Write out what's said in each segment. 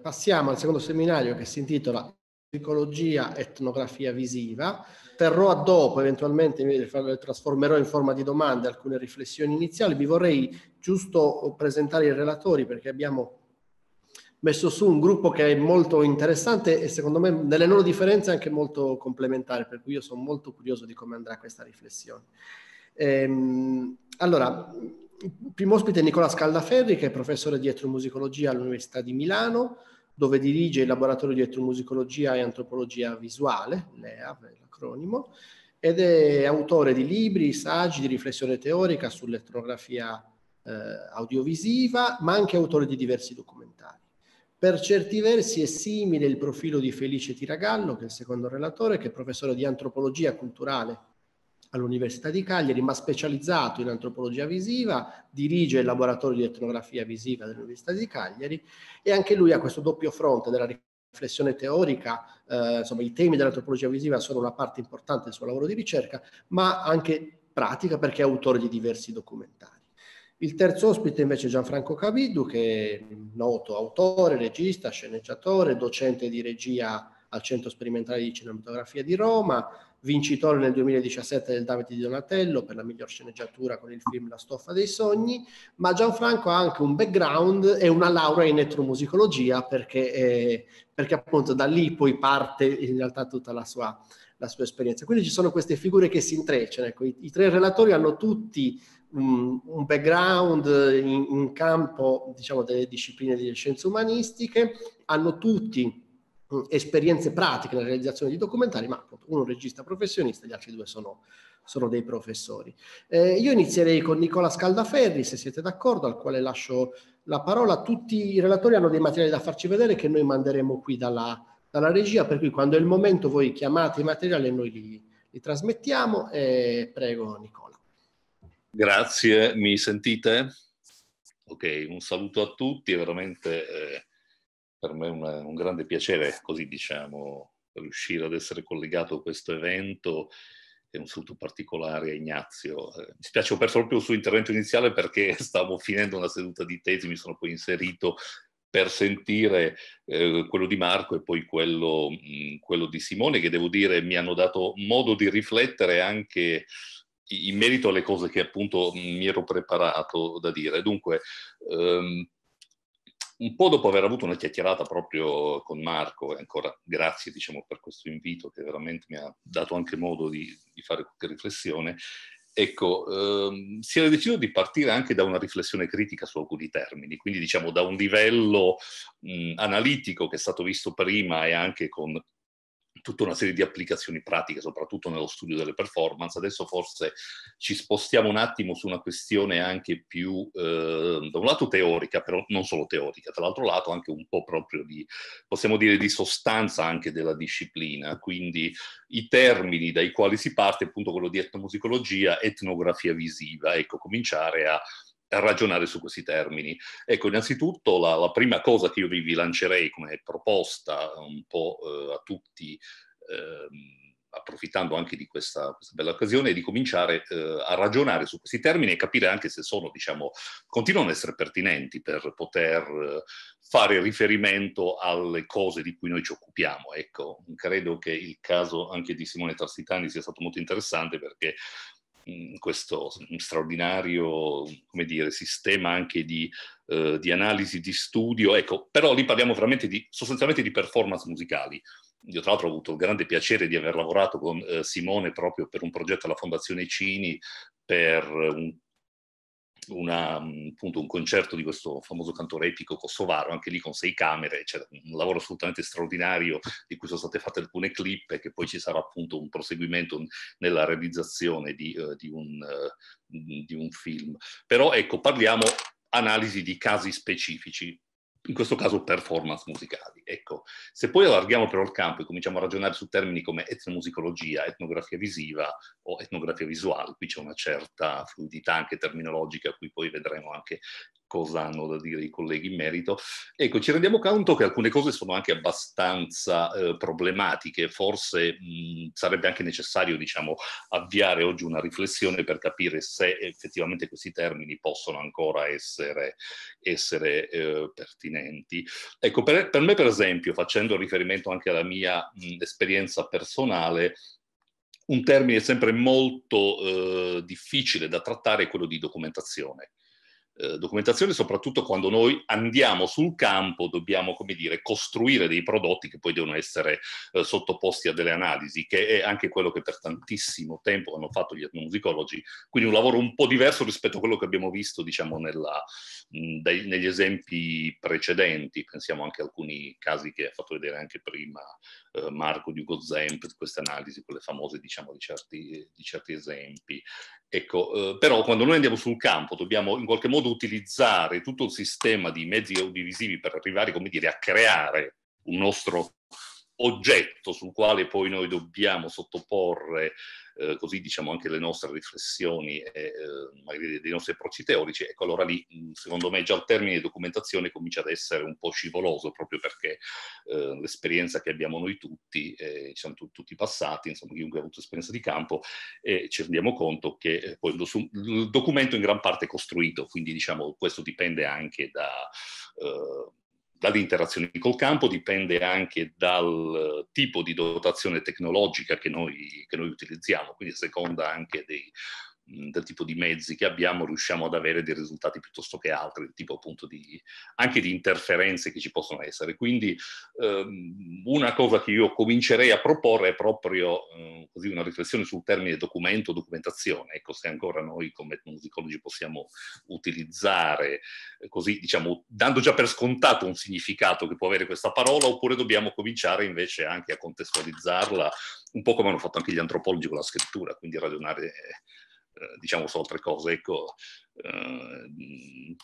Passiamo al secondo seminario che si intitola Psicologia etnografia visiva. Terrò a dopo, eventualmente trasformerò in forma di domande alcune riflessioni iniziali. Vi vorrei giusto presentare i relatori perché abbiamo messo su un gruppo che è molto interessante e secondo me nelle loro differenze anche molto complementare, per cui io sono molto curioso di come andrà questa riflessione. Ehm, allora, primo ospite è Nicola Scaldaferri, che è professore di etromusicologia all'Università di Milano, dove dirige il laboratorio di etromusicologia e antropologia visuale, LEA, l'acronimo, ed è autore di libri, saggi di riflessione teorica sull'etnografia eh, audiovisiva, ma anche autore di diversi documentari. Per certi versi è simile il profilo di Felice Tiragallo, che è il secondo relatore, che è professore di antropologia culturale all'Università di Cagliari, ma specializzato in antropologia visiva, dirige il laboratorio di etnografia visiva dell'Università di Cagliari e anche lui ha questo doppio fronte della riflessione teorica, eh, insomma i temi dell'antropologia visiva sono una parte importante del suo lavoro di ricerca, ma anche pratica perché è autore di diversi documentari. Il terzo ospite invece è Gianfranco Cavidu, che è noto autore, regista, sceneggiatore, docente di regia al Centro Sperimentale di Cinematografia di Roma, vincitore nel 2017 del Davide di Donatello per la miglior sceneggiatura con il film La stoffa dei sogni, ma Gianfranco ha anche un background e una laurea in etnomusicologia perché, eh, perché appunto da lì poi parte in realtà tutta la sua, la sua esperienza. Quindi ci sono queste figure che si intrecciano, ecco, i, i tre relatori hanno tutti un background in, in campo diciamo, delle discipline delle scienze umanistiche, hanno tutti esperienze pratiche nella realizzazione di documentari, ma appunto uno è un regista professionista, gli altri due sono, sono dei professori. Eh, io inizierei con Nicola Scaldaferri, se siete d'accordo, al quale lascio la parola. Tutti i relatori hanno dei materiali da farci vedere che noi manderemo qui dalla, dalla regia, per cui quando è il momento voi chiamate i materiali e noi li, li trasmettiamo. E prego Nicola. Grazie, mi sentite? Ok, un saluto a tutti, è veramente... Eh per me è un grande piacere, così diciamo, riuscire ad essere collegato a questo evento e un saluto particolare a Ignazio. Eh, mi spiace, ho perso proprio il suo intervento iniziale perché stavo finendo una seduta di tesi, mi sono poi inserito per sentire eh, quello di Marco e poi quello, mh, quello, di Simone, che devo dire mi hanno dato modo di riflettere anche in merito alle cose che appunto mi ero preparato da dire. Dunque, ehm, un po' dopo aver avuto una chiacchierata proprio con Marco, e ancora grazie diciamo, per questo invito che veramente mi ha dato anche modo di, di fare qualche riflessione, ecco, ehm, si era deciso di partire anche da una riflessione critica su alcuni termini, quindi diciamo da un livello mh, analitico che è stato visto prima e anche con tutta una serie di applicazioni pratiche, soprattutto nello studio delle performance. Adesso forse ci spostiamo un attimo su una questione anche più, eh, da un lato teorica, però non solo teorica, tra l'altro lato anche un po' proprio di, possiamo dire, di sostanza anche della disciplina. Quindi i termini dai quali si parte, appunto quello di etnomusicologia, etnografia visiva. Ecco, cominciare a ragionare su questi termini. Ecco, innanzitutto la, la prima cosa che io vi, lancerei come proposta un po' eh, a tutti, eh, approfittando anche di questa, questa, bella occasione, è di cominciare eh, a ragionare su questi termini e capire anche se sono, diciamo, continuano ad essere pertinenti per poter eh, fare riferimento alle cose di cui noi ci occupiamo. Ecco, credo che il caso anche di Simone Tarsitani sia stato molto interessante perché in questo straordinario dire, sistema anche di, eh, di, analisi, di studio. Ecco, però lì parliamo veramente di, sostanzialmente di performance musicali. Io tra l'altro ho avuto il grande piacere di aver lavorato con eh, Simone proprio per un progetto alla Fondazione Cini per un una, mm, appunto, un concerto di questo famoso cantore epico kosovaro, anche lì con sei camere, c'è un lavoro assolutamente straordinario di cui sono state fatte alcune clip e che poi ci sarà appunto un proseguimento nella realizzazione di, uh, di, un, uh, di un film. Però ecco, parliamo analisi di casi specifici in questo caso performance musicali. Ecco, se poi allarghiamo però il campo e cominciamo a ragionare su termini come etnomusicologia, etnografia visiva o etnografia visuale, qui c'è una certa fluidità anche terminologica a cui poi vedremo anche cosa hanno da dire i colleghi in merito. Ecco, ci rendiamo conto che alcune cose sono anche abbastanza eh, problematiche, forse mh, sarebbe anche necessario, diciamo, avviare oggi una riflessione per capire se effettivamente questi termini possono ancora essere, essere eh, pertinenti. Ecco, per, per, me, per esempio, facendo riferimento anche alla mia mh, esperienza personale, un termine sempre molto eh, difficile da trattare è quello di documentazione. Eh, documentazione, soprattutto quando noi andiamo sul campo, dobbiamo, come dire, costruire dei prodotti che poi devono essere eh, sottoposti a delle analisi, che è anche quello che per tantissimo tempo hanno fatto gli etnomusicologi, quindi un lavoro un po' diverso rispetto a quello che abbiamo visto, diciamo, nella, mh, dai, negli esempi precedenti, pensiamo anche a alcuni casi che ha fatto vedere anche prima eh, Marco di Ugo Zen queste analisi, quelle famose diciamo di certi, di certi esempi. Ecco, eh, però quando noi andiamo sul campo dobbiamo in qualche modo utilizzare tutto il sistema di mezzi audiovisivi per arrivare, come dire, a creare un nostro oggetto sul quale poi noi dobbiamo sottoporre eh, così diciamo anche le nostre riflessioni e eh, magari dei nostri approcci teorici, ecco allora lì secondo me già il termine documentazione comincia ad essere un po' scivoloso proprio perché eh, l'esperienza che abbiamo noi tutti, eh, ci siamo tu, tutti passati, insomma chiunque ha avuto esperienza di campo e ci rendiamo conto che eh, poi il, il documento in gran parte è costruito, quindi diciamo questo dipende anche da... Uh, dalle interazioni col campo, dipende anche dal eh, tipo di dotazione tecnologica che noi, che noi utilizziamo, quindi a seconda anche dei, del tipo di mezzi che abbiamo riusciamo ad avere dei risultati piuttosto che altri, del tipo appunto di, anche di interferenze che ci possono essere. Quindi ehm, una cosa che io comincerei a proporre è proprio eh, così una riflessione sul termine documento, documentazione, ecco se ancora noi come musicologi possiamo utilizzare eh, così, diciamo, dando già per scontato un significato che può avere questa parola, oppure dobbiamo cominciare invece anche a contestualizzarla, un po' come hanno fatto anche gli antropologi con la scrittura, quindi ragionare eh, eh, diciamo su altre cose. Ecco, eh,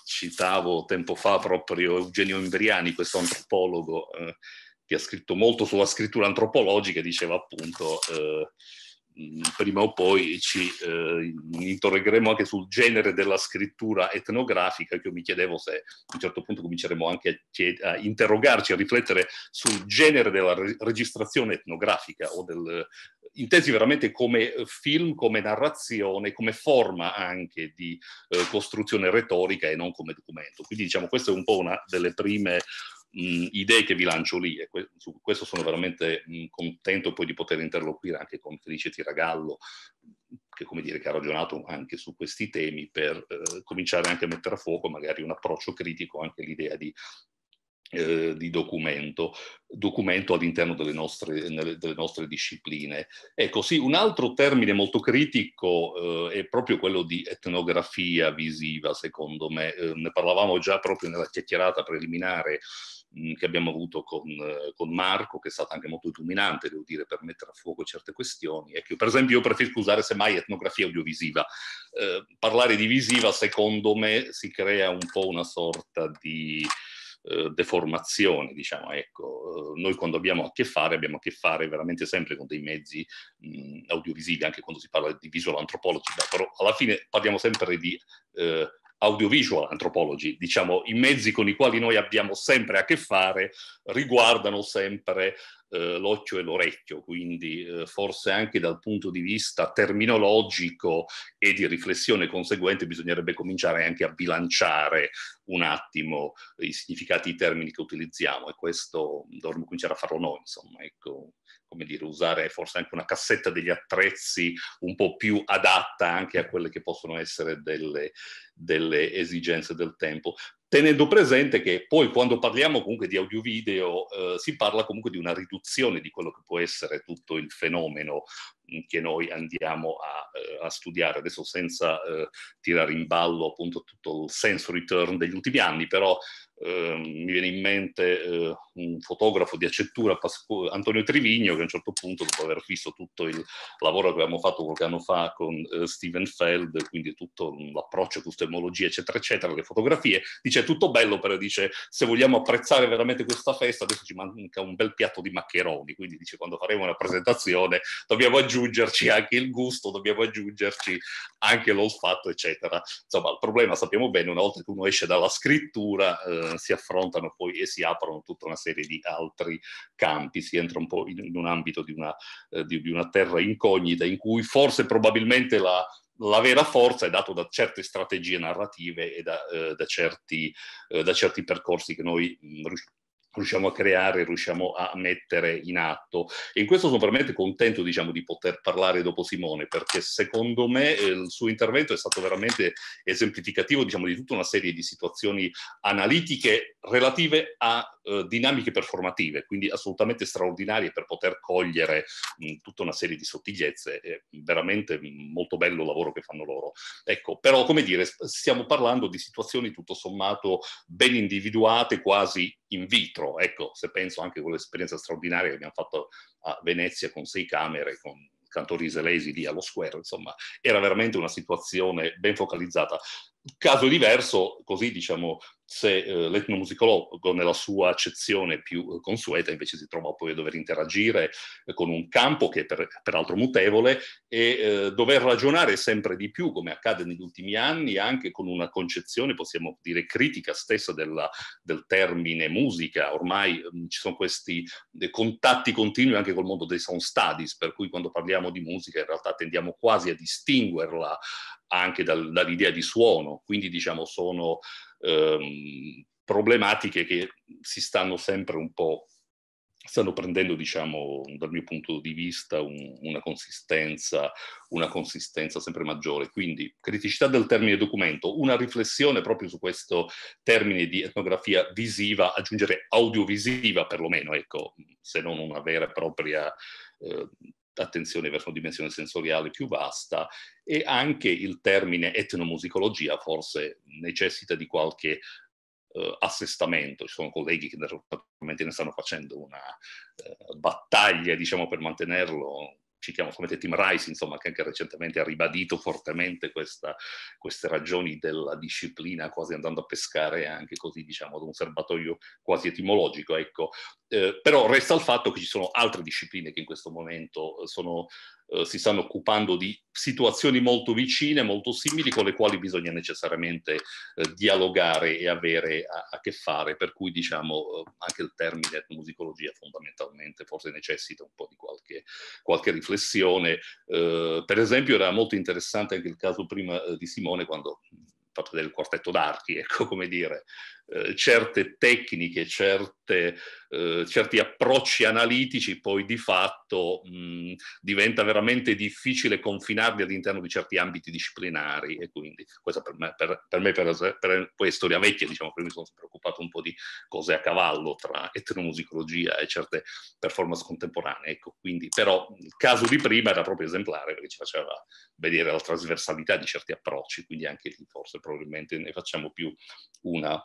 citavo tempo fa proprio Eugenio Imbriani, questo antropologo eh, che ha scritto molto sulla scrittura antropologica, diceva appunto eh, mm, prima o poi ci eh, interrogheremo anche sul genere della scrittura etnografica, che io mi chiedevo se a un certo punto cominceremo anche a, a interrogarci, a riflettere sul genere della re registrazione etnografica o del, intesi veramente come eh, film, come narrazione, come forma anche di eh, costruzione retorica e non come documento. Quindi diciamo questa è un po' una delle prime mh, idee che vi lancio lì e que- su questo sono veramente mh, contento poi di poter interloquire anche con Felice Tiragallo che come dire che ha ragionato anche su questi temi per eh, cominciare anche a mettere a fuoco magari un approccio critico anche l'idea di eh, di documento, documento all'interno delle nostre, nelle, delle nostre, discipline. Ecco, sì, un altro termine molto critico eh, è proprio quello di etnografia visiva, secondo me. Eh, ne parlavamo già proprio nella chiacchierata preliminare mm, che abbiamo avuto con, eh, con, Marco, che è stata anche molto illuminante, devo dire, per mettere a fuoco certe questioni. Ecco, per esempio io preferisco usare semmai etnografia audiovisiva. Eh, parlare di visiva, secondo me, si crea un po' una sorta di eh, deformazione, diciamo, ecco. Eh, noi quando abbiamo a che fare, abbiamo a che fare veramente sempre con dei mezzi mh, audiovisivi, anche quando si parla di visual anthropology, però alla fine parliamo sempre di eh, audiovisual anthropology, diciamo i mezzi con i quali noi abbiamo sempre a che fare riguardano sempre eh, l'occhio e l'orecchio, quindi eh, forse anche dal punto di vista terminologico e di riflessione conseguente bisognerebbe cominciare anche a bilanciare un attimo i significati, i termini che utilizziamo e questo dovremmo cominciare a farlo noi, insomma, ecco, come dire, usare forse anche una cassetta degli attrezzi un po' più adatta anche a quelle che possono essere delle, delle esigenze del tempo tenendo presente che poi quando parliamo comunque di audio-video eh, si parla comunque di una riduzione di quello che può essere tutto il fenomeno mm, che noi andiamo a, eh, a studiare, adesso senza eh, tirare in ballo appunto tutto il sensory turn degli ultimi anni, però eh, mi viene in mente eh, un fotografo di accettura, Pasqu- Antonio Trivigno, che a un certo punto, dopo aver visto tutto il lavoro che abbiamo fatto qualche anno fa con eh, Steven Feld, quindi tutto l'approccio, customologia, eccetera, eccetera, le fotografie, dice tutto bello, però dice se vogliamo apprezzare veramente questa festa, adesso ci manca un bel piatto di maccheroni, quindi dice quando faremo una presentazione dobbiamo aggiungerci anche il gusto, dobbiamo aggiungerci anche l'olfatto, eccetera. Insomma, il problema sappiamo bene, una volta che uno esce dalla scrittura, eh, si affrontano poi e si aprono tutta una serie di altri campi, si entra un po' in, in un ambito di una, eh, di, di una terra incognita in cui forse probabilmente la, la vera forza è data da certe strategie narrative e da, eh, da, certi, eh, da certi, percorsi che noi mm, riusciamo riusciamo a creare, riusciamo a mettere in atto. E in questo sono veramente contento diciamo, di poter parlare dopo Simone, perché secondo me eh, il suo intervento è stato veramente esemplificativo diciamo, di tutta una serie di situazioni analitiche relative a eh, dinamiche performative, quindi assolutamente straordinarie per poter cogliere mh, tutta una serie di sottigliezze, è veramente molto bello il lavoro che fanno loro. Ecco, però come dire, stiamo parlando di situazioni tutto sommato ben individuate, quasi in vitro, ecco, se penso anche a quell'esperienza straordinaria che abbiamo fatto a Venezia con sei camere, con Cantorise Lesi lì allo square, insomma, era veramente una situazione ben focalizzata. Caso diverso, così diciamo se eh, l'etnomusicologo nella sua accezione più eh, consueta invece si trova poi a dover interagire eh, con un campo che è per, peraltro mutevole e eh, dover ragionare sempre di più, come accade negli ultimi anni, anche con una concezione, possiamo dire, critica stessa della, del termine musica. Ormai mh, mm, ci sono questi eh, contatti continui anche col mondo dei sound studies, per cui quando parliamo di musica in realtà tendiamo quasi a distinguerla anche dal, dall'idea di suono, quindi diciamo sono ehm, problematiche che si stanno sempre un po', stanno prendendo, diciamo, dal mio punto di vista, un, una, consistenza, una consistenza sempre maggiore. Quindi criticità del termine documento, una riflessione proprio su questo termine di etnografia visiva, aggiungere audiovisiva perlomeno, ecco, se non una vera e propria... Eh, attenzione verso una dimensione sensoriale più vasta e anche il termine etnomusicologia forse necessita di qualche Uh, assestamento, ci sono colleghi che naturalmente ne stanno facendo una uh, battaglia diciamo, per mantenerlo, Ci chiamo solamente Tim Rice, insomma, che anche recentemente ha ribadito fortemente questa, queste ragioni della disciplina, quasi andando a pescare anche così, diciamo, ad un serbatoio quasi etimologico. Ecco, eh, però resta il fatto che ci sono altre discipline che in questo momento eh, sono, eh, si stanno occupando di situazioni molto vicine, molto simili, con le quali bisogna necessariamente eh, dialogare e avere a, a, che fare, per cui diciamo eh, anche il termine etnomusicologia fondamentalmente forse necessita un po' di qualche, qualche riflessione. per esempio era molto interessante anche il caso prima di Simone quando mm, parte del quartetto d'archi, ecco come dire, eh, certe tecniche, certe, eh, certi approcci analitici, poi di fatto mh, diventa veramente difficile confinarli all'interno di certi ambiti disciplinari e quindi questo per me, per, per, me, per, per poi è storia vecchia, diciamo, perché mi sono preoccupato un po' di cose a cavallo tra etnomusicologia e certe performance contemporanee, ecco, quindi però il caso di prima era proprio esemplare perché ci faceva vedere la trasversalità di certi approcci, quindi anche lì forse probabilmente ne facciamo più una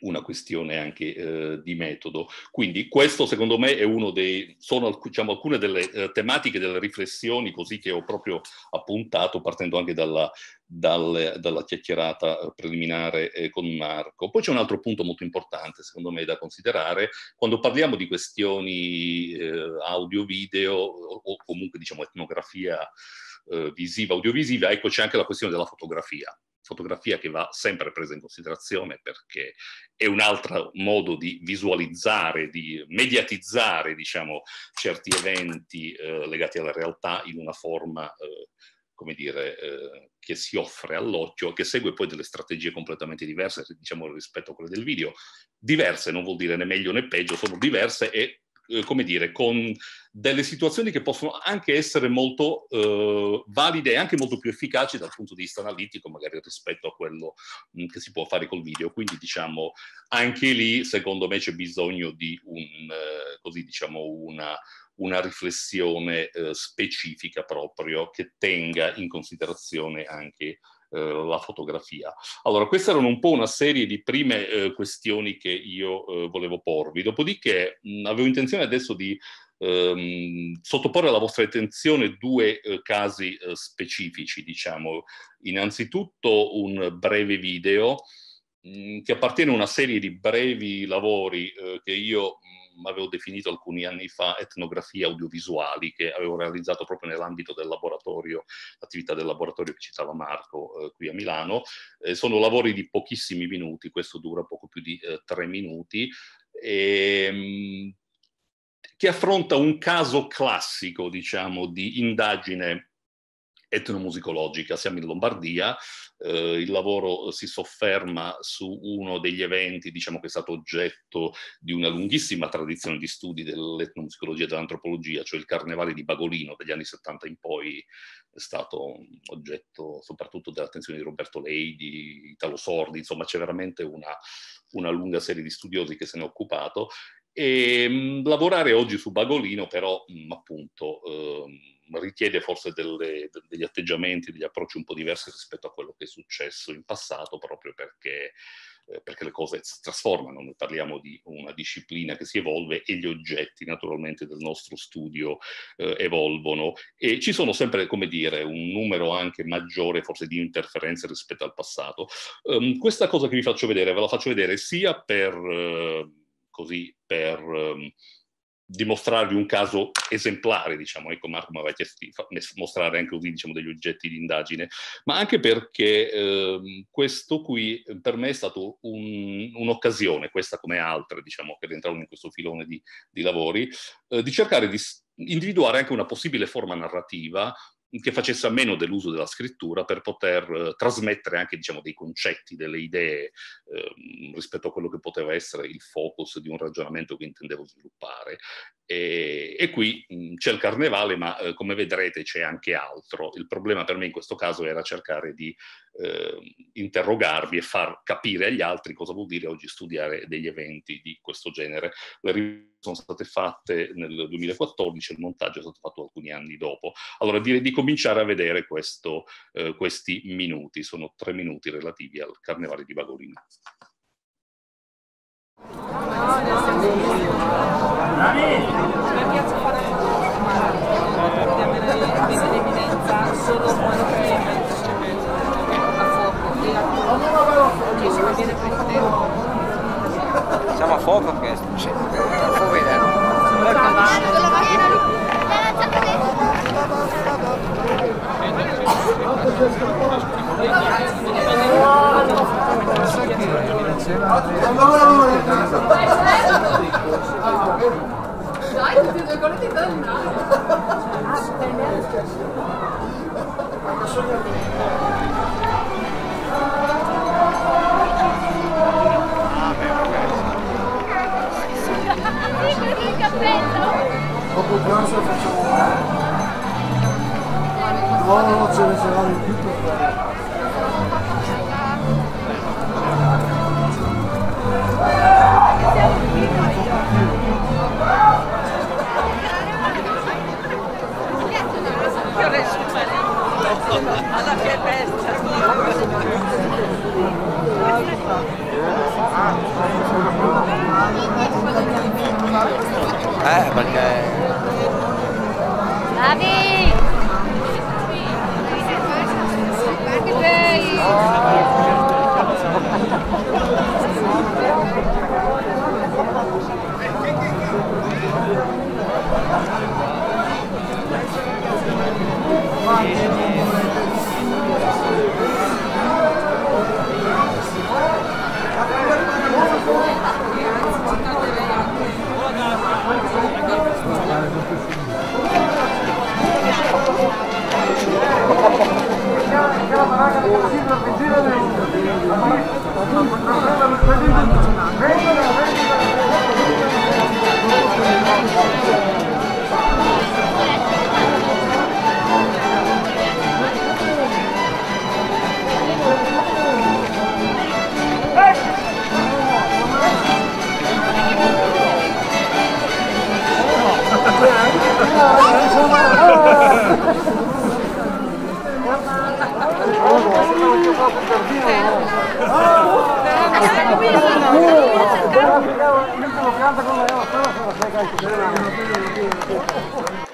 una questione anche eh, di metodo. Quindi questo secondo me è uno dei, sono diciamo, alcune delle eh, tematiche, delle riflessioni così che ho proprio appuntato partendo anche dalla, dal, dalla chiacchierata eh, preliminare eh, con Marco. Poi c'è un altro punto molto importante secondo me da considerare, quando parliamo di questioni eh, audio, video o, o comunque diciamo etnografia eh, visiva, audiovisiva, ecco c'è anche la questione della fotografia fotografia che va sempre presa in considerazione perché è un altro modo di visualizzare, di mediatizzare, diciamo, certi eventi eh, legati alla realtà in una forma eh, come dire, eh, che si offre all'occhio, che segue poi delle strategie completamente diverse, diciamo, rispetto a quelle del video. Diverse non vuol dire né meglio né peggio, sono diverse e eh, come dire, con delle situazioni che possono anche essere molto eh, valide e anche molto più efficaci dal punto di vista analitico, magari rispetto a quello mh, mm, che si può fare col video. Quindi, diciamo, anche lì, secondo me, c'è bisogno di un, eh, così, diciamo, una, una riflessione eh, specifica proprio che tenga in considerazione anche eh, la fotografia. Allora, queste erano un po' una serie di prime eh, questioni che io eh, volevo porvi. Dopodiché mh, avevo intenzione adesso di ehm, sottoporre alla vostra attenzione due eh, casi eh, specifici, diciamo. Innanzitutto un breve video mh, che appartiene a una serie di brevi lavori eh, che io mh, avevo definito alcuni anni fa etnografie audiovisuali che avevo realizzato proprio nell'ambito del laboratorio, l'attività del laboratorio che citava Marco eh, qui a Milano. Eh, sono lavori di pochissimi minuti, questo dura poco più di eh, tre minuti. E, ehm, mh, che affronta un caso classico, diciamo, di indagine etnomusicologica. Siamo in Lombardia, eh, il lavoro eh, si sofferma su uno degli eventi diciamo, che è stato oggetto di una lunghissima tradizione di studi dell'etnomusicologia e dell'antropologia, cioè il Carnevale di Bagolino dagli anni 70 in poi è stato oggetto soprattutto dell'attenzione di Roberto Lei, di Italo Sordi, insomma c'è veramente una, una lunga serie di studiosi che se ne è occupato e, ehm, lavorare oggi su Bagolino però mh, mm, appunto ehm, richiede forse delle, degli atteggiamenti, degli approcci un po' diversi rispetto a quello che è successo in passato proprio perché, eh, perché le cose si trasformano, noi parliamo di una disciplina che si evolve e gli oggetti naturalmente del nostro studio eh, evolvono e ci sono sempre, come dire, un numero anche maggiore forse di interferenze rispetto al passato. Ehm, questa cosa che vi faccio vedere, ve la faccio vedere sia per... Eh, così per um, dimostrarvi un caso esemplare, diciamo, ecco Marco mi aveva chiesto di mostrare anche così diciamo, degli oggetti di indagine, ma anche perché ehm, questo qui ehm, per me è stato un, un'occasione, questa come altre, diciamo, che rientravano in questo filone di, di lavori, eh, di cercare di individuare anche una possibile forma narrativa che facesse a meno dell'uso della scrittura per poter eh, trasmettere anche diciamo, dei concetti, delle idee eh, rispetto a quello che poteva essere il focus di un ragionamento che intendevo sviluppare. E, e, qui mh, c'è il carnevale, ma eh, come vedrete c'è anche altro. Il problema per me in questo caso era cercare di eh, interrogarvi e far capire agli altri cosa vuol dire oggi studiare degli eventi di questo genere. Le riviste sono state fatte nel 2014, il montaggio è stato fatto alcuni anni dopo. Allora direi di cominciare a vedere questo, eh, questi minuti, sono tre minuti relativi al carnevale di Bagolina. Siamo a fuoco che c'è fuoco vedere. Thank you. Dai, ti devo ancora ti dare un Dopo il pranzo facciamo... No, no, no, ce ne saranno più per fare. Eh perché Davi Happy birthday 哎！哈哈哈哈哈！Thank you.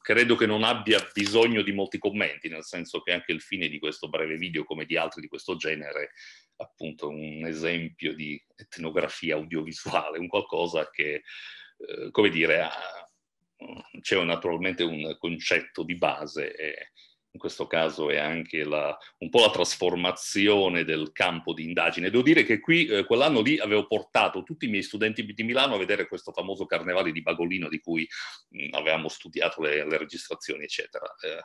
credo che non abbia bisogno di molti commenti, nel senso che anche il fine di questo breve video, come di altri di questo genere, è appunto un esempio di etnografia audiovisuale, un qualcosa che, eh, come dire, ha, c'è naturalmente un concetto di base e in questo caso è anche la, un po' la trasformazione del campo di indagine. Devo dire che qui, eh, quell'anno lì, avevo portato tutti i miei studenti di Milano a vedere questo famoso carnevale di Bagolino di cui mh, mm, avevamo studiato le, le registrazioni, eccetera. Eh,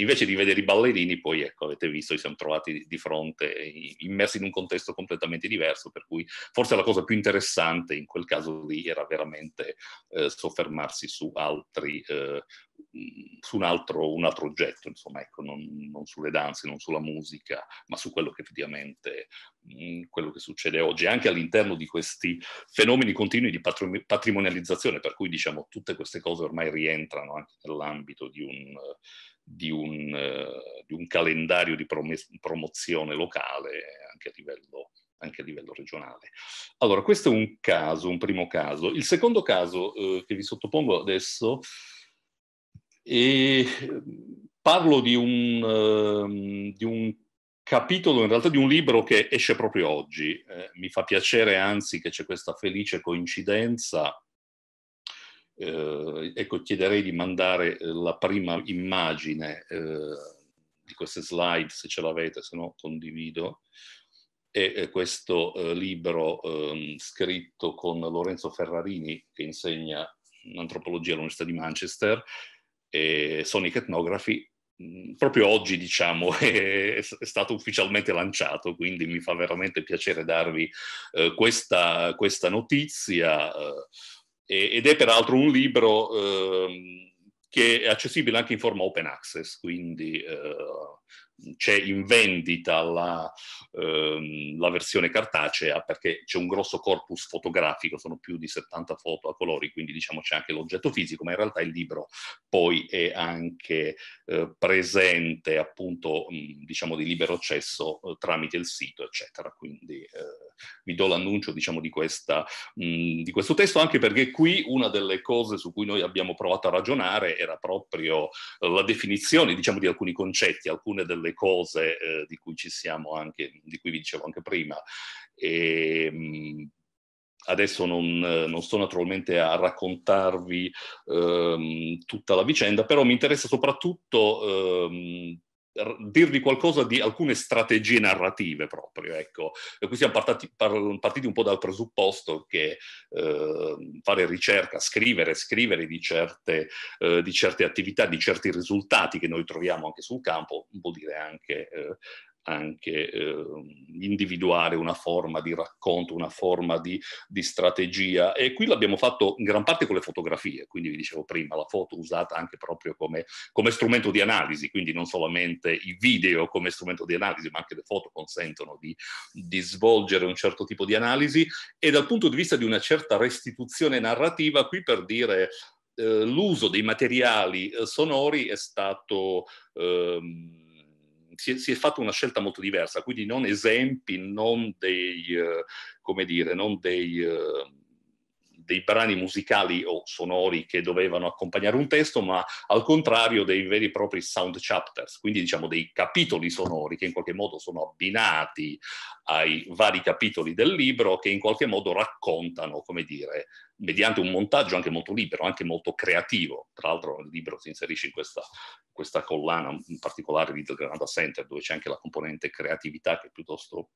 invece di vedere i ballerini, poi ecco, avete visto, ci siamo trovati di fronte, immersi in un contesto completamente diverso, per cui forse la cosa più interessante in quel caso lì era veramente eh, soffermarsi su altri eh, su un altro, un altro oggetto, insomma, ecco, non, non, sulle danze, non sulla musica, ma su quello che effettivamente mm, quello che succede oggi, anche all'interno di questi fenomeni continui di patrimonializzazione, per cui diciamo tutte queste cose ormai rientrano anche nell'ambito di un, di un, di un calendario di promozione locale anche a livello anche a livello regionale. Allora, questo è un caso, un primo caso. Il secondo caso eh, che vi sottopongo adesso e parlo di un, ehm, di un capitolo, in realtà di un libro che esce proprio oggi. Eh, mi fa piacere anzi che c'è questa felice coincidenza. Eh, ecco, chiederei di mandare eh, la prima immagine eh, di queste slide, se ce l'avete, se no condivido. E eh, questo eh, libro ehm, scritto con Lorenzo Ferrarini, che insegna antropologia all'Università di Manchester, eh, Sonic Ethnography mm, proprio oggi diciamo è, è, stato ufficialmente lanciato quindi mi fa veramente piacere darvi eh, questa, questa, notizia eh, ed è peraltro un libro eh, che è accessibile anche in forma open access quindi eh, c'è in vendita la, ehm, la, versione cartacea perché c'è un grosso corpus fotografico, sono più di 70 foto a colori, quindi diciamo c'è anche l'oggetto fisico, ma in realtà il libro poi è anche eh, presente appunto mh, diciamo di libero accesso eh, tramite il sito, eccetera. Quindi eh, vi do l'annuncio diciamo, di, questa, mh, mm, di questo testo, anche perché qui una delle cose su cui noi abbiamo provato a ragionare era proprio eh, la definizione diciamo, di alcuni concetti, alcune delle cose eh, di cui ci siamo anche, di cui vi dicevo anche prima. E, ehm, mh, Adesso non, non, sto naturalmente a raccontarvi ehm, tutta la vicenda, però mi interessa soprattutto ehm, dirvi qualcosa di alcune strategie narrative proprio, ecco. E qui siamo partati, partiti un po' dal presupposto che eh, fare ricerca, scrivere, scrivere di certe, eh, di certe, attività, di certi risultati che noi troviamo anche sul campo, vuol dire anche eh, anche eh, individuare una forma di racconto, una forma di, di, strategia e qui l'abbiamo fatto in gran parte con le fotografie, quindi vi dicevo prima la foto usata anche proprio come, come strumento di analisi, quindi non solamente i video come strumento di analisi, ma anche le foto consentono di, di svolgere un certo tipo di analisi e dal punto di vista di una certa restituzione narrativa, qui per dire eh, l'uso dei materiali eh, sonori è stato... Ehm, si, è, si, è, fatta una scelta molto diversa, quindi non esempi, non dei, eh, come dire, non dei eh, dei brani musicali o sonori che dovevano accompagnare un testo, ma al contrario dei veri e propri sound chapters, quindi diciamo dei capitoli sonori che in qualche modo sono abbinati ai vari capitoli del libro che in qualche modo raccontano, come dire, mediante un montaggio anche molto libero, anche molto creativo. Tra l'altro il libro si inserisce in questa, questa collana in particolare di The Granada Center, dove c'è anche la componente creatività che è piuttosto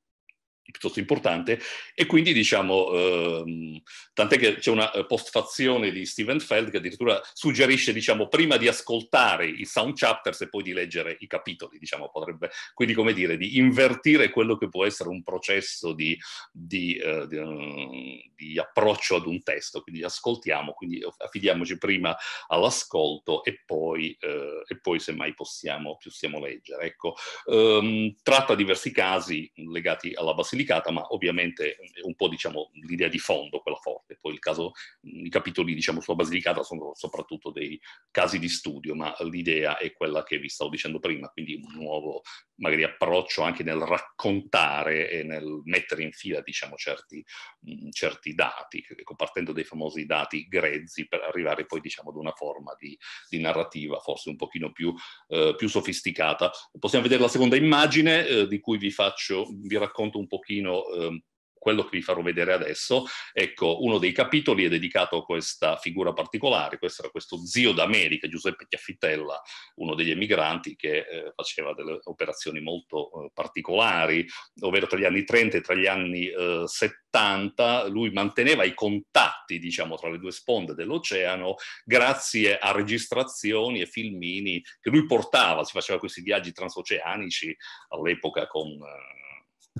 piuttosto importante e quindi diciamo ehm, tant'è che c'è una eh, postfazione di Steven Feld che addirittura suggerisce diciamo prima di ascoltare i sound chapters e poi di leggere i capitoli diciamo potrebbe quindi come dire di invertire quello che può essere un processo di, di, eh, di, eh, di approccio ad un testo quindi ascoltiamo quindi affidiamoci prima all'ascolto e poi, eh, e poi semmai possiamo, possiamo leggere ecco ehm, tratta diversi casi legati alla bassina Basilicata, ma ovviamente è eh, un po' diciamo, l'idea di fondo quella forte. Poi il caso, mm, i capitoli diciamo, sulla Basilicata sono soprattutto dei casi di studio, ma l'idea è quella che vi stavo dicendo prima, quindi un nuovo magari approccio anche nel raccontare e nel mettere in fila diciamo, certi, mm, certi, dati, ecco, partendo dai famosi dati grezzi per arrivare poi diciamo, ad una forma di, di narrativa forse un pochino più, eh, più, sofisticata. Possiamo vedere la seconda immagine eh, di cui vi, faccio, vi racconto un po' pochino eh, quello che vi farò vedere adesso, ecco, uno dei capitoli è dedicato a questa figura particolare, questo era questo zio d'America, Giuseppe Chiaffitella, uno degli emigranti che eh, faceva delle operazioni molto eh, particolari, ovvero tra gli anni 30 e tra gli anni eh, 70, lui manteneva i contatti, diciamo, tra le due sponde dell'oceano grazie a registrazioni e filmini che lui portava, si faceva questi viaggi transoceanici all'epoca con eh,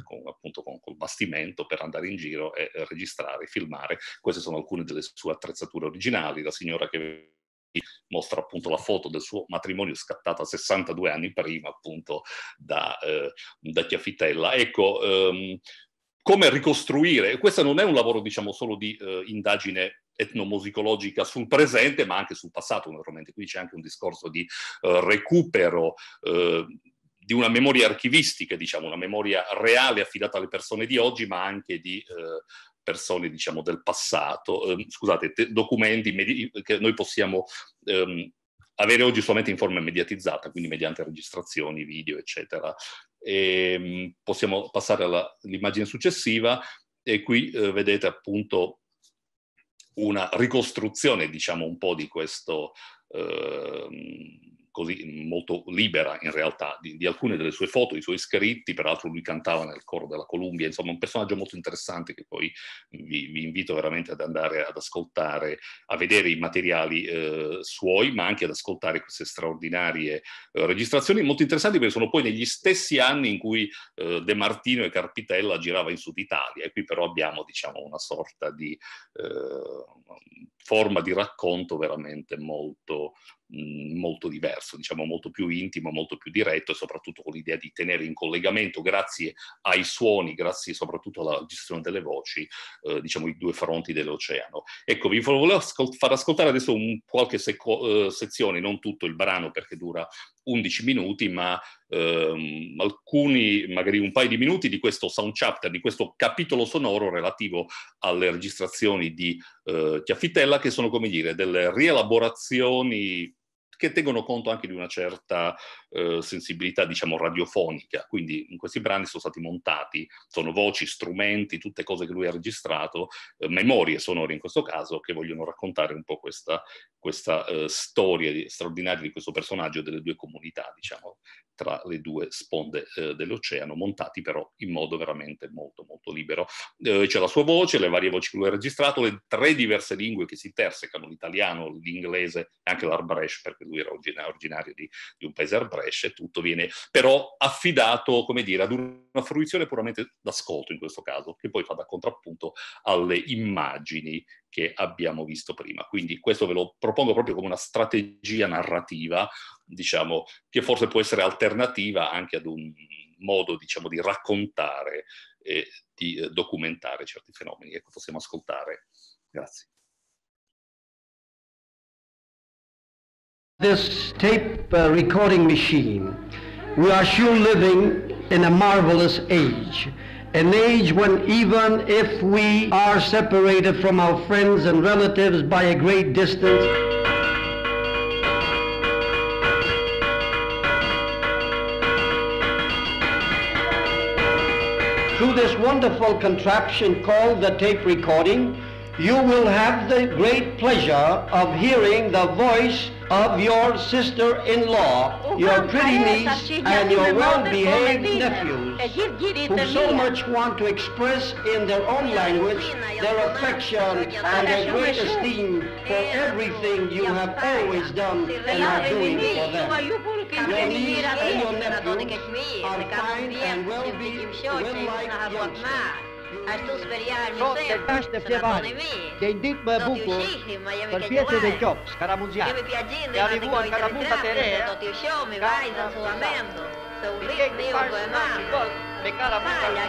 con, appunto con, col bastimento per andare in giro e registrare, filmare. Queste sono alcune delle sue attrezzature originali. La signora che mostra appunto la foto del suo matrimonio scattata 62 anni prima appunto da, eh, da Chiafitella. Ecco, ehm, come ricostruire, questo non è un lavoro diciamo solo di eh, indagine etnomusicologica sul presente ma anche sul passato naturalmente, qui c'è anche un discorso di eh, recupero eh, di una memoria archivistica, diciamo, una memoria reale affidata alle persone di oggi, ma anche di eh, persone, diciamo, del passato, eh, scusate, te, documenti medi- che noi possiamo ehm, avere oggi solamente in forma mediatizzata, quindi mediante registrazioni, video, eccetera. E, ehm, possiamo passare all'immagine successiva e qui eh, vedete appunto una ricostruzione, diciamo, un po' di questo... Ehm, così molto libera in realtà di, di, alcune delle sue foto, i suoi scritti, peraltro lui cantava nel coro della Columbia, insomma un personaggio molto interessante che poi vi, vi invito veramente ad andare ad ascoltare, a vedere i materiali eh, suoi, ma anche ad ascoltare queste straordinarie eh, registrazioni, molto interessanti perché sono poi negli stessi anni in cui eh, De Martino e Carpitella girava in Sud Italia e qui però abbiamo diciamo una sorta di eh, forma di racconto veramente molto, molto diverso, diciamo molto più intimo, molto più diretto e soprattutto con l'idea di tenere in collegamento, grazie ai suoni, grazie soprattutto alla gestione delle voci, eh, diciamo i due fronti dell'oceano. Ecco, vi volevo ascol- far ascoltare adesso un qualche seco- eh, sezione, non tutto il brano perché dura 11 minuti, ma ehm, alcuni, magari un paio di minuti di questo sound chapter, di questo capitolo sonoro relativo alle registrazioni di eh, Chiaffitella, che sono, come dire, delle rielaborazioni che tengono conto anche di una certa eh, sensibilità diciamo radiofonica, quindi in questi brani sono stati montati, sono voci, strumenti, tutte cose che lui ha registrato, eh, memorie sonore in questo caso, che vogliono raccontare un po' questa, questa eh, storia straordinaria di questo personaggio delle due comunità, diciamo, tra le due sponde eh, dell'oceano, montati però in modo veramente molto molto libero. Eh, c'è la sua voce, le varie voci che lui ha registrato, le tre diverse lingue che si intersecano, l'italiano, l'inglese e anche l'arbresh, perché lui era originario di, di un paese arbresh, esce tutto, viene però affidato, come dire, ad una fruizione puramente d'ascolto in questo caso, che poi fa da contrappunto alle immagini che abbiamo visto prima. Quindi questo ve lo propongo proprio come una strategia narrativa, diciamo, che forse può essere alternativa anche ad un modo, diciamo, di raccontare e di eh, documentare certi fenomeni. Ecco, possiamo ascoltare. Grazie. This tape uh, recording machine, we are sure living in a marvelous age. An age when even if we are separated from our friends and relatives by a great distance, through this wonderful contraption called the tape recording, you will have the great pleasure of hearing the voice of your sister-in-law, oh, your pretty niece, and your well-behaved nephews, who so much want to express in their own language their affection and their great esteem for everything you have always done and are doing for them. Your niece and your nephews are kind and well well-liked youngsters. Als de beste Fievani, che in Dip Buco, per pietro del Cop, Scaramugiano, che arrivò a Caramuta Terea, perché mi faccio il gol, perché la muta Terea.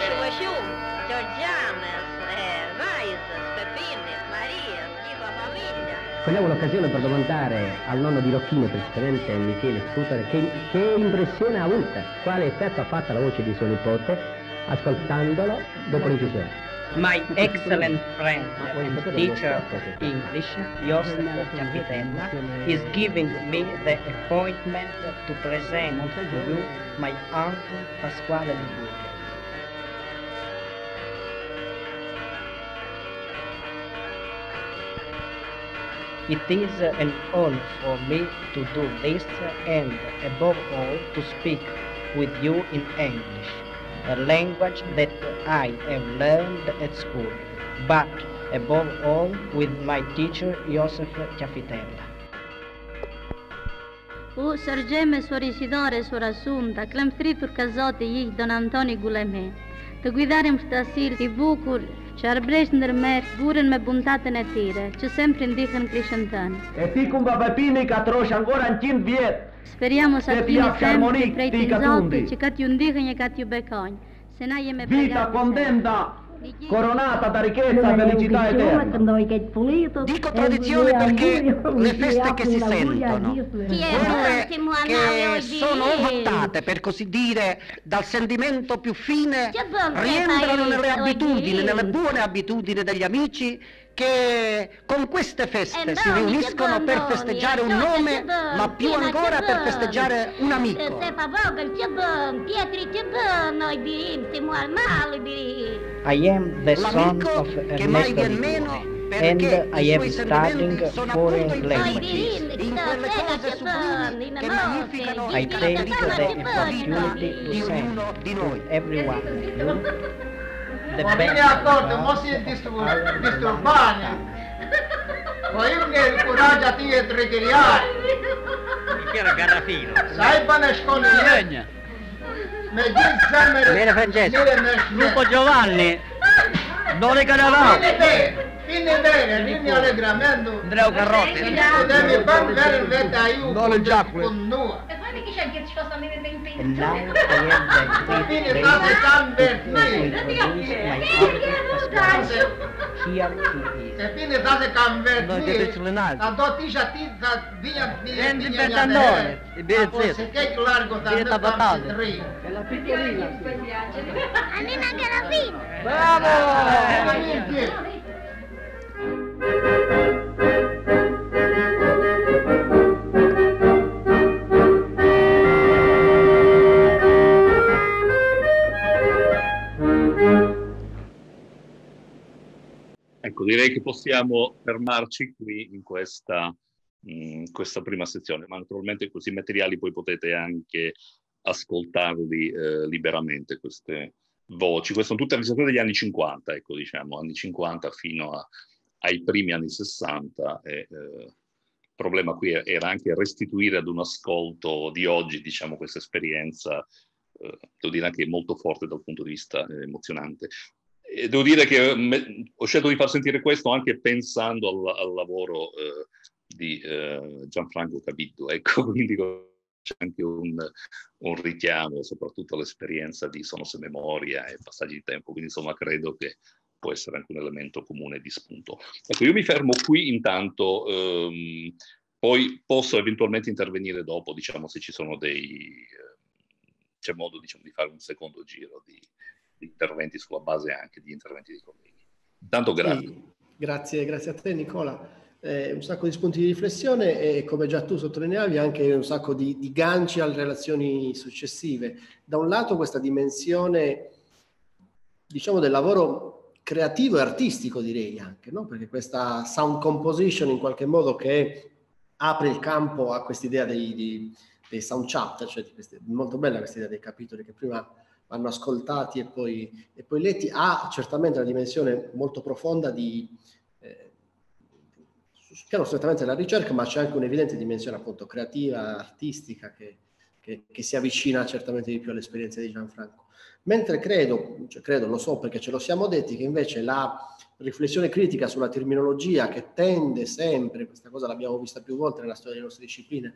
Giorgianes, eh, Weises, Pepines, Marias, di tua famiglia. Cogliamo l'occasione per domandare al nonno di Rocchino, presidente Michele Scutare, che, che impressione ha avuto, quale effetto ha fatto la voce di suo nipote My excellent friend and teacher of English, your Giampitella, is giving me the appointment to present to you my aunt Pasquale Di It is an honor for me to do this and, above all, to speak with you in English. a language that I have learned at school, but above all with my teacher Josef Cafitella. U Sërgjeme, me së rishidore së rasun të klem fritur ka zote i don Antoni Guleme, të guidarim shtasir i bukur që arbresh në gurën me buntatën e tire, që sempre ndihën klishën tënë. E ti kumë ka trosha ngora në qindë vjetë, Speriamo sa të jemi temë të prej të nëzaltit që ka t'ju ndihën e ka t'ju bekojnë, se na jeme Vita contenta coronata da ricchezza e felicità eterna. Dico tradizione perché le feste che si sentono, quelle che sono ovattate per così dire dal sentimento più fine, rientrano nelle abitudini, nelle buone abitudini degli amici che con queste feste eh, si riuniscono per festeggiare un nome, ma più ancora per festeggiare un eh, amico. I am the son of Ernesto Ligure and I am studying foreign languages. I take the opportunity to send to everyone of you ma mi the For best. Mine thought the most disturbani. Voimne curaggia ti e trigiriai. Chi era Garrafino? Sai banescone legna. Bene Francesco, Lupo Giovanni, Non dove cadavamo? Bine bene, bine alegramento. Andrea Carrotti. Devi bambere in veta io con noi. que já diz que sono me ben pensato. Bine, cază E bine, da se cam verde. No, de pe lunat. A doua tija ti, da via via via via nore. E bine zet. Se che tu largo da me cam tri. E la E A me manca la fine. Bravo! Bravo! Ecco, direi che possiamo fermarci qui in questa, in mm, questa prima sezione, ma naturalmente questi materiali poi potete anche ascoltarli eh, liberamente, queste voci. Queste sono tutte registrazioni degli anni 50, ecco, diciamo, anni 50 fino a, ai primi anni 60. E, eh, il problema qui era anche restituire ad un ascolto di oggi, diciamo, questa esperienza eh, devo dire anche molto forte dal punto di vista eh, emozionante. E devo dire che me, ho scelto di far sentire questo anche pensando al, al lavoro eh, di eh, Gianfranco Capitto, ecco, quindi c'è anche un, un, richiamo soprattutto all'esperienza di Sonos Memoria e passaggi di tempo, quindi insomma credo che può essere anche un elemento comune di spunto. Ecco, io mi fermo qui intanto, ehm, poi posso eventualmente intervenire dopo, diciamo, se ci sono dei... Eh, c'è modo diciamo, di fare un secondo giro di, interventi sulla base anche di interventi dei colleghi. Intanto grazie. Sì, grazie, grazie a te Nicola. Eh, un sacco di spunti di riflessione e come già tu sottolineavi anche un sacco di, di ganci alle relazioni successive. Da un lato questa dimensione diciamo del lavoro creativo e artistico direi anche, no? perché questa sound composition in qualche modo che apre il campo a quest'idea dei, dei, dei sound chapter, cioè queste, molto bella questa idea dei capitoli che prima vanno ascoltati e poi, e poi letti, ha certamente una dimensione molto profonda di, sul eh, piano strettamente della ricerca, ma c'è anche un'evidente dimensione appunto creativa, artistica che, che, che, si avvicina certamente di più all'esperienza di Gianfranco. Mentre credo, cioè credo, lo so perché ce lo siamo detti, che invece la riflessione critica sulla terminologia che tende sempre, questa cosa l'abbiamo vista più volte nella storia delle nostre discipline,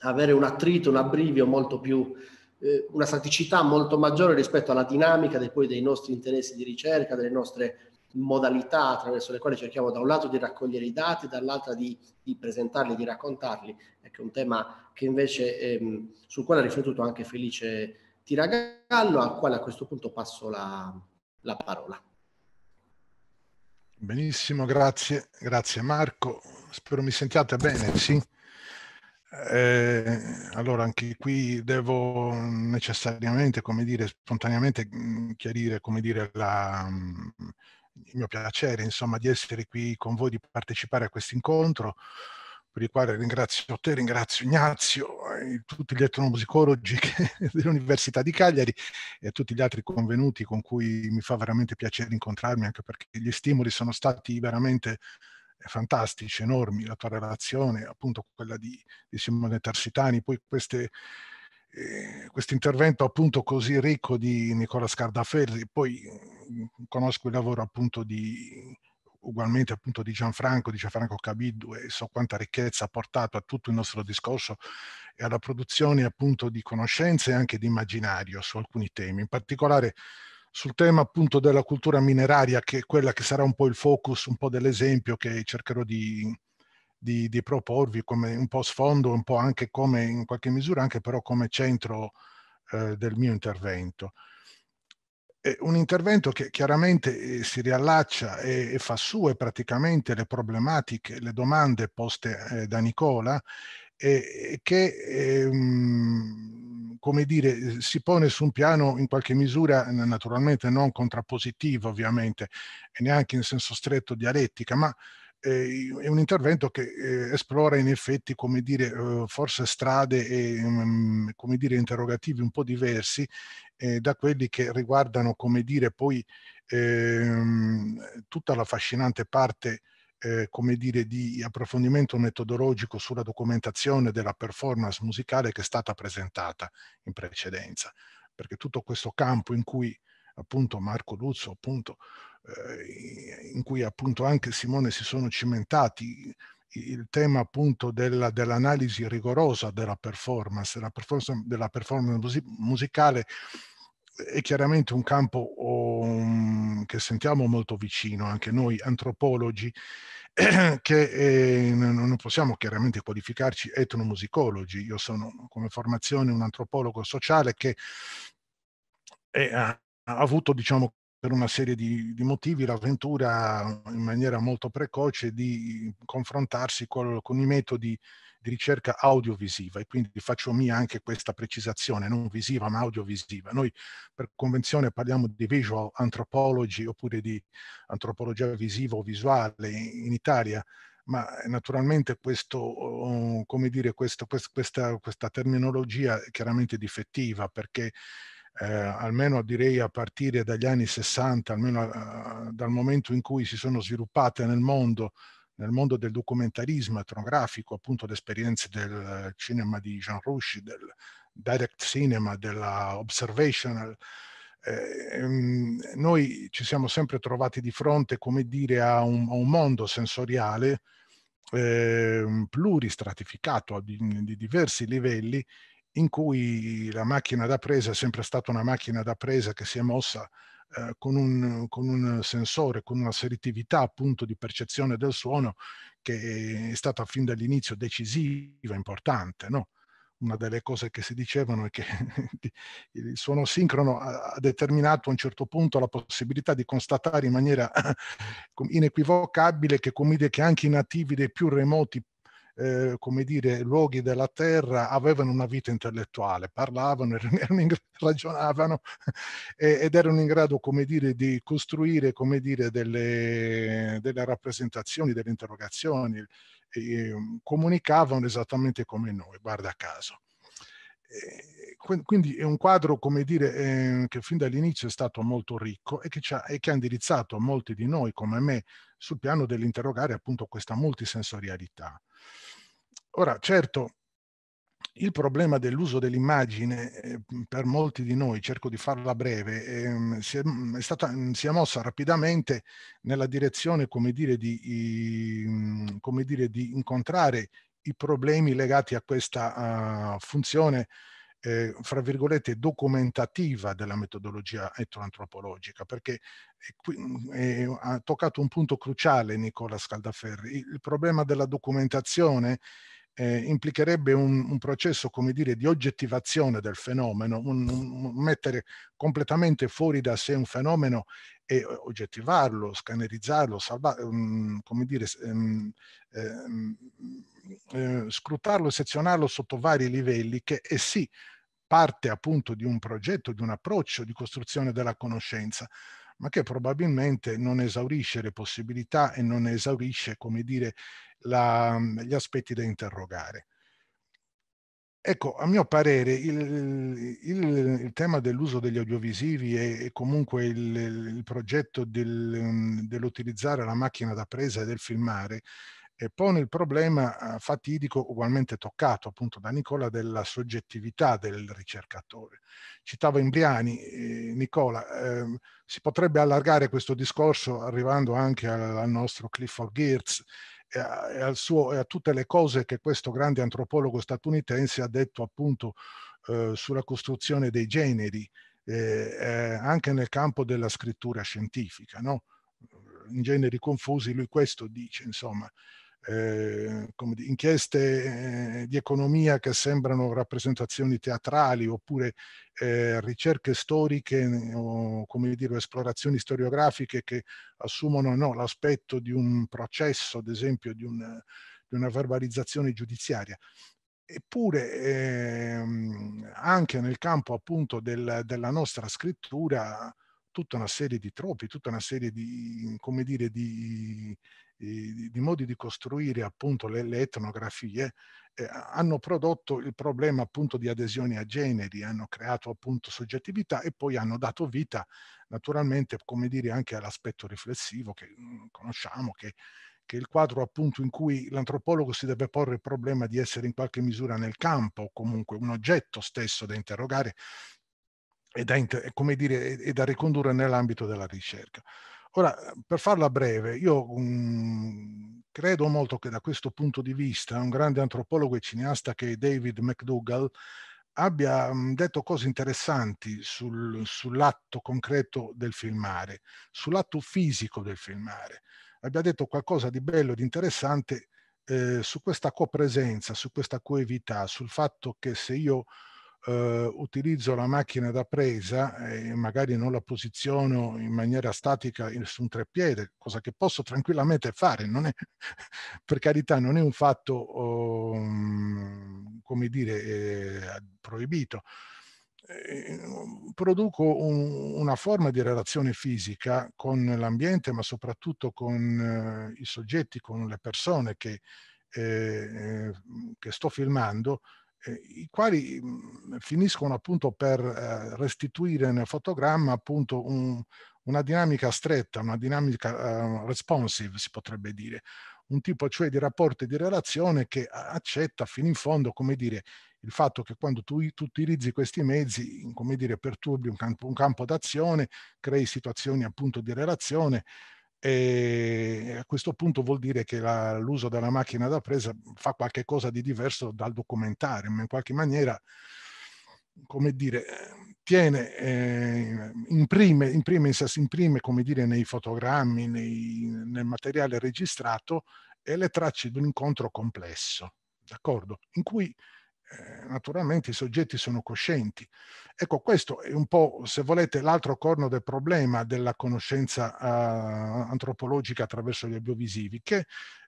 a avere un attrito, un abbrivio molto più eh, una staticità molto maggiore rispetto alla dinamica dei, poi, dei nostri interessi di ricerca, delle nostre modalità attraverso le quali cerchiamo da un lato di raccogliere i dati, dall'altra di, di presentarli, di raccontarli. Ecco un tema che invece, ehm, sul quale ha riflettuto anche Felice Tiragallo, al quale a questo punto passo la, la parola. Benissimo, grazie, grazie Marco. Spero mi sentiate bene, sì? Eh, allora, anche qui devo necessariamente, come dire, spontaneamente mm, chiarire, come dire, la, mm, il mio piacere, insomma, di essere qui con voi, di partecipare a questo incontro, per il quale ringrazio te, ringrazio Ignazio, e tutti gli etnomusicologi dell'Università di Cagliari e tutti gli altri convenuti con cui mi fa veramente piacere incontrarmi, anche perché gli stimoli sono stati veramente fantastici, enormi, la tua relazione, appunto quella di, di Simone Tarsitani, poi queste, eh, questo intervento appunto così ricco di Nicola Scardaferri, poi mm, conosco il lavoro appunto di ugualmente appunto di Gianfranco, di Gianfranco Cabiddu e so quanta ricchezza ha portato a tutto il nostro discorso e alla produzione appunto di conoscenze e anche di immaginario su alcuni temi. In particolare sul tema appunto della cultura mineraria, che è quella che sarà un po' il focus, un po' dell'esempio che cercherò di, di, di proporvi come un po' sfondo, un po' anche come in qualche misura, anche però come centro eh, del mio intervento. È un intervento che chiaramente eh, si riallaccia e, e fa sue praticamente le problematiche, le domande poste eh, da Nicola eh, che ehm, come dire, eh, si pone su un piano in qualche misura naturalmente non contrappositivo ovviamente e neanche in senso stretto dialettica, ma eh, è un intervento che eh, esplora in effetti, come dire, eh, forse strade e um, come dire, interrogativi un po' diversi eh, da quelli che riguardano, come dire, poi ehm, tutta la affascinante parte eh, come dire, di approfondimento metodologico sulla documentazione della performance musicale che è stata presentata in precedenza, perché tutto questo campo in cui appunto Marco Luzzo, appunto, eh, in cui appunto anche Simone si sono cimentati, il tema appunto della, dell'analisi rigorosa della performance, della performance, della performance musicale è chiaramente un campo um, che sentiamo molto vicino, anche noi antropologi, che eh, non possiamo chiaramente qualificarci etnomusicologi. Io sono come formazione un antropologo sociale che è, eh, ha, avuto, diciamo, per una serie di, di, motivi l'avventura in maniera molto precoce di confrontarsi col, con i metodi di ricerca audiovisiva e quindi faccio mia anche questa precisazione, non visiva ma audiovisiva. Noi per convenzione parliamo di visual anthropology oppure di antropologia visiva o visuale in Italia, ma naturalmente questo, oh, come dire, questo, questa, questa terminologia è chiaramente difettiva perché eh, almeno direi a partire dagli anni 60, almeno eh, dal momento in cui si sono sviluppate nel mondo nel mondo del documentarismo etnografico, appunto le esperienze del cinema di Jean Rusci, del direct cinema, della observational, eh, ehm, noi ci siamo sempre trovati di fronte, come dire, a un, a un mondo sensoriale eh, pluristratificato di, di diversi livelli in cui la macchina da presa è sempre stata una macchina da presa che si è mossa eh, con, un, con un sensore, con una selettività appunto di percezione del suono che è stata fin dall'inizio decisiva, importante, no? una delle cose che si dicevano è che il suono sincrono ha determinato a un certo punto la possibilità di constatare in maniera inequivocabile che, come che anche i nativi dei più remoti eh, come dire, luoghi della terra avevano una vita intellettuale, parlavano, in, ragionavano eh, ed erano in grado, come dire, di costruire, come dire, delle, delle rappresentazioni, delle interrogazioni, eh, comunicavano esattamente come noi, guarda caso. Quindi è un quadro, come dire, ehm, che fin dall'inizio è stato molto ricco e che, ha, e che ha indirizzato molti di noi, come me, sul piano dell'interrogare appunto questa multisensorialità Ora, certo, il problema dell'uso dell'immagine eh, per molti di noi, cerco di farla breve, ehm, si, è, mm, stata, mm, si, è, mossa rapidamente nella direzione, come dire, di, mm, come dire, di incontrare i problemi legati a questa funzione, eh, fra virgolette, documentativa della metodologia etnoantropologica, perché eh, ha toccato un punto cruciale Nicola Scaldaferri, il problema della documentazione eh, implicherebbe un, un, processo, come dire, di oggettivazione del fenomeno, un, un, mettere completamente fuori da sé un fenomeno e oggettivarlo, scannerizzarlo, salva, um, come dire, um, um, eh, scrutarlo, sezionarlo sotto vari livelli che, eh sì, parte appunto di un progetto, di un approccio di costruzione della conoscenza, ma che probabilmente non esaurisce le possibilità e non esaurisce, come dire, la, mhmm, gli aspetti da interrogare. Ecco, a mio parere il, il, il tema dell'uso degli audiovisivi e, comunque il, il progetto del, mhmm, dell'utilizzare la macchina da presa e del filmare e pone il problema eh, fatidico ugualmente toccato appunto da Nicola della soggettività del ricercatore. Citavo Imbriani, eh, Nicola, eh, si potrebbe allargare questo discorso arrivando anche al, al nostro Clifford Geertz eh, e a, e, e a, tutte le cose che questo grande antropologo statunitense ha detto appunto eh, sulla costruzione dei generi, eh, anche nel campo della scrittura scientifica, no? in generi confusi, lui questo dice, insomma eh, di, inchieste eh, di economia che sembrano rappresentazioni teatrali oppure eh, ricerche storiche o come dire, esplorazioni storiografiche che assumono no, l'aspetto di un processo, ad esempio di, un, di una verbalizzazione giudiziaria. Eppure ehm, anche nel campo appunto del, della nostra scrittura tutta una serie di troppi, tutta una serie di, come dire, di, di, di modi di costruire appunto le, le etnografie, eh, hanno prodotto il problema appunto di adesioni a generi, hanno creato appunto soggettività e poi hanno dato vita naturalmente, come dire, anche all'aspetto riflessivo che mm, conosciamo, che, che è il quadro appunto in cui l'antropologo si deve porre il problema di essere in qualche misura nel campo o comunque un oggetto stesso da interrogare e da, dire, e da ricondurre nell'ambito della ricerca. Ora, ehm, per farla breve, io um, credo molto che da questo punto di vista un grande antropologo e cineasta che è David McDougall abbia mhmm, detto cose interessanti sul, sull'atto concreto del filmare, sull'atto fisico del filmare. Abbia detto qualcosa di bello, e di interessante eh, su questa copresenza, su questa coevità, sul fatto che se io eh, utilizzo la macchina da presa e magari non la posiziono in maniera statica su un treppiede, cosa che posso tranquillamente fare, è, per carità non è un fatto, oh, come dire, eh, proibito. Eh, produco un, una forma di relazione fisica con l'ambiente, ma soprattutto con eh, i soggetti, con le persone che, eh, che sto filmando, i quali mhmm, finiscono appunto per ehm, restituire nel fotogramma appunto un, una dinamica stretta, una dinamica ehm, responsive si potrebbe dire, un tipo cioè di rapporto e di relazione che accetta fino in fondo, come dire, il fatto che quando tu, tu utilizzi questi mezzi, come dire, perturbi un campo, un campo d'azione, crei situazioni appunto di relazione, e a questo punto vuol dire che la, l'uso della macchina da presa fa qualche cosa di diverso dal documentare, ma in qualche maniera, come dire, tiene, eh, imprime, imprime, imprime, come dire, nei fotogrammi, nei, nel materiale registrato e le tracce di un incontro complesso, d'accordo? In cui eh, naturalmente i soggetti sono coscienti. Ecco, questo è un po', se volete, l'altro corno del problema della conoscenza eh, antropologica attraverso gli audiovisivi, che,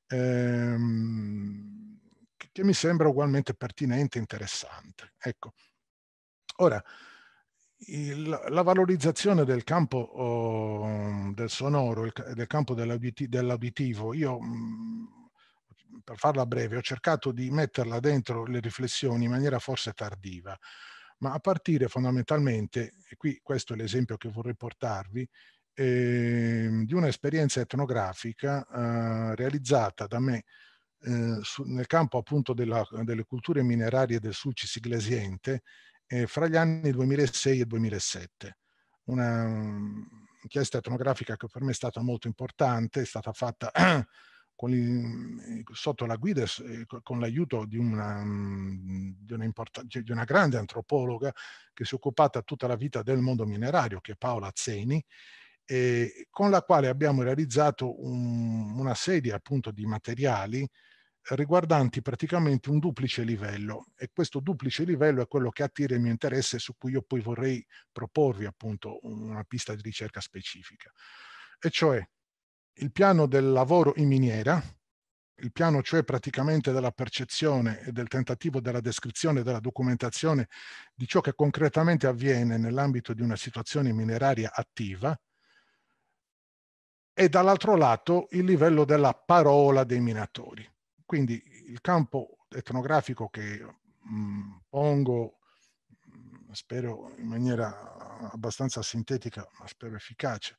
ehm, che mi sembra ugualmente pertinente e interessante. Ecco. Ora, il, la valorizzazione del campo oh, del sonoro, il, del campo dell'auditivo, io mh, mm, per farla breve, ho cercato di metterla dentro le riflessioni in maniera forse tardiva, ma a partire fondamentalmente, e qui questo è l'esempio che vorrei portarvi, eh, di un'esperienza etnografica eh, realizzata da me eh, su, nel campo appunto della, delle culture minerarie del Sulcis Iglesiente eh, fra gli anni 2006 e 2007. Una mm, inchiesta etnografica che per me è stata molto importante, è stata fatta con, mm, sotto la guida e eh, con l'aiuto di una, mm, di, una cioè, di una, grande antropologa che si è occupata tutta la vita del mondo minerario, che è Paola Zeni, e con la quale abbiamo realizzato un, una serie appunto di materiali riguardanti praticamente un duplice livello e questo duplice livello è quello che attira il mio interesse su cui io poi vorrei proporvi appunto una pista di ricerca specifica e cioè il piano del lavoro in miniera, il piano cioè praticamente della percezione e del tentativo della descrizione, della documentazione di ciò che concretamente avviene nell'ambito di una situazione mineraria attiva, e dall'altro lato il livello della parola dei minatori. Quindi il campo etnografico che mh, mm, pongo, mm, spero in maniera abbastanza sintetica, ma spero efficace,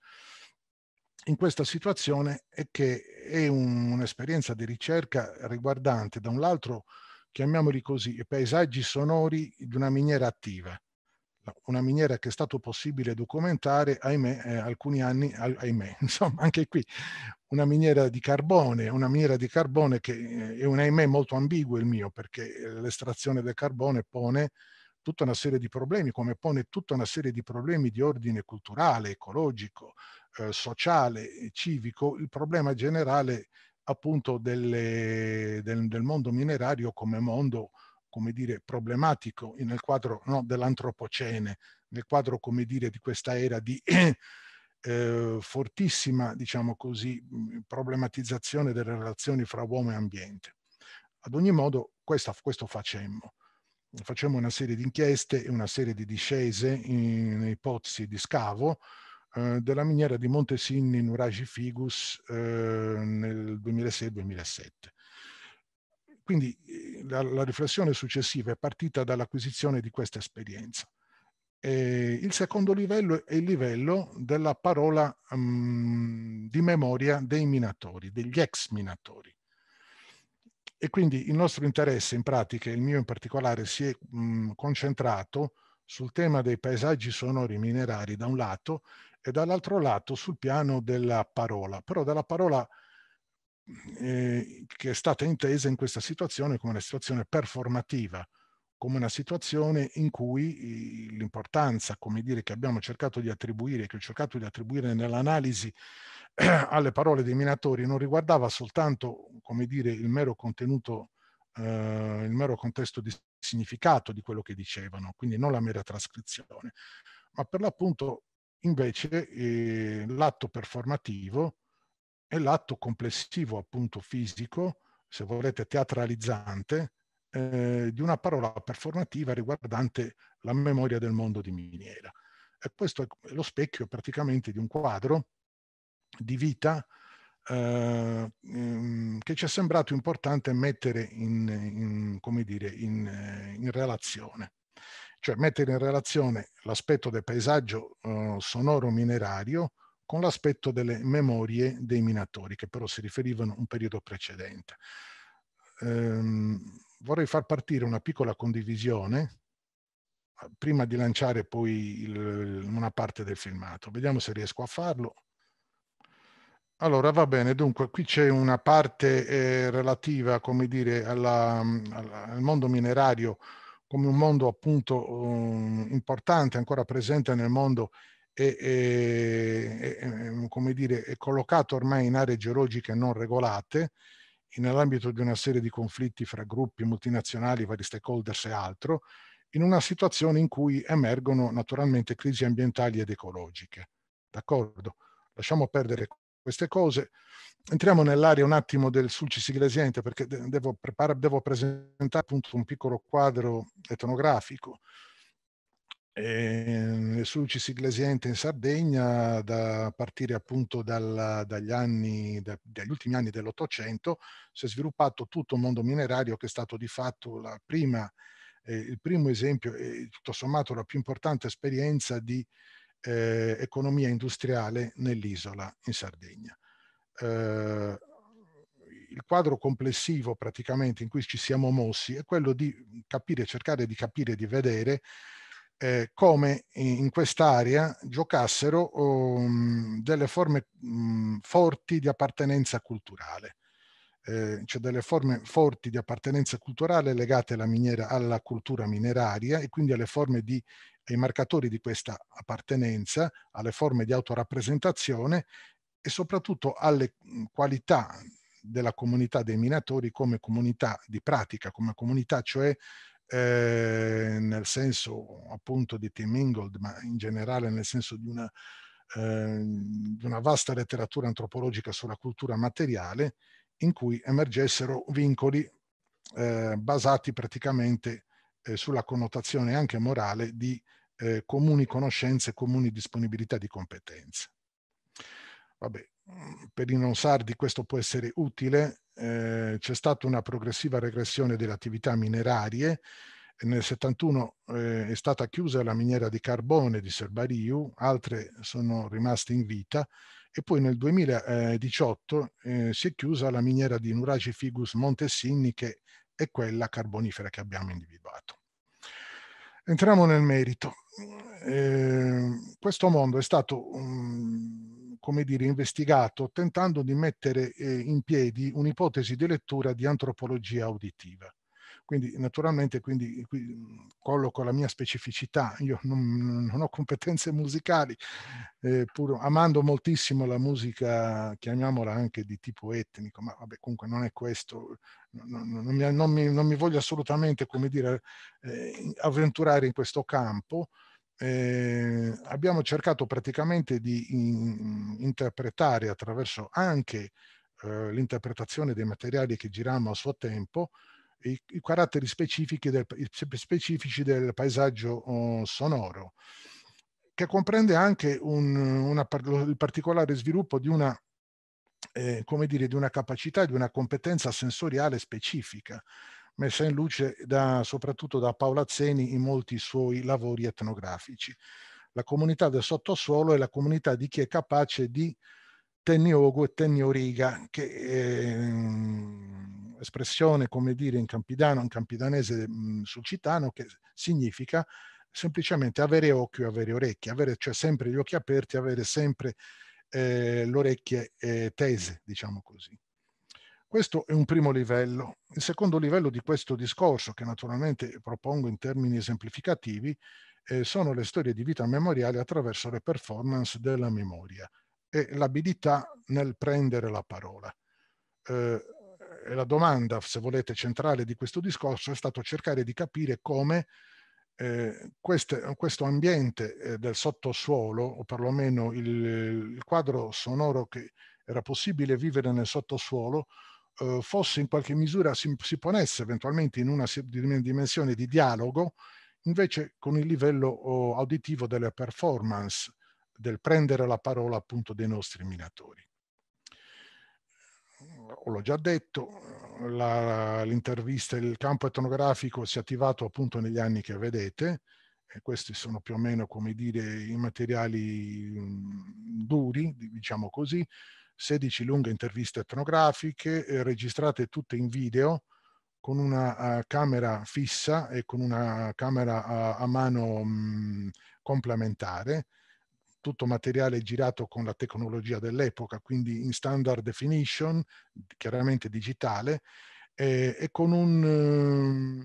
in questa situazione è che è un, un'esperienza di ricerca riguardante, da un lato, chiamiamoli così, i paesaggi sonori di una miniera attiva, una miniera che è stato possibile documentare, ahimè, eh, alcuni anni, ahimè, insomma, anche qui, una miniera di carbone, una miniera di carbone che eh, è un ahimè molto ambiguo il mio, perché eh, l'estrazione del carbone pone tutta una serie di problemi, come pone tutta una serie di problemi di ordine culturale, ecologico, eh, sociale e civico il problema generale appunto delle, del, del, mondo minerario come mondo, come dire, problematico nel quadro no, dell'antropocene, nel quadro, come dire, di questa era di eh, fortissima, diciamo così, problematizzazione delle relazioni fra uomo e ambiente. Ad ogni modo, questa, questo facemmo. Facemmo una serie di inchieste e una serie di discese in, nei pozzi di scavo, eh, della miniera di Montesinni in Uragi Figus eh, nel 2006-2007. Quindi eh, la, la, riflessione successiva è partita dall'acquisizione di questa esperienza. E il secondo livello è il livello della parola mh, mm, di memoria dei minatori, degli ex minatori. E quindi il nostro interesse, in pratica, il mio in particolare, si è mh, mm, concentrato sul tema dei paesaggi sonori minerari da un lato e dall'altro lato sul piano della parola, però della parola eh, che è stata intesa in questa situazione come una situazione performativa, come una situazione in cui eh, l'importanza, come dire, che abbiamo cercato di attribuire, che ho cercato di attribuire nell'analisi alle parole dei minatori, non riguardava soltanto, come dire, il mero contenuto, eh, il mero contesto di significato di quello che dicevano, quindi non la mera trascrizione, ma per l'appunto invece eh, l'atto performativo è l'atto complessivo appunto fisico, se volete teatralizzante, eh, di una parola performativa riguardante la memoria del mondo di miniera. E questo è lo specchio praticamente di un quadro di vita eh, ehm, che ci è sembrato importante mettere in, in, dire, in, eh, in relazione cioè mettere in relazione l'aspetto del paesaggio eh, sonoro minerario con l'aspetto delle memorie dei minatori, che però si riferivano a un periodo precedente. Ehm, vorrei far partire una piccola condivisione eh, prima di lanciare poi il, una parte del filmato. Vediamo se riesco a farlo. Allora, va bene, dunque qui c'è una parte eh, relativa, come dire, alla, alla, al mondo minerario come un mondo appunto um, importante, ancora presente nel mondo e, e, e, ehm, come dire, è collocato ormai in aree geologiche non regolate, nell'ambito di una serie di conflitti fra gruppi multinazionali, vari stakeholders e altro, in una situazione in cui emergono naturalmente crisi ambientali ed ecologiche. D'accordo? Lasciamo perdere queste cose. Entriamo nell'area un attimo del Sulcis Iglesiente perché devo, prepara, devo presentare appunto un piccolo quadro etnografico. E, ehm, Sulcis Iglesiente in Sardegna da partire appunto dalla, dagli, anni, da, dagli ultimi anni dell'Ottocento si è sviluppato tutto un mondo minerario che è stato di fatto la prima, eh, il primo esempio e tutto sommato la più importante esperienza di eh, economia industriale nell'isola in Sardegna. Eh, il quadro complessivo praticamente in cui ci siamo mossi è quello di capire, cercare di capire, di vedere eh, come in, in quest'area giocassero um, delle forme um, forti di appartenenza culturale. Eh, cioè delle forme forti di appartenenza culturale legate alla, miniera, alla, cultura mineraria e quindi alle forme di ai marcatori di questa appartenenza, alle forme di autorappresentazione e soprattutto alle qualità della comunità dei minatori come comunità di pratica, come comunità cioè eh, nel senso appunto di Tim Ingold, ma in generale nel senso di una, eh, di una vasta letteratura antropologica sulla cultura materiale in cui emergessero vincoli eh, basati praticamente eh, sulla connotazione anche morale di eh, comuni conoscenze, comuni disponibilità di competenze. Vabbè, mm, per i non sardi questo può essere utile, eh, c'è stata una progressiva regressione delle attività minerarie, nel 71 eh, è stata chiusa la miniera di carbone di Serbariu, altre sono rimaste in vita e poi nel 2018 eh, eh, si è chiusa la miniera di Nuraci Figus Montesini che e quella carbonifera che abbiamo individuato. Entriamo nel merito. Eh, questo mondo è stato, um, come dire, investigato tentando di mettere eh, in piedi un'ipotesi di lettura di antropologia uditiva. Quindi naturalmente quindi, qui mhmm, colloco la mia specificità, io non, non ho competenze musicali, eh, pur amando moltissimo la musica, chiamiamola anche di tipo etnico, ma vabbè comunque non è questo, non, non, mi, non mi, mi, voglio assolutamente come dire, eh, avventurare in questo campo. Eh, abbiamo cercato praticamente di in, interpretare attraverso anche eh, l'interpretazione dei materiali che girammo a suo tempo, i, i caratteri specifici del, specifici del paesaggio uhm, sonoro, che comprende anche un, una, il particolare sviluppo di una eh, come dire, di una capacità, di una competenza sensoriale specifica, messa in luce da, soprattutto da Paola Zeni in molti suoi lavori etnografici. La comunità del sottosuolo è la comunità di chi è capace di Tenniogu e Tennioriga, che è ehm, espressione, come dire, in campidano, in campidanese mh, mm, sulcitano, che significa semplicemente avere occhio e avere orecchie, avere cioè sempre gli occhi aperti, avere sempre eh, le orecchie eh, tese, diciamo così. Questo è un primo livello. Il secondo livello di questo discorso, che naturalmente propongo in termini esemplificativi, eh, sono le storie di vita memoriale attraverso le performance della memoria e l'abilità nel prendere la parola. Eh, la domanda, se volete, centrale di questo discorso è stato cercare di capire come eh, queste, questo ambiente eh, del sottosuolo, o perlomeno il, il, quadro sonoro che era possibile vivere nel sottosuolo, eh, fosse in qualche misura, si, si ponesse eventualmente in una dimensione di dialogo, invece con il livello oh, auditivo delle performance del prendere la parola appunto dei nostri minatori. L'ho già detto, l'intervista, il campo etnografico si è attivato appunto negli anni che vedete, e questi sono più o meno, come dire, i materiali duri, diciamo così, 16 lunghe interviste etnografiche eh, registrate tutte in video con una uh, camera fissa e con una camera uh, a mano mh, complementare tutto materiale girato con la tecnologia dell'epoca, quindi in standard definition, chiaramente digitale, eh, e con un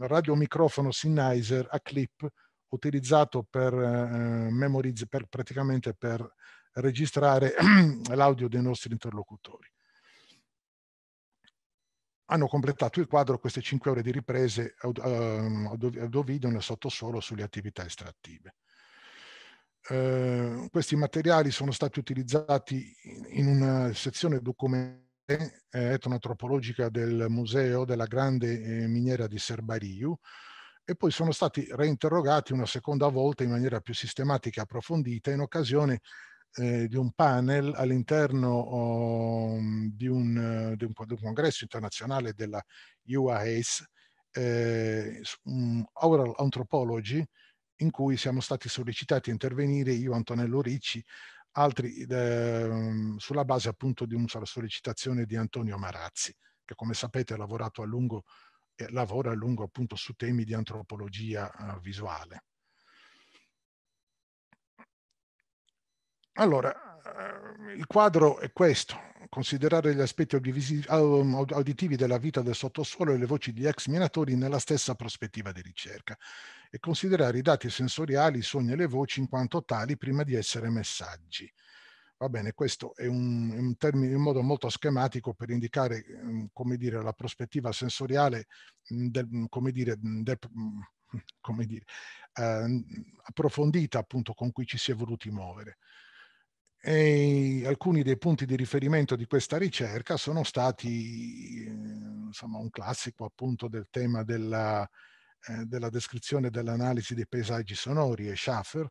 eh, radiomicrofono Sennheiser a clip utilizzato per, eh, per praticamente per registrare l'audio dei nostri interlocutori. Hanno completato il quadro queste cinque ore di riprese audio-video ehm, nel sottosuolo sulle attività estrattive eh, questi materiali sono stati utilizzati in una sezione documentare eh, etnoantropologica del museo della grande eh, miniera di Serbariu e poi sono stati reinterrogati una seconda volta in maniera più sistematica e approfondita in occasione eh, di un panel all'interno oh, di, un, di, un, di, un, congresso internazionale della UAS, eh, mm, Oral Anthropology, in cui siamo stati sollecitati a intervenire io, Antonello Ricci, altri eh, sulla base appunto di una sollecitazione di Antonio Marazzi, che come sapete ha lavorato a lungo, eh, lavora a lungo appunto su temi di antropologia eh, visuale. Allora, ehm, il quadro è questo, considerare gli aspetti auditivi della vita del sottosuolo e le voci degli ex minatori nella stessa prospettiva di ricerca e considerare i dati sensoriali, i sogni e le voci in quanto tali prima di essere messaggi. Va bene, questo è un, un, termine, un modo molto schematico per indicare ehm, come dire, la prospettiva sensoriale del, come dire, del, come dire, eh, approfondita appunto con cui ci si è voluti muovere. E alcuni dei punti di riferimento di questa ricerca sono stati ehm, insomma, un classico appunto del tema della, eh, della descrizione dell'analisi dei paesaggi sonori e Schaffer,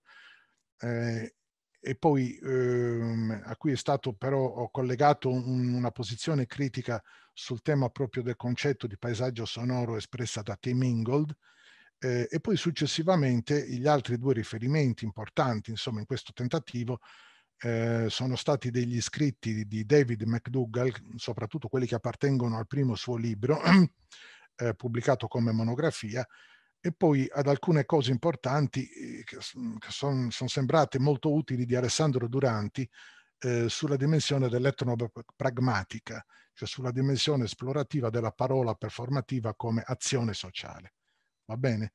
eh, e poi ehm, a cui è stato però ho collegato un, una posizione critica sul tema proprio del concetto di paesaggio sonoro espressa da Tim Ingold, eh, e poi successivamente gli altri due riferimenti importanti, insomma, in questo tentativo eh, sono stati degli scritti di David McDougall, soprattutto quelli che appartengono al primo suo libro, eh, pubblicato come monografia, e poi ad alcune cose importanti eh, che, che sono son sembrate molto utili di Alessandro Duranti eh, sulla dimensione dell'etnopragmatica, cioè sulla dimensione esplorativa della parola performativa come azione sociale. Va bene?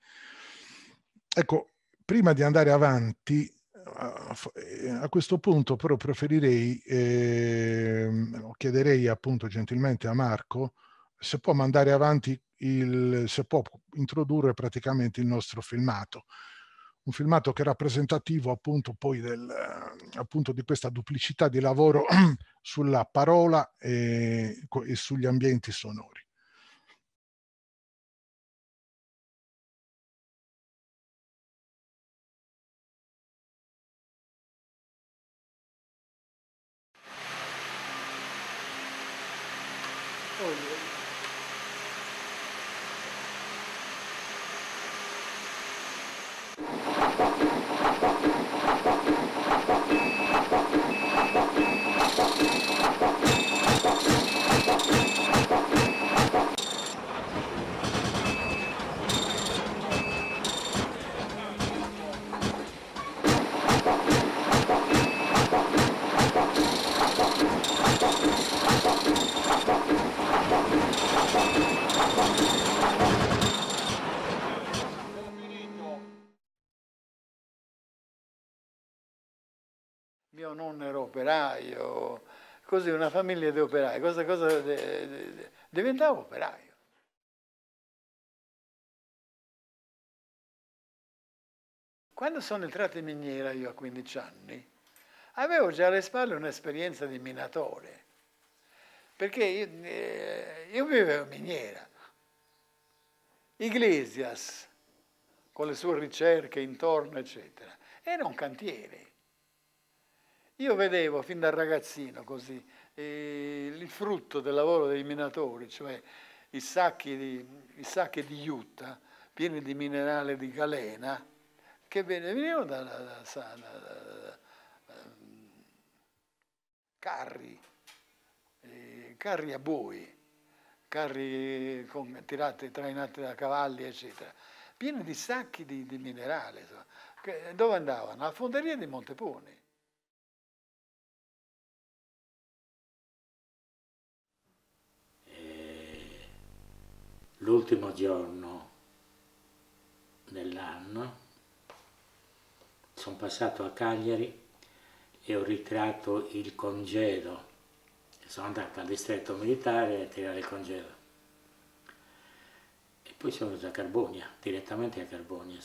Ecco, prima di andare avanti, a, eh, questo punto però preferirei, eh, chiederei appunto gentilmente a Marco se può mandare avanti il, se può introdurre praticamente il nostro filmato. Un filmato che è rappresentativo appunto poi del, appunto di questa duplicità di lavoro sulla parola e, e sugli ambienti sonori. Oh, yeah. Thank you. Mio nonno era operaio, così una famiglia di operai, cosa, cosa de, de, de, diventava operaio. Quando sono entrato in miniera io a 15 anni, avevo già alle spalle un'esperienza di minatore, perché io, eh, io vivevo in miniera. Iglesias, con le sue ricerche intorno, eccetera, era un cantiere. Io vedevo fin da ragazzino così eh, il frutto del lavoro dei minatori, cioè i sacchi di, i sacchi di iutta pieni di minerale di galena che venivano da, da, da, da carri, eh, carri a bui, carri con, tirati, trainati da cavalli, eccetera, pieni di sacchi di, di minerale. Insomma, dove andavano? A fonderia di Monteponi l'ultimo giorno dell'anno, sono passato a Cagliari e ho ritirato il congedo. Sono andato al distretto militare a tirare il congedo. E poi sono andato a Carbonia, direttamente a Carbonia.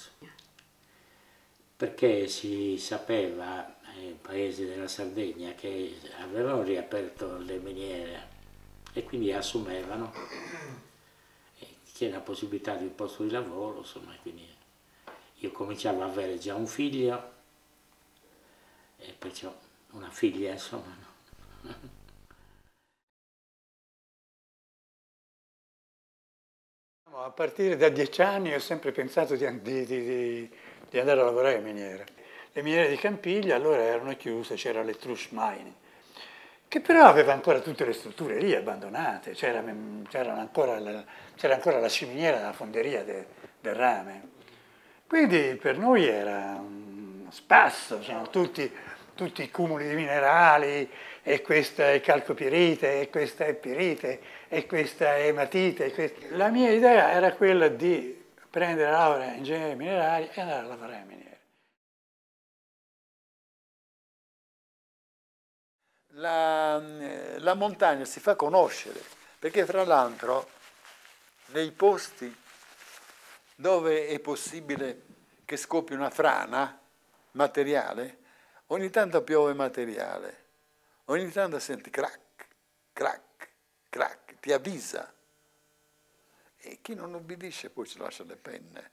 Perché si sapeva eh, nei paesi della Sardegna che avevano riaperto le miniere e quindi assumevano c'è la possibilità di un posto di lavoro, insomma, quindi io cominciavo ad avere già un figlio e perciò una figlia, insomma. No? A partire da dieci anni ho sempre pensato di, di, di, di andare a lavorare in miniera. Le miniere di Campiglia allora erano chiuse, c'era le Trush Mining, che però aveva ancora tutte le strutture lì abbandonate, c'era, ancora, mm, ancora, la, ciminiera, la fonderia de, del rame. Quindi per noi era un spasso, sono tutti, tutti i cumuli di minerali, e questa è calcopirite, e questa è pirite, e questa è matite. Questa... La mia idea era quella di prendere laurea in ingegneria minerari e andare a lavorare a Milano. la, mm, la montagna si fa conoscere, perché fra l'altro nei posti dove è possibile che scoppi una frana materiale, ogni tanto piove materiale, ogni tanto senti crack, crack, crack, ti avvisa. E chi non obbedisce poi ci lascia le penne.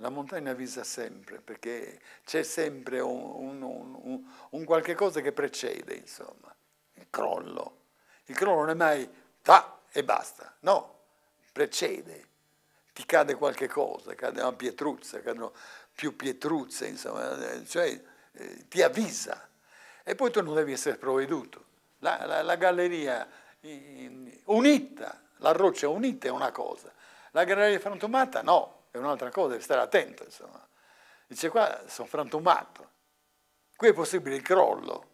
La montagna avvisa sempre, perché c'è sempre un, un, un, un, qualche cosa che precede, insomma, il crollo. Il crollo non è mai fa e basta, no, precede. Ti cade qualche cosa, cade una pietruzza, cadono più pietruzze, insomma, eh, cioè eh, ti avvisa. E poi tu non devi essere provveduto. La, la, la galleria in, unita, la roccia unita è una cosa, la galleria frantumata no è un'altra cosa, devi stare attento, insomma. Dice qua sono frantumato, qui è possibile il crollo,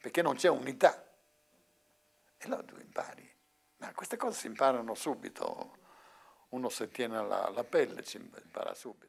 perché non c'è unità. E allora tu impari. Ma queste cose si imparano subito, uno se tiene la, la pelle si impara subito.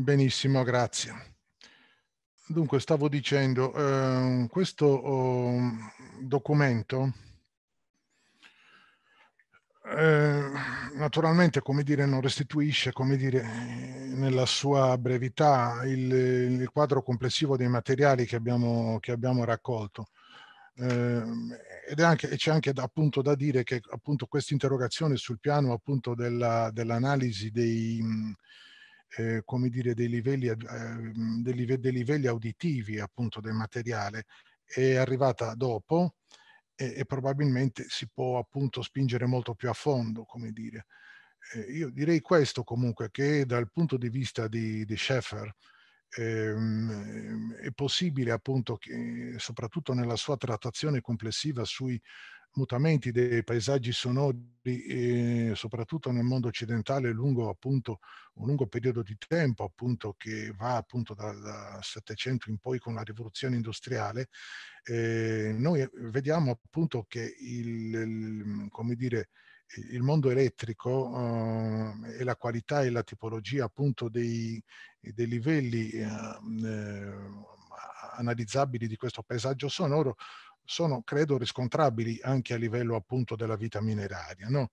Benissimo, grazie. Dunque, stavo dicendo, eh, questo oh, documento eh, naturalmente, come dire, non restituisce, come dire, nella sua brevità il, il quadro complessivo dei materiali che abbiamo, che abbiamo raccolto. Eh, ed anche, c'è anche da, appunto da dire che appunto questa interrogazione sul piano appunto della, dell'analisi dei... Mh, eh, come dire, dei livelli, eh, dei, live, dei livelli auditivi appunto del materiale è arrivata dopo e, e, probabilmente si può appunto spingere molto più a fondo, come dire. Eh, io direi questo comunque, che dal punto di vista di, di Schaeffer ehm, è possibile appunto, che, soprattutto nella sua trattazione complessiva sui mutamenti dei paesaggi sonori, eh, soprattutto nel mondo occidentale, lungo appunto un lungo periodo di tempo, appunto che va appunto dal Settecento in poi con la rivoluzione industriale, eh, noi eh, vediamo appunto che il, il come dire, il mondo elettrico eh, e la qualità e la tipologia appunto dei, dei livelli eh, eh, analizzabili di questo paesaggio sonoro sono credo riscontrabili anche a livello appunto della vita mineraria, no?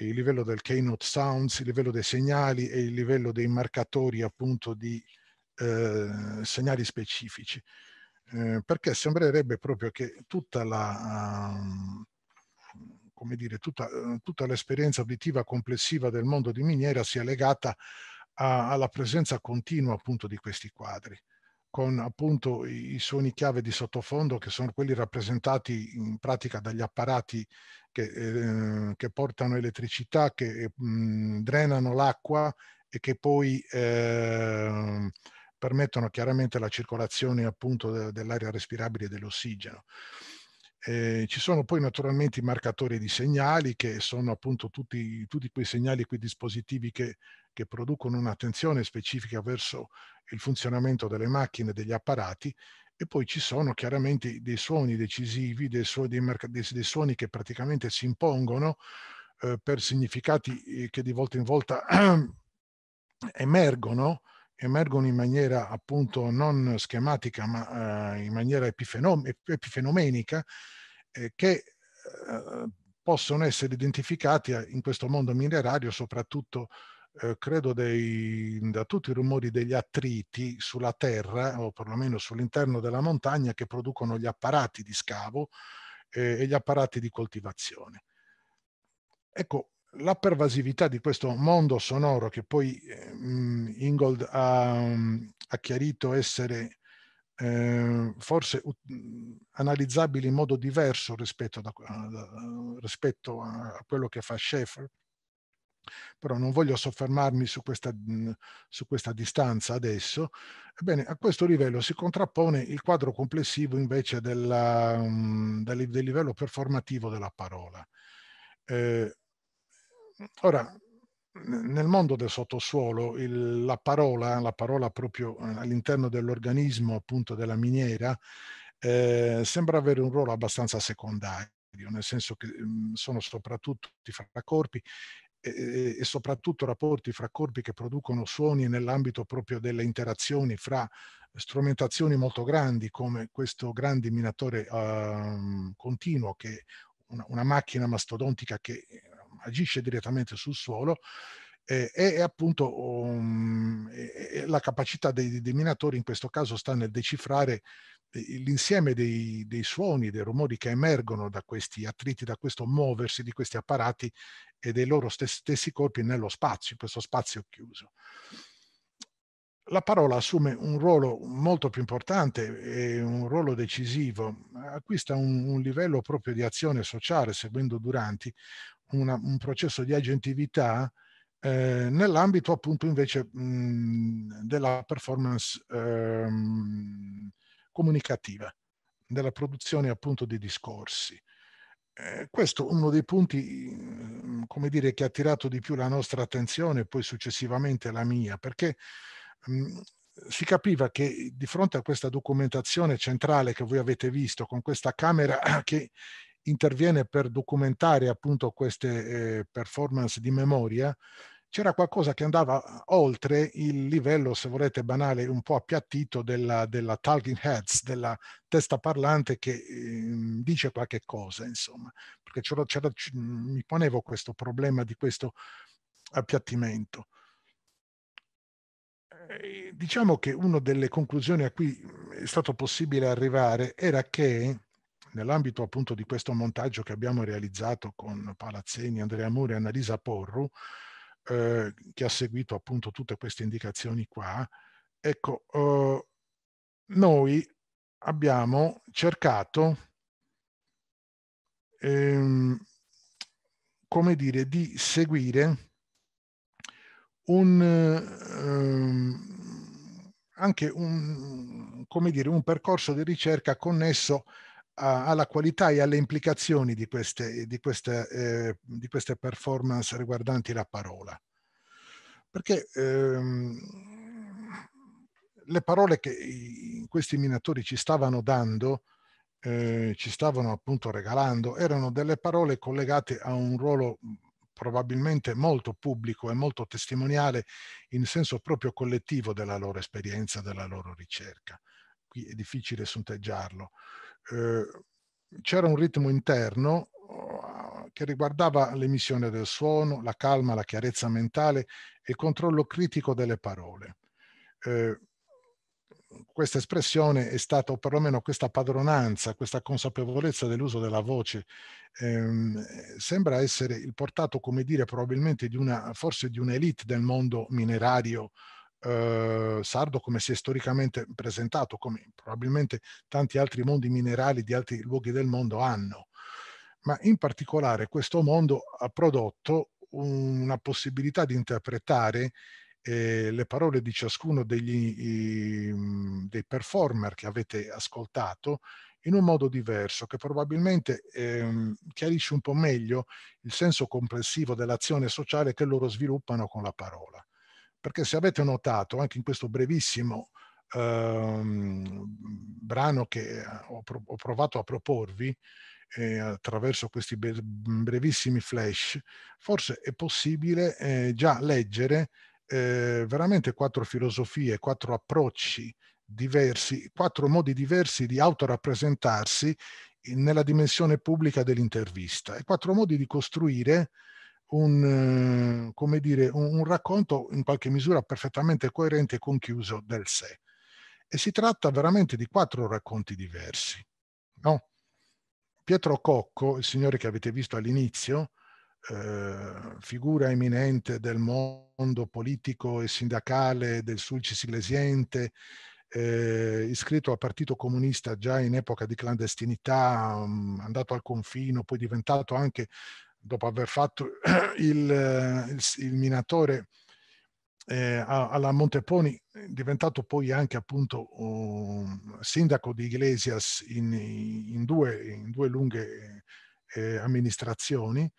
il livello del keynote sounds, il livello dei segnali e il livello dei marcatori appunto di eh, segnali specifici, eh, perché sembrerebbe proprio che tutta la... Um, come dire, tutta, eh, tutta l'esperienza uditiva complessiva del mondo di miniera sia legata a, alla presenza continua appunto di questi quadri con appunto i suoni chiave di sottofondo che sono quelli rappresentati in pratica dagli apparati che, eh, che portano elettricità, che mh, mhmm, drenano l'acqua e che poi eh, permettono chiaramente la circolazione appunto dell'aria respirabile e dell'ossigeno. Eh, ci sono poi naturalmente i marcatori di segnali che sono appunto tutti, tutti quei segnali quei dispositivi che, che, producono un'attenzione specifica verso il funzionamento delle macchine, degli apparati e poi ci sono chiaramente dei suoni decisivi, dei, su- dei, merc- dei, dei suoni che praticamente si impongono eh, per significati eh, che di volta in volta emergono emergono in maniera appunto non schematica ma eh, in maniera epifenom- epifenomenica eh, che eh, possono essere identificati eh, in questo mondo minerario soprattutto eh, credo dei, da tutti i rumori degli attriti sulla terra o perlomeno sull'interno della montagna che producono gli apparati di scavo eh, e gli apparati di coltivazione. Ecco, la pervasività di questo mondo sonoro che poi um, Ingold ha, mm, ha, chiarito essere eh, forse mm, analizzabile in modo diverso rispetto, da, uh, rispetto a quello che fa Schaeffer, però non voglio soffermarmi su questa, mm, su questa, distanza adesso, ebbene a questo livello si contrappone il quadro complessivo invece della, del, del, livello performativo della parola. Eh, Ora, nel mondo del sottosuolo il, la, parola, la parola proprio eh, all'interno dell'organismo appunto della miniera, eh, sembra avere un ruolo abbastanza secondario, nel senso che mh, mm, sono soprattutto i fracorpi e, e soprattutto rapporti fra corpi che producono suoni nell'ambito proprio delle interazioni fra strumentazioni molto grandi come questo grande minatore eh, continuo che una, una macchina mastodontica che eh, agisce direttamente sul suolo e appunto um, la capacità dei, dei, minatori in questo caso sta nel decifrare eh, l'insieme dei, dei, suoni, dei rumori che emergono da questi attriti, da questo muoversi di questi apparati e dei loro stessi, stessi corpi nello spazio, in questo spazio chiuso la parola assume un ruolo molto più importante e un ruolo decisivo, acquista un, un livello proprio di azione sociale, seguendo Duranti, una, un processo di agentività eh, nell'ambito appunto invece mh, della performance ehm, comunicativa, della produzione appunto di discorsi. Eh, questo è uno dei punti, come dire, che ha attirato di più la nostra attenzione e poi successivamente la mia, perché mh, si capiva che di fronte a questa documentazione centrale che voi avete visto, con questa camera che interviene per documentare appunto queste eh, performance di memoria, c'era qualcosa che andava eh, oltre il livello, se volete, banale, un po' appiattito della, della talking heads, della testa parlante che eh, dice qualche cosa, insomma, perché c'era, c'era, mm, mi ponevo questo problema di questo appiattimento. Eh, diciamo che una delle conclusioni a cui mm, è stato possibile arrivare era che nell'ambito appunto di questo montaggio che abbiamo realizzato con Palazzini, Andrea Muri e Annalisa Porru, eh, che ha seguito appunto tutte queste indicazioni qua, ecco, eh, noi abbiamo cercato, ehm, come dire, di seguire un, ehm, anche un, dire, un, percorso di ricerca connesso a, alla qualità e alle implicazioni di queste, di, queste, eh, di queste performance riguardanti la parola. Perché ehm, le parole che questi minatori ci stavano dando, eh, ci stavano appunto regalando, erano delle parole collegate a un ruolo mm, probabilmente molto pubblico e molto testimoniale in senso proprio collettivo della loro esperienza, della loro ricerca. Qui è difficile sonteggiarlo. Eh, c'era un ritmo interno oh, che riguardava l'emissione del suono, la calma, la chiarezza mentale e il controllo critico delle parole. Eh, questa espressione è stata, o perlomeno questa padronanza, questa consapevolezza dell'uso della voce, ehm, sembra essere il portato, come dire, probabilmente di una, forse di un'elite del mondo minerario Uhm, sardo come si è storicamente presentato, come probabilmente tanti altri mondi minerali di altri luoghi del mondo hanno. Ma in particolare questo mondo ha prodotto una possibilità di interpretare eh, le parole di ciascuno degli, i, ehm, dei performer che avete ascoltato in un modo diverso che probabilmente ehm, chiarisce un po' meglio il senso complessivo dell'azione sociale che loro sviluppano con la parola perché se avete notato anche in questo brevissimo ehm, brano che ho, pro- ho, provato a proporvi eh, attraverso questi be- brevissimi flash, forse è possibile eh, già leggere eh, veramente quattro filosofie, quattro approcci diversi, quattro modi diversi di autorappresentarsi eh, nella dimensione pubblica dell'intervista e quattro modi di costruire un, eh, come dire, un, un racconto in qualche misura perfettamente coerente e conchiuso del sé. E si tratta veramente di quattro racconti diversi. No? Pietro Cocco, il signore che avete visto all'inizio, eh, figura eminente del mondo politico e sindacale del Sulcis Iglesiente, eh, iscritto al Partito Comunista già in epoca di clandestinità, mh, mm, andato al confino, poi diventato anche dopo aver fatto il, eh, il, il minatore eh, alla Monteponi, diventato poi anche appunto um, sindaco di Iglesias in, in, due, in due, lunghe eh, amministrazioni,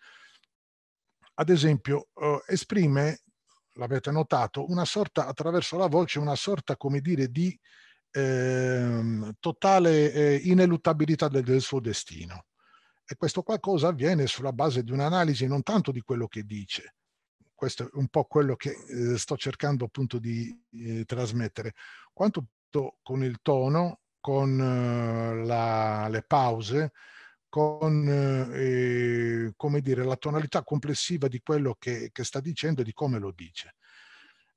ad esempio eh, esprime, l'avete notato, una sorta, attraverso la voce, una sorta, come dire, di ehm, totale eh, ineluttabilità del, del suo destino e questo qualcosa avviene sulla base di un'analisi non tanto di quello che dice, questo è un po' quello che eh, sto cercando appunto di eh, trasmettere, quanto con il tono, con eh, la, le pause, con eh, eh, come dire, la tonalità complessiva di quello che, che sta dicendo e di come lo dice.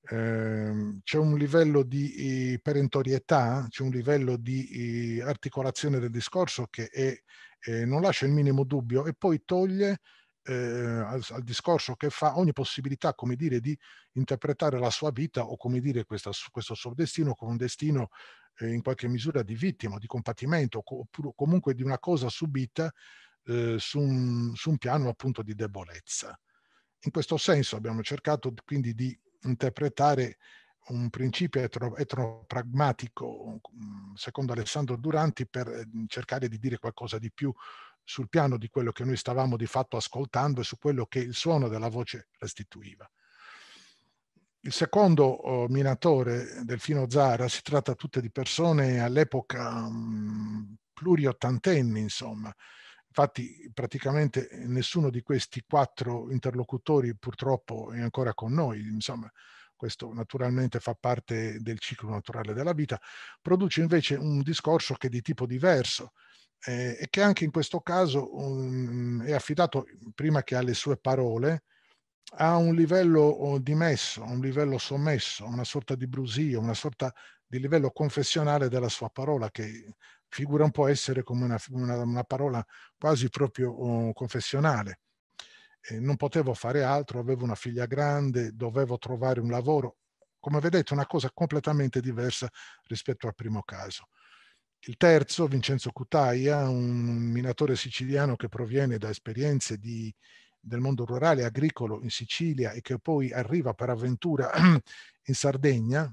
Ehm, c'è un livello di eh, perentorietà, c'è un livello di articolazione del discorso che è eh, non lascia il minimo dubbio e poi toglie eh, al, al, discorso che fa ogni possibilità, come dire, di interpretare la sua vita o come dire questa, questo suo destino come un destino eh, in qualche misura di vittima, di compatimento, oppure comunque di una cosa subita eh, su, un, su un piano appunto di debolezza. In questo senso abbiamo cercato quindi di interpretare un principio etno, etnopragmatico, mm, secondo Alessandro Duranti, per eh, mm, cercare di dire qualcosa di più sul piano di quello che noi stavamo di fatto ascoltando e su quello che il suono della voce restituiva. Il secondo oh, minatore, Delfino Zara, si tratta tutte di persone all'epoca um, mm, pluriottantenni, insomma. Infatti praticamente eh, nessuno di questi quattro interlocutori purtroppo è ancora con noi, insomma questo naturalmente fa parte del ciclo naturale della vita, produce invece un discorso che è di tipo diverso eh, e che anche in questo caso um, è affidato, prima che alle sue parole, a un livello oh, dimesso, a un livello sommesso, a una sorta di brusio, una sorta di livello confessionale della sua parola che figura un po' essere come una, una, una parola quasi proprio oh, confessionale non potevo fare altro, avevo una figlia grande, dovevo trovare un lavoro. Come vedete, una cosa completamente diversa rispetto al primo caso. Il terzo, Vincenzo Cutaia, un minatore siciliano che proviene da esperienze di, del mondo rurale agricolo in Sicilia e che poi arriva per avventura in Sardegna,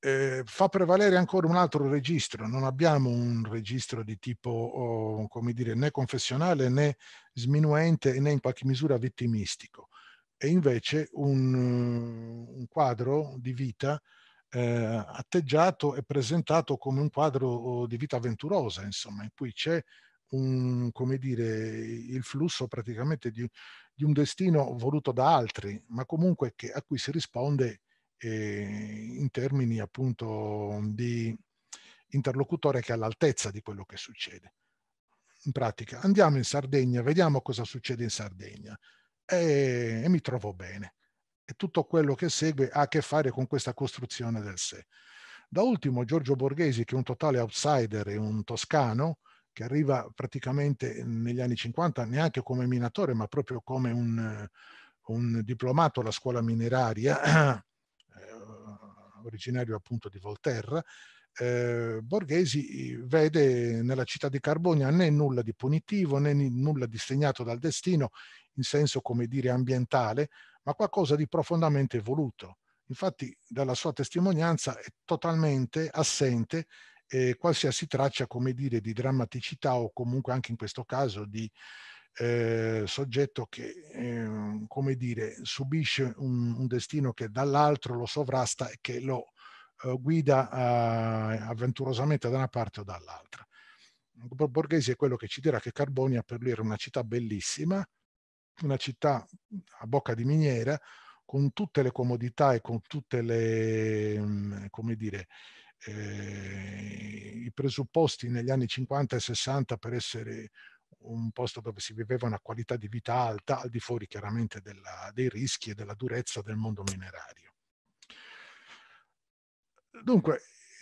eh, fa prevalere ancora un altro registro, non abbiamo un registro di tipo, oh, come dire, né confessionale né sminuente né in qualche misura vittimistico, è invece un, un quadro di vita eh, atteggiato e presentato come un quadro di vita avventurosa, insomma, in cui c'è un, come dire, il flusso praticamente di, di un destino voluto da altri, ma comunque che, a cui si risponde eh, in termini appunto di interlocutore che è all'altezza di quello che succede. In pratica, andiamo in Sardegna, vediamo cosa succede in Sardegna e, e mi trovo bene. E tutto quello che segue ha a che fare con questa costruzione del sé. Da ultimo Giorgio Borghesi, che è un totale outsider e un toscano, che arriva praticamente negli anni 50 neanche come minatore, ma proprio come un, un diplomato alla scuola mineraria originario appunto di Volterra, eh, Borghesi eh, vede nella città di Carbonia né nulla di punitivo né nulla di segnato dal destino in senso come dire ambientale, ma qualcosa di profondamente voluto. Infatti dalla sua testimonianza è totalmente assente eh, qualsiasi traccia come dire di drammaticità o comunque anche in questo caso di eh, soggetto che, eh, come dire, subisce un, un destino che dall'altro lo sovrasta e che lo eh, guida eh, avventurosamente da una parte o dall'altra. Borghesi è quello che ci dirà che Carbonia per lui era una città bellissima, una città a bocca di miniera, con tutte le comodità e con tutte le, mm, come dire, eh, i presupposti negli anni 50 e 60 per essere un posto dove si viveva una qualità di vita alta, al di fuori chiaramente della, dei rischi e della durezza del mondo minerario. Dunque,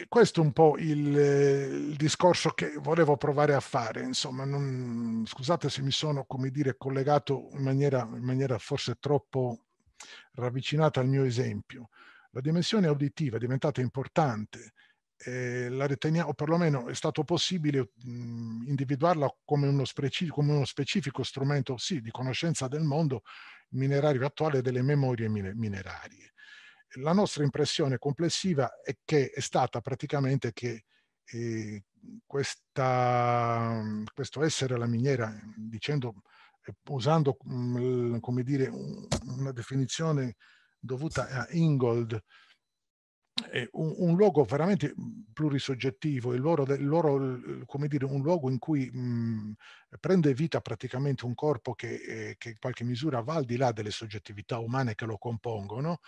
questo è un po' il, il, discorso che volevo provare a fare. Insomma, non, scusate se mi sono, come dire, collegato in maniera, in maniera forse troppo ravvicinata al mio esempio. La dimensione auditiva è diventata importante eh, la riteniamo, o perlomeno è stato possibile mh, mhmm, individuarla come uno, specifico, come uno, specifico, strumento, sì, di conoscenza del mondo minerario attuale e delle memorie mine minerarie. La nostra impressione complessiva è che è stata praticamente che eh, questa, questo essere la miniera, dicendo, eh, usando mhmm, come dire, una definizione dovuta a Ingold, un, un, luogo veramente mhmm, plurisoggettivo, il loro, il loro, come dire, un luogo in cui mh, mhmm, prende vita praticamente un corpo che, eh, che, in qualche misura va al di là delle soggettività umane che lo compongono,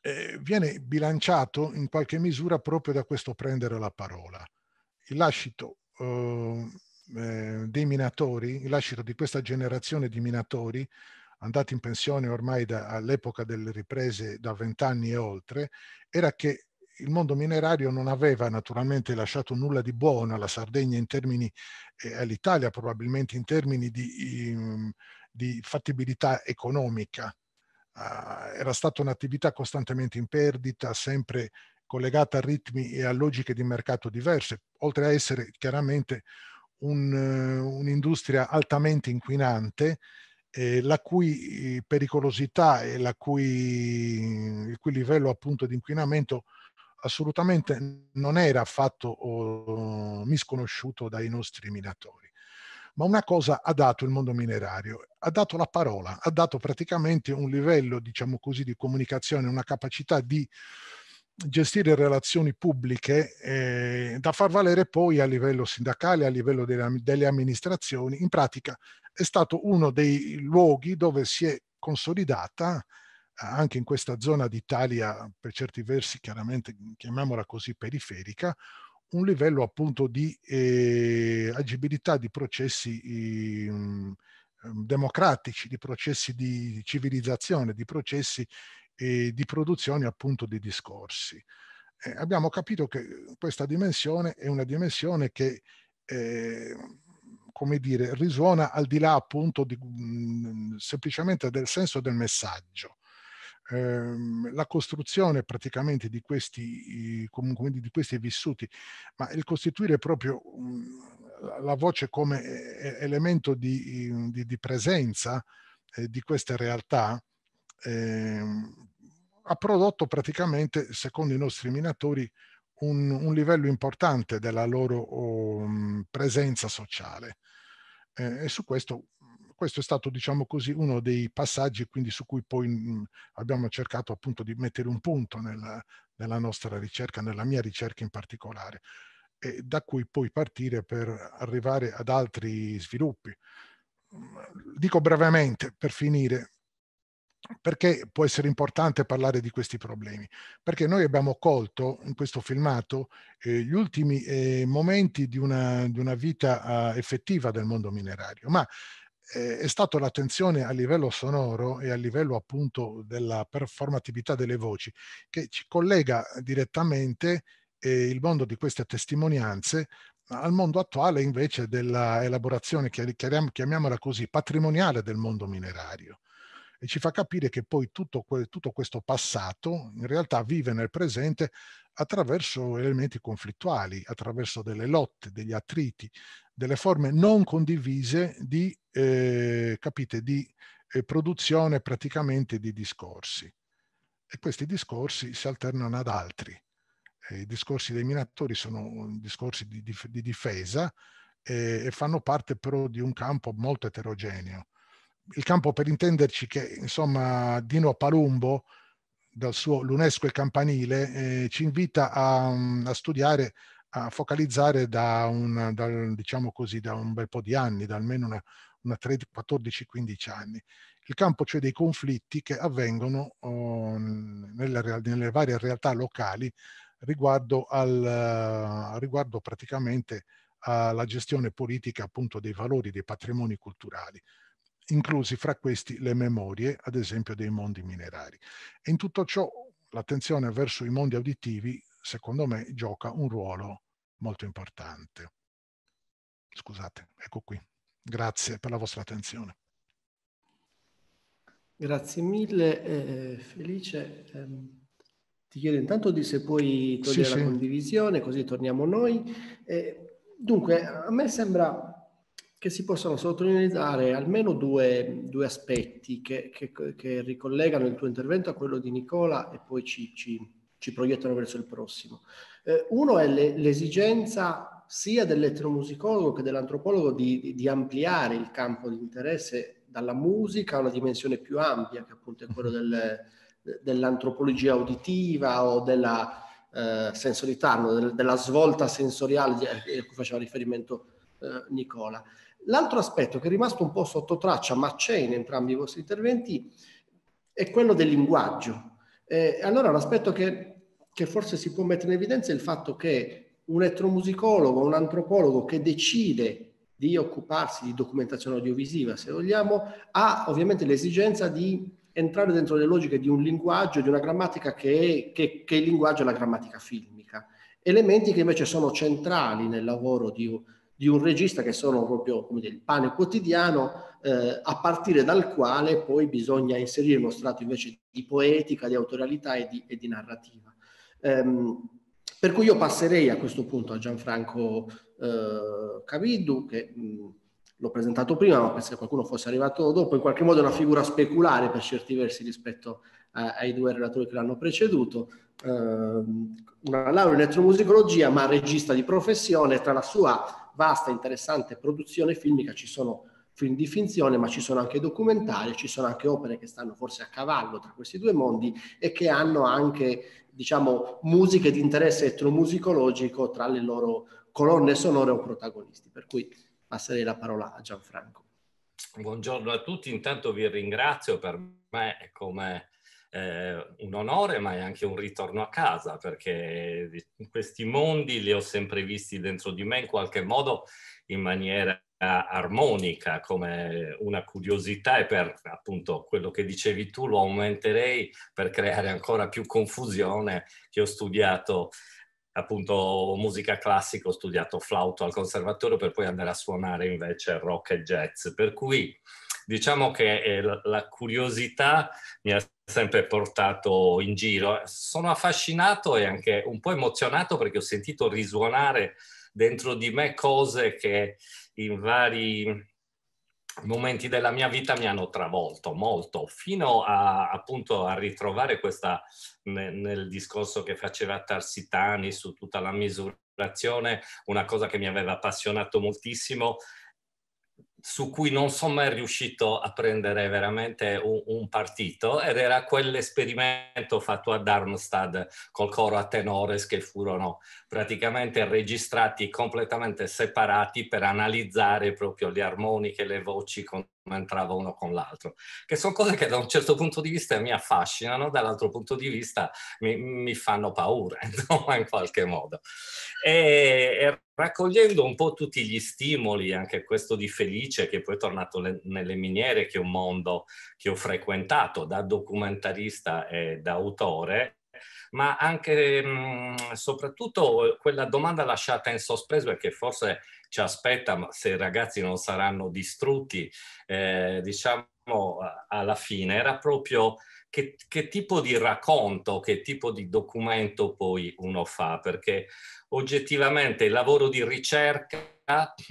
eh, viene bilanciato in qualche misura proprio da questo prendere la parola. Il lascito ehm, eh, dei minatori, il lascito di questa generazione di minatori, andati in pensione ormai da, all'epoca delle riprese da vent'anni e oltre, era che il mondo minerario non aveva naturalmente lasciato nulla di buono alla Sardegna in termini, eh, all'Italia probabilmente in termini di, ehm, di fattibilità economica. Uh, era stata un'attività costantemente in perdita, sempre collegata a ritmi e a logiche di mercato diverse, oltre a essere chiaramente un, uh, un'industria altamente inquinante eh, la cui eh, pericolosità e cui, il cui livello appunto di inquinamento assolutamente non era affatto oh, misconosciuto dai nostri minatori. Ma una cosa ha dato il mondo minerario, ha dato la parola, ha dato praticamente un livello, diciamo così, di comunicazione, una capacità di gestire relazioni pubbliche eh, da far valere poi a livello sindacale, a livello delle, delle amministrazioni, in pratica è stato uno dei luoghi dove si è consolidata eh, anche in questa zona d'Italia, per certi versi chiaramente chiamiamola così periferica, un livello appunto di eh, agibilità di processi eh, democratici, di processi di civilizzazione, di processi e di produzione appunto di discorsi. Eh, abbiamo capito che questa dimensione è una dimensione che, eh, come dire, risuona al di là appunto di, mh, mm, semplicemente del senso del messaggio. Ehm, la costruzione praticamente di questi, di questi vissuti, ma il costituire proprio mm, la voce come eh, eh, elemento di, di, di presenza eh, di queste realtà, ehm, ha prodotto praticamente, secondo i nostri minatori, un, un livello importante della loro um, presenza sociale. Eh, e su questo, questo è stato, diciamo così, uno dei passaggi quindi, su cui poi mh, mm, abbiamo cercato appunto di mettere un punto nella, nella nostra ricerca, nella mia ricerca in particolare, e da cui poi partire per arrivare ad altri sviluppi. Mm, dico brevemente, per finire, perché può essere importante parlare di questi problemi? Perché noi abbiamo colto in questo filmato eh, gli ultimi eh, momenti di una, di una vita eh, effettiva del mondo minerario, ma eh, è stata l'attenzione a livello sonoro e a livello appunto della performatività delle voci che ci collega direttamente eh, il mondo di queste testimonianze al mondo attuale invece dell'elaborazione, chiamiamola così, patrimoniale del mondo minerario e ci fa capire che poi tutto, que- tutto questo passato in realtà vive nel presente attraverso elementi conflittuali, attraverso delle lotte, degli attriti, delle forme non condivise di, eh, capite, di eh, produzione praticamente di discorsi. E questi discorsi si alternano ad altri. Eh, I discorsi dei minatori sono mm, discorsi di, di, di difesa eh, e fanno parte però di un campo molto eterogeneo il campo per intenderci che insomma Dino Palumbo dal suo L'UNESCO e Campanile eh, ci invita a, a, studiare, a focalizzare da un, da, diciamo così, da un, bel po' di anni, da almeno una, una 14-15 anni. Il campo cioè dei conflitti che avvengono oh, nelle, nelle, varie realtà locali riguardo, al, eh, riguardo praticamente alla gestione politica appunto dei valori, dei patrimoni culturali inclusi fra questi le memorie, ad esempio dei mondi minerari. E in tutto ciò l'attenzione verso i mondi auditivi, secondo me, gioca un ruolo molto importante. Scusate, ecco qui. Grazie per la vostra attenzione. Grazie mille, eh, eh Felice. Eh, ti chiedo intanto di se puoi togliere sì, la sì. condivisione, così torniamo noi. Eh, dunque, a me sembra che si possano sottolineare almeno due, due aspetti che, che, che, ricollegano il tuo intervento a quello di Nicola e poi ci, ci, ci proiettano verso il prossimo. Eh, uno è le, l'esigenza sia dell'etnomusicologo che dell'antropologo di, di, di ampliare il campo di interesse dalla musica a una dimensione più ampia, che appunto è quella del, dell'antropologia uditiva o della eh, sensorità, della svolta sensoriale a cui faceva riferimento eh, Nicola. L'altro aspetto che è rimasto un po' sotto traccia, ma c'è in entrambi i vostri interventi, è quello del linguaggio. Eh, allora l'aspetto che, che forse si può mettere in evidenza è il fatto che un etnomusicologo, un antropologo che decide di occuparsi di documentazione audiovisiva, se vogliamo, ha ovviamente l'esigenza di entrare dentro le logiche di un linguaggio, di una grammatica che è, che, che il linguaggio e la grammatica filmica. Elementi che invece sono centrali nel lavoro di, di un regista che sono proprio dire, il pane quotidiano, eh, a partire dal quale poi bisogna inserire uno strato invece di poetica, di autorialità e di, e di narrativa. Ehm, per cui io passerei a questo punto a Gianfranco eh, Cavidu, che mh, l'ho presentato prima, ma penso che qualcuno fosse arrivato dopo, in qualche modo è una figura speculare per certi versi rispetto a, ai due relatori che l'hanno preceduto, eh, una laurea in elettromusicologia, ma regista di professione, tra la sua vasta interessante produzione filmica, ci sono film di finzione, ma ci sono anche documentari, ci sono anche opere che stanno forse a cavallo tra questi due mondi e che hanno anche, diciamo, musiche di interesse etnomusicologico tra le loro colonne sonore o protagonisti. Per cui passerei la parola a Gianfranco. Buongiorno a tutti, intanto vi ringrazio, per me come eh, un onore, ma è anche un ritorno a casa, perché questi mondi li ho sempre visti dentro di me in qualche modo in maniera armonica, come una curiosità e per appunto quello che dicevi tu lo aumenterei per creare ancora più confusione che ho studiato appunto musica classica, ho studiato flauto al conservatorio per poi andare a suonare invece rock e jazz, per cui diciamo che eh, la curiosità mi ha sempre portato in giro. Sono affascinato e anche un po' emozionato perché ho sentito risuonare dentro di me cose che in vari momenti della mia vita mi hanno travolto molto, fino a, appunto a ritrovare questa nel, nel discorso che faceva Tarsitani su tutta la misurazione, una cosa che mi aveva appassionato moltissimo su cui non sono mai riuscito a prendere veramente un, un partito ed era quell'esperimento fatto a Darmstadt col coro a tenores che furono praticamente registrati completamente separati per analizzare proprio le armoniche, le voci con come entrava uno con l'altro, che sono cose che da un certo punto di vista mi affascinano, dall'altro punto di vista mi, mi fanno paura, insomma, in qualche modo. E, e raccogliendo un po' tutti gli stimoli, anche questo di Felice, che poi è tornato le, nelle miniere, che è un mondo che ho frequentato da documentarista e da autore, ma anche mh, mm, soprattutto quella domanda lasciata in sospeso e che forse ci aspetta, ma se i ragazzi non saranno distrutti, eh, diciamo alla fine, era proprio che, che, tipo di racconto, che tipo di documento poi uno fa, perché oggettivamente il lavoro di ricerca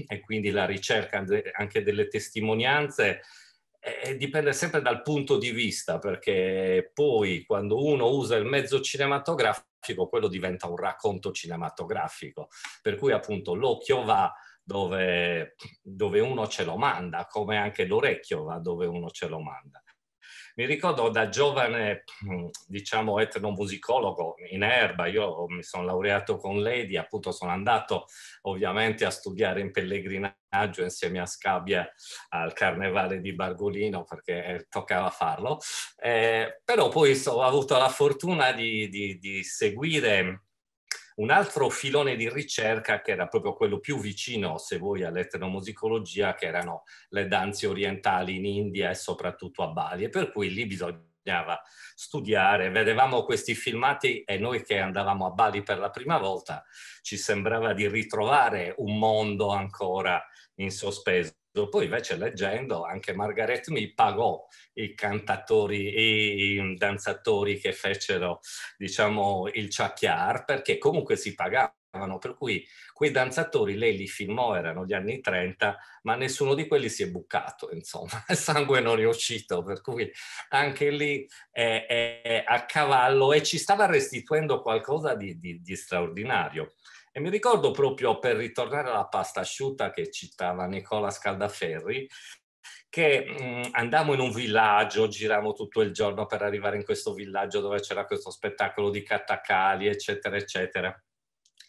e quindi la ricerca anche delle testimonianze eh, dipende sempre dal punto di vista, perché poi quando uno usa il mezzo cinematografico, quello diventa un racconto cinematografico, per cui appunto l'occhio va dove, dove uno ce lo manda, come anche l'orecchio va dove uno ce lo manda. Mi ricordo da giovane, diciamo, etnomusicologo in erba, io mi sono laureato con Lady, appunto sono andato ovviamente a studiare in pellegrinaggio insieme a Scabbia al Carnevale di Bargolino perché eh, toccava farlo, eh, però poi so, ho avuto la fortuna di, di, di seguire un altro filone di ricerca che era proprio quello più vicino, se vuoi, all'etnomusicologia, che erano le danze orientali in India e soprattutto a Bali, e per cui lì bisognava studiare, vedevamo questi filmati e noi che andavamo a Bali per la prima volta ci sembrava di ritrovare un mondo ancora in sospeso poi invece leggendo anche Margaret Mi pagò i cantatori e i danzatori che fecero diciamo, il chakiar perché comunque si pagavano, per cui quei danzatori lei li filmò, erano gli anni 30, ma nessuno di quelli si è bucato, insomma, il sangue non è uscito, per cui anche lì è, è a cavallo e ci stava restituendo qualcosa di, di, di straordinario. E mi ricordo proprio per ritornare alla pasta asciutta che citava Nicola Scaldaferri, che mh, mm, andammo in un villaggio, girammo tutto il giorno per arrivare in questo villaggio dove c'era questo spettacolo di catacali, eccetera, eccetera.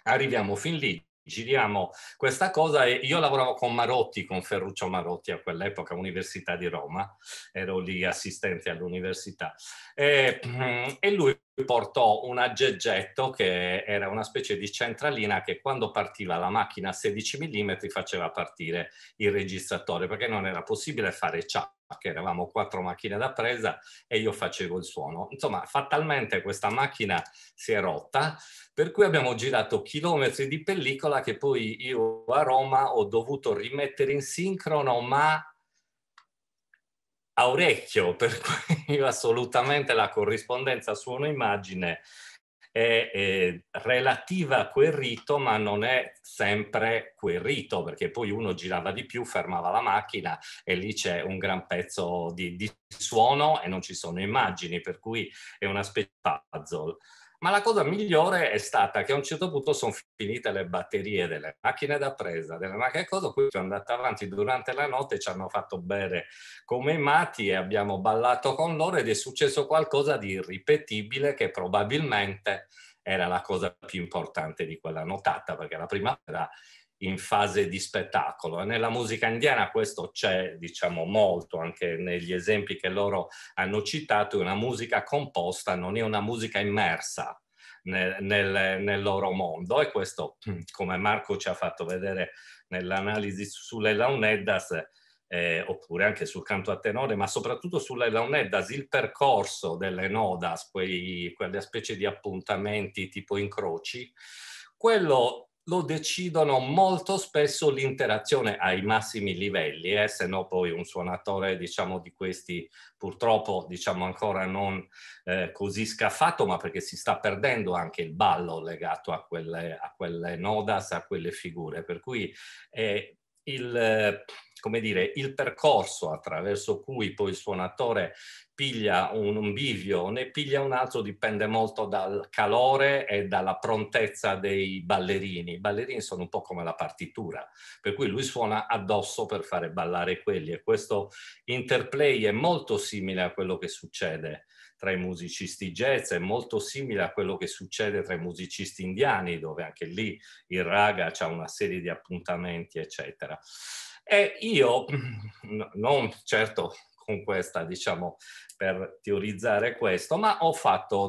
Arriviamo fin lì, giriamo questa cosa e io lavoravo con Marotti, con Ferruccio Marotti a quell'epoca, Università di Roma, ero lì assistente all'università e, mm, e lui portò un aggeggetto che era una specie di centralina che quando partiva la macchina a 16 mm faceva partire il registratore perché non era possibile fare ciò che eravamo quattro macchine da presa e io facevo il suono. Insomma, fatalmente questa macchina si è rotta, per cui abbiamo girato chilometri di pellicola che poi io a Roma ho dovuto rimettere in sincrono, ma a orecchio, per cui assolutamente la corrispondenza suono-immagine è, è relativa a quel rito, ma non è sempre quel rito, perché poi uno girava di più, fermava la macchina e lì c'è un gran pezzo di, di suono e non ci sono immagini, per cui è una specie di puzzle. Ma la cosa migliore è stata che a un certo punto sono finite le batterie delle macchine da presa, delle macchine cosa, qui sono andato avanti durante la notte, ci hanno fatto bere come i matti e abbiamo ballato con loro ed è successo qualcosa di irripetibile che probabilmente era la cosa più importante di quella notata, perché la prima era in fase di spettacolo. Nella musica indiana questo c'è, diciamo, molto, anche negli esempi che loro hanno citato, una musica composta non è una musica immersa nel, nel, nel loro mondo e questo, come Marco ci ha fatto vedere nell'analisi sulle Launeddas, eh, oppure anche sul canto a tenore, ma soprattutto sulle launeddas, il percorso delle nodas, quei, quelle specie di appuntamenti tipo incroci, quello lo decidono molto spesso l'interazione ai massimi livelli, eh, se no poi un suonatore diciamo, di questi purtroppo diciamo, ancora non eh, così scaffato, ma perché si sta perdendo anche il ballo legato a quelle, a quelle nodas, a quelle figure, per cui eh, il, dire, il percorso attraverso cui poi il suonatore piglia un, un bivio, ne piglia un altro, dipende molto dal calore e dalla prontezza dei ballerini. I ballerini sono un po' come la partitura, per cui lui suona addosso per fare ballare quelli e questo interplay è molto simile a quello che succede tra i musicisti jazz, è molto simile a quello che succede tra i musicisti indiani, dove anche lì il raga ha una serie di appuntamenti, eccetera. E io, non certo con questa, diciamo, per teorizzare questo, ma ho fatto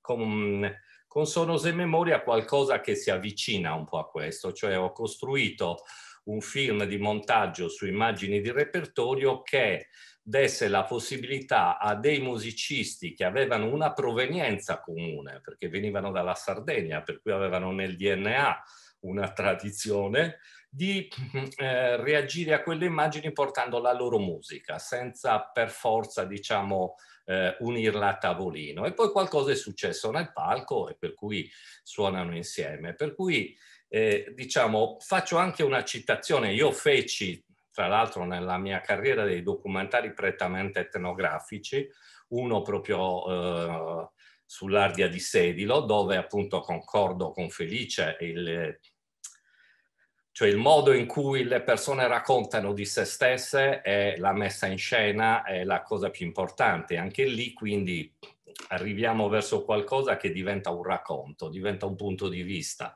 con, con Sonos e Memoria qualcosa che si avvicina un po' a questo, cioè ho costruito un film di montaggio su immagini di repertorio che desse la possibilità a dei musicisti che avevano una provenienza comune, perché venivano dalla Sardegna, per cui avevano nel DNA una tradizione, di eh, reagire a quelle immagini portando la loro musica, senza per forza, diciamo, eh, unirla a tavolino. E poi qualcosa è successo nel palco e per cui suonano insieme. Per cui, eh, diciamo, faccio anche una citazione. Io feci, tra l'altro, nella mia carriera dei documentari prettamente etnografici, uno proprio eh, sull'Ardia di Sedilo, dove appunto concordo con Felice il cioè il modo in cui le persone raccontano di se stesse e la messa in scena è la cosa più importante. Anche lì quindi arriviamo verso qualcosa che diventa un racconto, diventa un punto di vista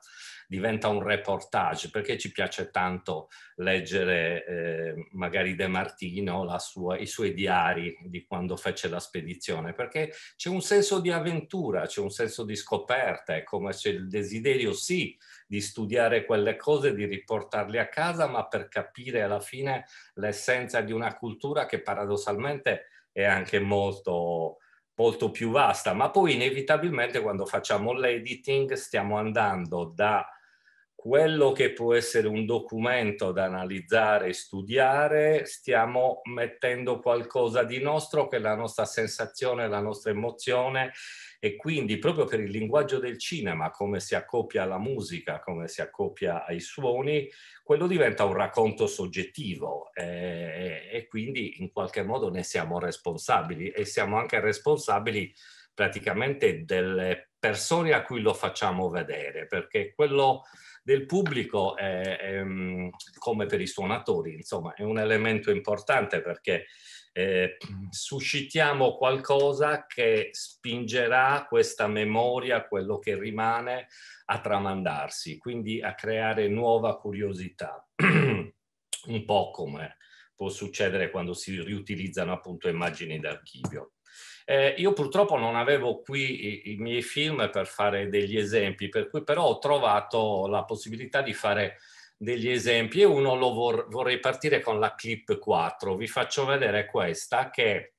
diventa un reportage, perché ci piace tanto leggere eh, magari De Martino, sua, i suoi diari di quando fece la spedizione, perché c'è un senso di avventura, c'è un senso di scoperta, è come se il desiderio sì di studiare quelle cose, di riportarle a casa, ma per capire alla fine l'essenza di una cultura che paradossalmente è anche molto molto più vasta, ma poi inevitabilmente quando facciamo l'editing stiamo andando da quello che può essere un documento da analizzare e studiare, stiamo mettendo qualcosa di nostro che è la nostra sensazione, la nostra emozione e quindi proprio per il linguaggio del cinema, come si accoppia alla musica, come si accoppia ai suoni, quello diventa un racconto soggettivo eh, e quindi in qualche modo ne siamo responsabili e siamo anche responsabili praticamente delle persone a cui lo facciamo vedere, perché quello del pubblico è, è, mm, come per i suonatori, insomma, è un elemento importante perché eh, suscitiamo qualcosa che spingerà questa memoria, quello che rimane, a tramandarsi, quindi a creare nuova curiosità, un po' come può succedere quando si riutilizzano appunto immagini d'archivio. Eh, io purtroppo non avevo qui i, i, miei film per fare degli esempi, per cui però ho trovato la possibilità di fare degli esempi e uno lo vor, vorrei partire con la clip 4. Vi faccio vedere questa che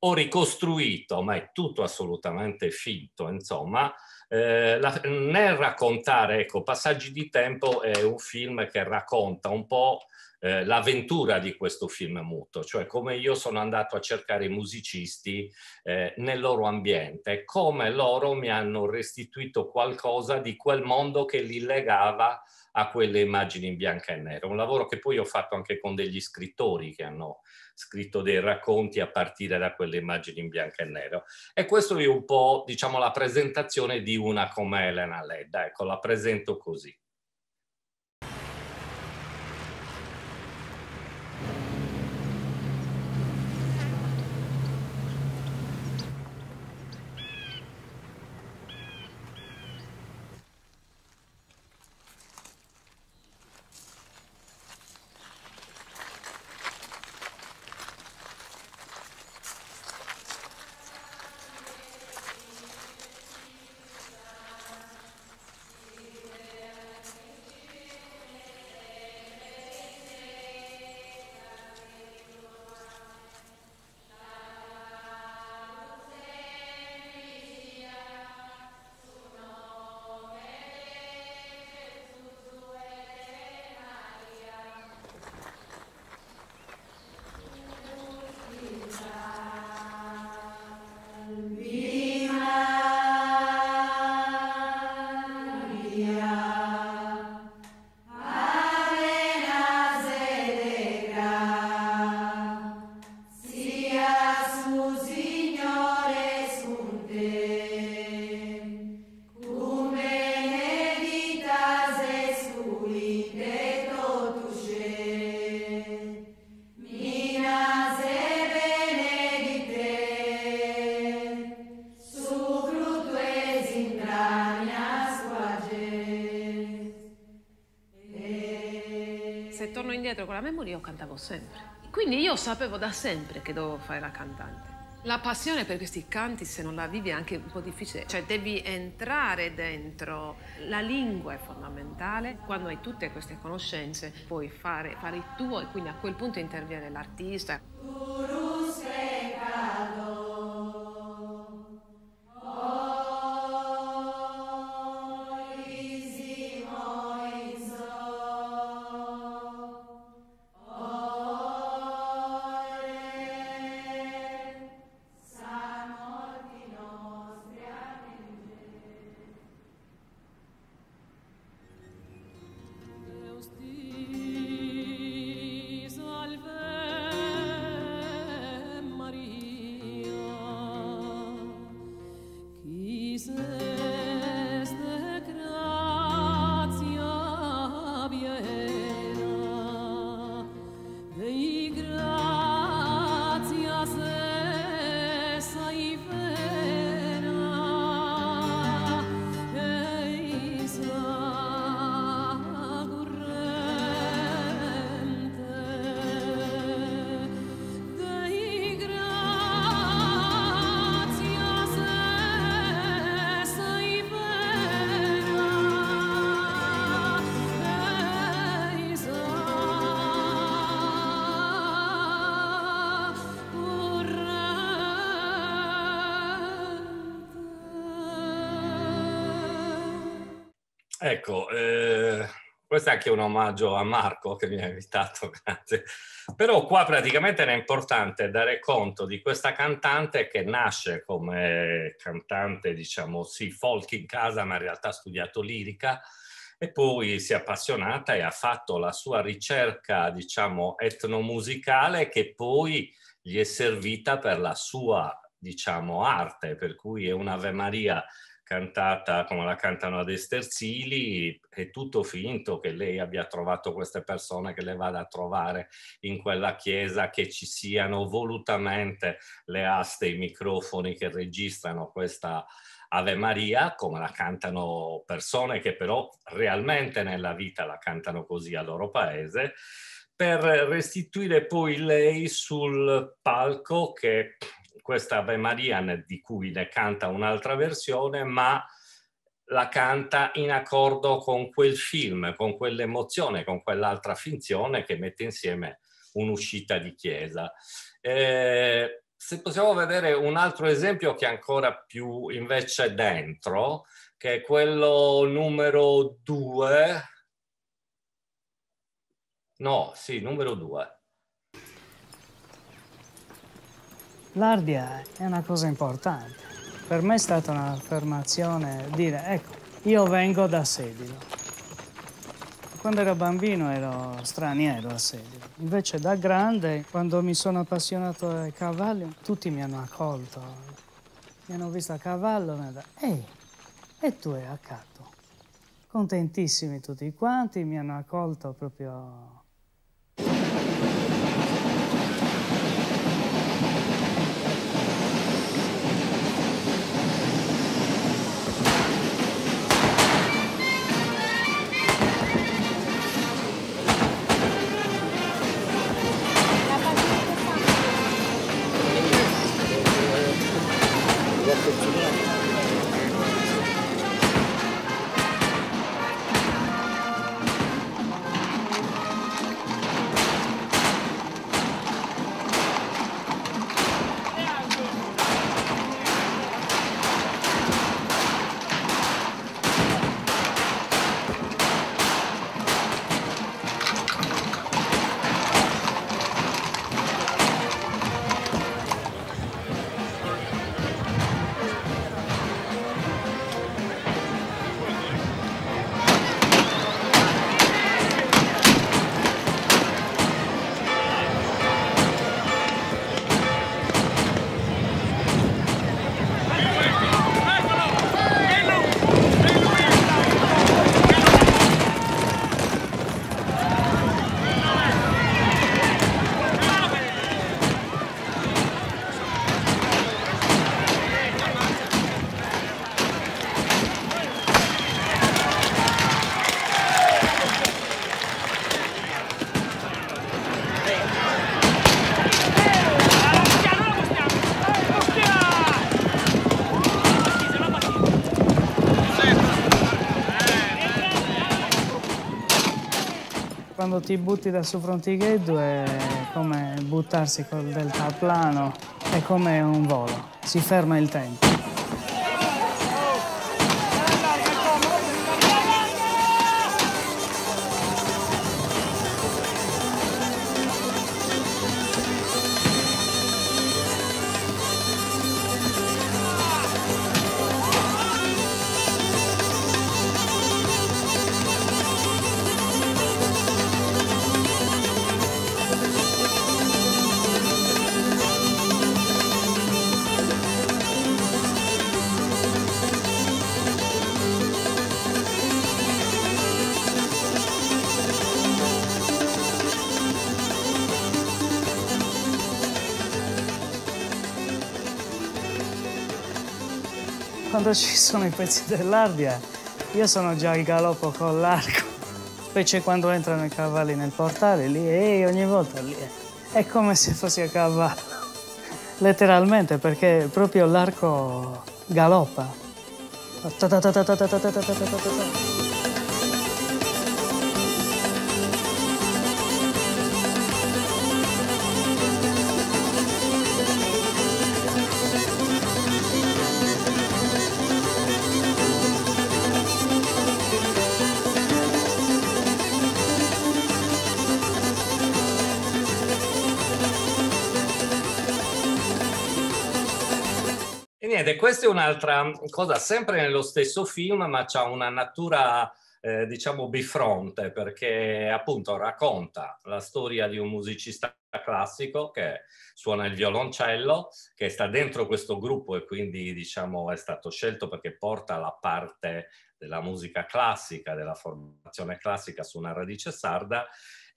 ho ricostruito, ma è tutto assolutamente finto, insomma, eh, la, nel raccontare, ecco, Passaggi di tempo è un film che racconta un po' Eh, l'avventura di questo film muto, cioè come io sono andato a cercare i musicisti eh, nel loro ambiente, come loro mi hanno restituito qualcosa di quel mondo che li legava a quelle immagini in bianco e nero. Un lavoro che poi ho fatto anche con degli scrittori che hanno scritto dei racconti a partire da quelle immagini in bianco e nero. E questo è un po', diciamo, la presentazione di una come Elena Ledda. Ecco, la presento così. alla memoria io cantavo sempre. Quindi io sapevo da sempre che dovevo fare la cantante. La passione per questi canti, se non la vivi, è anche un po' difficile. Cioè, devi entrare dentro. La lingua è fondamentale. Quando hai tutte queste conoscenze, puoi fare, fare il tuo e quindi a quel punto interviene l'artista. Ecco, eh, questo è anche un omaggio a Marco che mi ha invitato, grazie. Però qua praticamente era importante dare conto di questa cantante che nasce come cantante, diciamo sì, folk in casa, ma in realtà ha studiato lirica e poi si è appassionata e ha fatto la sua ricerca, diciamo, etnomusicale che poi gli è servita per la sua, diciamo, arte, per cui è un'Ave Maria cantata come la cantano ad Esterzili, è tutto finto che lei abbia trovato queste persone, che le vada a trovare in quella chiesa, che ci siano volutamente le aste, i microfoni che registrano questa Ave Maria, come la cantano persone che però realmente nella vita la cantano così al loro paese, per restituire poi lei sul palco che questa Ave Maria di cui ne canta un'altra versione, ma la canta in accordo con quel film, con quell'emozione, con quell'altra finzione che mette insieme un'uscita di chiesa. Eh, se possiamo vedere un altro esempio che è ancora più invece dentro, che è quello numero due. No, sì, numero due. L'ardia è una cosa importante. Per me è stata un'affermazione dire, ecco, io vengo da Sedilo. Quando ero bambino ero straniero a Sedilo. Invece da grande, quando mi sono appassionato ai cavalli, tutti mi hanno accolto. Mi hanno visto a cavallo e mi hanno detto, ehi, e tu eri accanto. Contentissimi tutti quanti, mi hanno accolto proprio... 个冰淇淋。quando ti butti dal soffrontighetto è come buttarsi col deltaplano, è come un volo, si ferma il tempo. quando ci sono i pezzi dell'ardia, io sono già al galoppo con l'arco. Specie quando entrano i cavalli nel portale, lì, e ogni volta lì. È come se fossi a cavallo. Letteralmente, perché proprio l'arco galoppa. un'altra cosa, sempre nello stesso film, ma c'ha una natura eh, diciamo bifronte perché appunto racconta la storia di un musicista classico che suona il violoncello, che sta dentro questo gruppo e quindi diciamo è stato scelto perché porta la parte della musica classica, della formazione classica su una radice sarda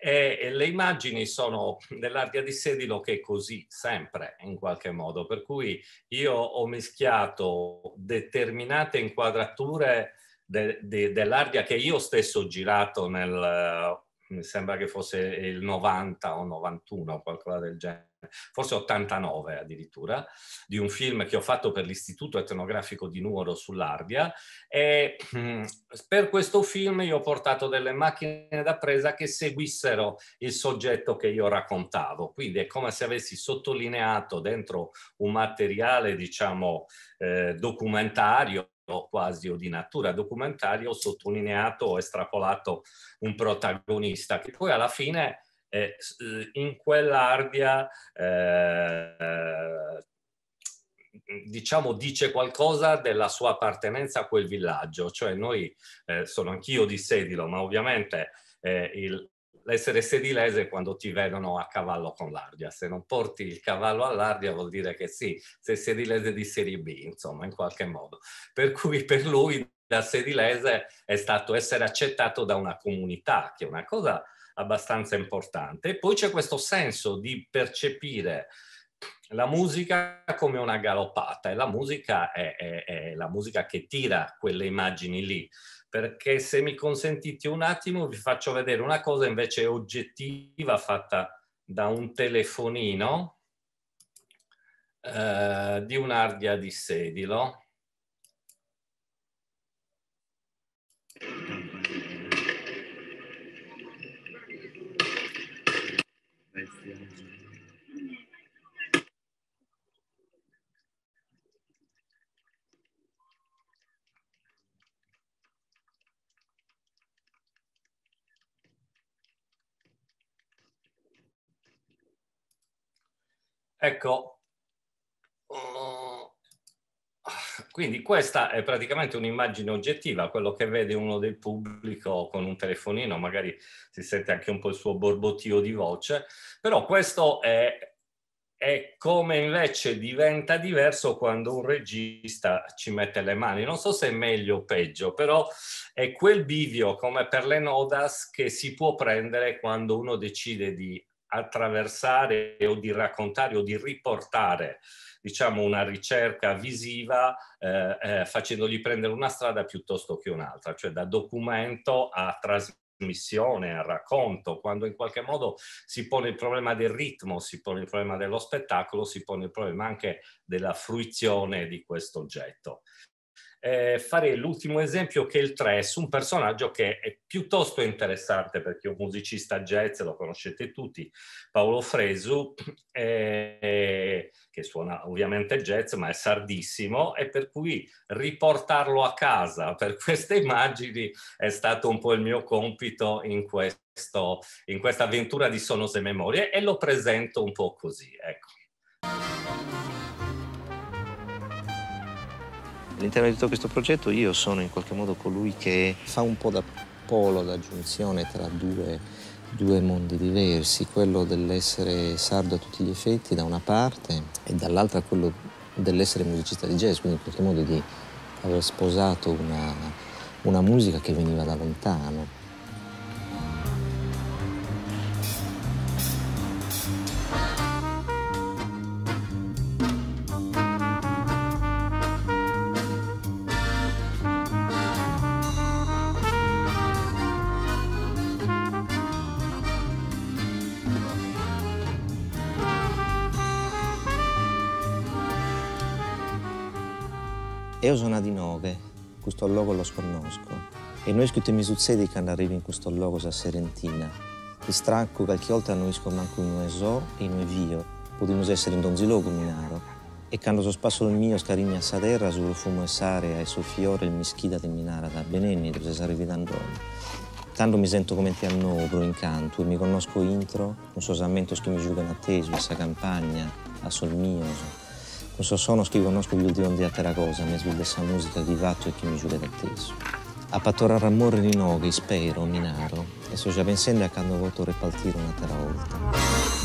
e le immagini sono nell'arte di Sedilo che è così sempre in qualche modo, per cui io ho mischiato determinate inquadrature de, de, dell'aria che io stesso ho girato nel mi sembra che fosse il 90 o 91 o qualcosa del genere, forse 89 addirittura, di un film che ho fatto per l'Istituto Etnografico di Nuoro sull'Ardia e mm, per questo film io ho portato delle macchine da presa che seguissero il soggetto che io raccontavo, quindi è come se avessi sottolineato dentro un materiale diciamo eh, documentario o quasi o di natura documentaria, ho sottolineato o estrapolato un protagonista che poi alla fine eh, in quell'ardia eh, diciamo dice qualcosa della sua appartenenza a quel villaggio, cioè noi, eh, sono anch'io di Sedilo, ma ovviamente eh, il, l'essere sedilese è quando ti vedono a cavallo con l'Ardia. Se non porti il cavallo all'Ardia vuol dire che sì, sei sedilese di Serie B, insomma, in qualche modo. Per cui per lui da sedilese è stato essere accettato da una comunità, che è una cosa abbastanza importante. E poi c'è questo senso di percepire la musica come una galoppata e la musica è, è, è la musica che tira quelle immagini lì perché se mi consentite un attimo vi faccio vedere una cosa invece oggettiva fatta da un telefonino eh, di un'ardia di sedilo. Grazie. Ecco, uh, quindi questa è praticamente un'immagine oggettiva, quello che vede uno del pubblico con un telefonino, magari si sente anche un po' il suo borbottio di voce, però questo è, è come invece diventa diverso quando un regista ci mette le mani. Non so se è meglio o peggio, però è quel bivio come per le nodas che si può prendere quando uno decide di attraversare o di raccontare o di riportare diciamo, una ricerca visiva eh, eh, facendogli prendere una strada piuttosto che un'altra, cioè da documento a trasmissione, a racconto, quando in qualche modo si pone il problema del ritmo, si pone il problema dello spettacolo, si pone il problema anche della fruizione di questo oggetto eh, farei l'ultimo esempio che è il 3 su un personaggio che è piuttosto interessante perché è un musicista jazz, lo conoscete tutti, Paolo Fresu, eh, che suona ovviamente jazz ma è sardissimo e per cui riportarlo a casa per queste immagini è stato un po' il mio compito in questo in questa avventura di Sonose Memorie e lo presento un po' così. Ecco. All'interno di tutto questo progetto io sono in qualche modo colui che fa un po' da polo, da giunzione tra due, due mondi diversi, quello dell'essere sardo a tutti gli effetti da una parte e dall'altra quello dell'essere musicista di jazz, quindi in qualche modo di aver sposato una, una musica che veniva da lontano. questo luogo lo sconosco. E noi che mi succede quando arrivo in questo luogo a Serentina? Mi stranco qualche volta non esco manco in un so e in un vio, potevamo essere in ogni luogo minaro. E quando so spasso il mio scarimi a sa terra, sul fumo e sare e sul fiore il mischida di minara da benenni, dove si arrivi da androni. Tanto mi sento come te a in canto e mi conosco intro, non so se ammento che mi giugano a teso, a sa campagna, a sol mio. Non Questo sono scrivo non conosco gli ultimi di altra cosa, mi sveglia questa musica di vatto e che mi giuga da teso. A pattorare amore di noghe, spero, minaro, e so già pensando a quando voto repaltire un'altra volta.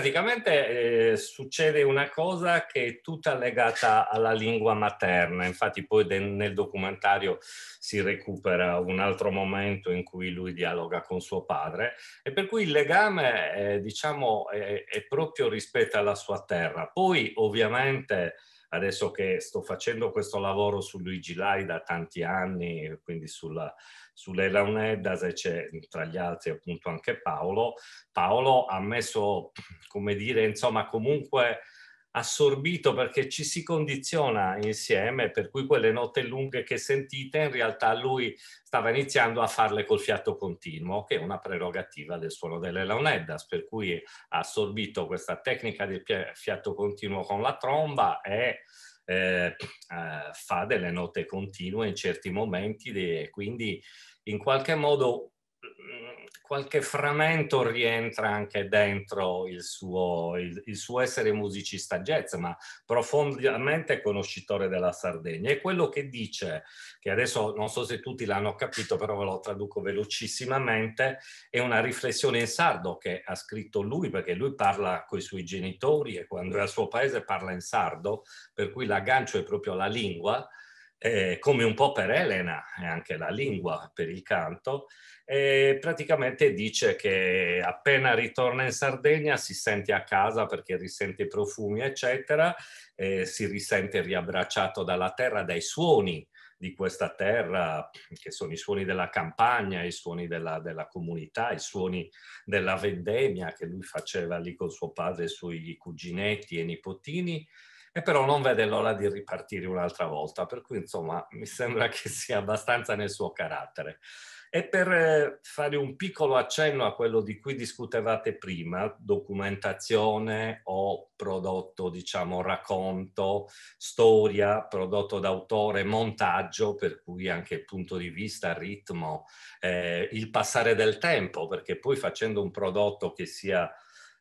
praticamente eh, succede una cosa che è tutta legata alla lingua materna, infatti poi de- nel documentario si recupera un altro momento in cui lui dialoga con suo padre e per cui il legame eh, diciamo è, è proprio rispetto alla sua terra. Poi ovviamente adesso che sto facendo questo lavoro su Luigi Lai da tanti anni, quindi sulla, sulle Launedase c'è tra gli altri appunto anche Paolo. Paolo ha messo, come dire, insomma comunque assorbito perché ci si condiziona insieme, per cui quelle note lunghe che sentite in realtà lui stava iniziando a farle col fiato continuo, che è una prerogativa del suono delle Launeddas, per cui ha assorbito questa tecnica del fiato continuo con la tromba e eh, eh, fa delle note continue in certi momenti, e quindi in qualche modo mm, qualche frammento rientra anche dentro il suo, il, il suo, essere musicista jazz, ma profondamente conoscitore della Sardegna. E quello che dice, che adesso non so se tutti l'hanno capito, però ve lo traduco velocissimamente, è una riflessione in sardo che ha scritto lui, perché lui parla con i suoi genitori e quando è al suo paese parla in sardo, per cui l'aggancio è proprio la lingua eh, come un po' per Elena e anche la lingua per il canto, e praticamente dice che appena ritorna in Sardegna si sente a casa perché risente i profumi, eccetera, e si risente riabbracciato dalla terra, dai suoni di questa terra, che sono i suoni della campagna, i suoni della, della, comunità, i suoni della vendemmia che lui faceva lì con suo padre sui cuginetti e nipotini, e però non vede l'ora di ripartire un'altra volta, per cui insomma mi sembra che sia abbastanza nel suo carattere. E per eh, fare un piccolo accenno a quello di cui discutevate prima, documentazione o prodotto, diciamo, racconto, storia, prodotto d'autore, montaggio, per cui anche il punto di vista, ritmo, eh, il passare del tempo, perché poi facendo un prodotto che sia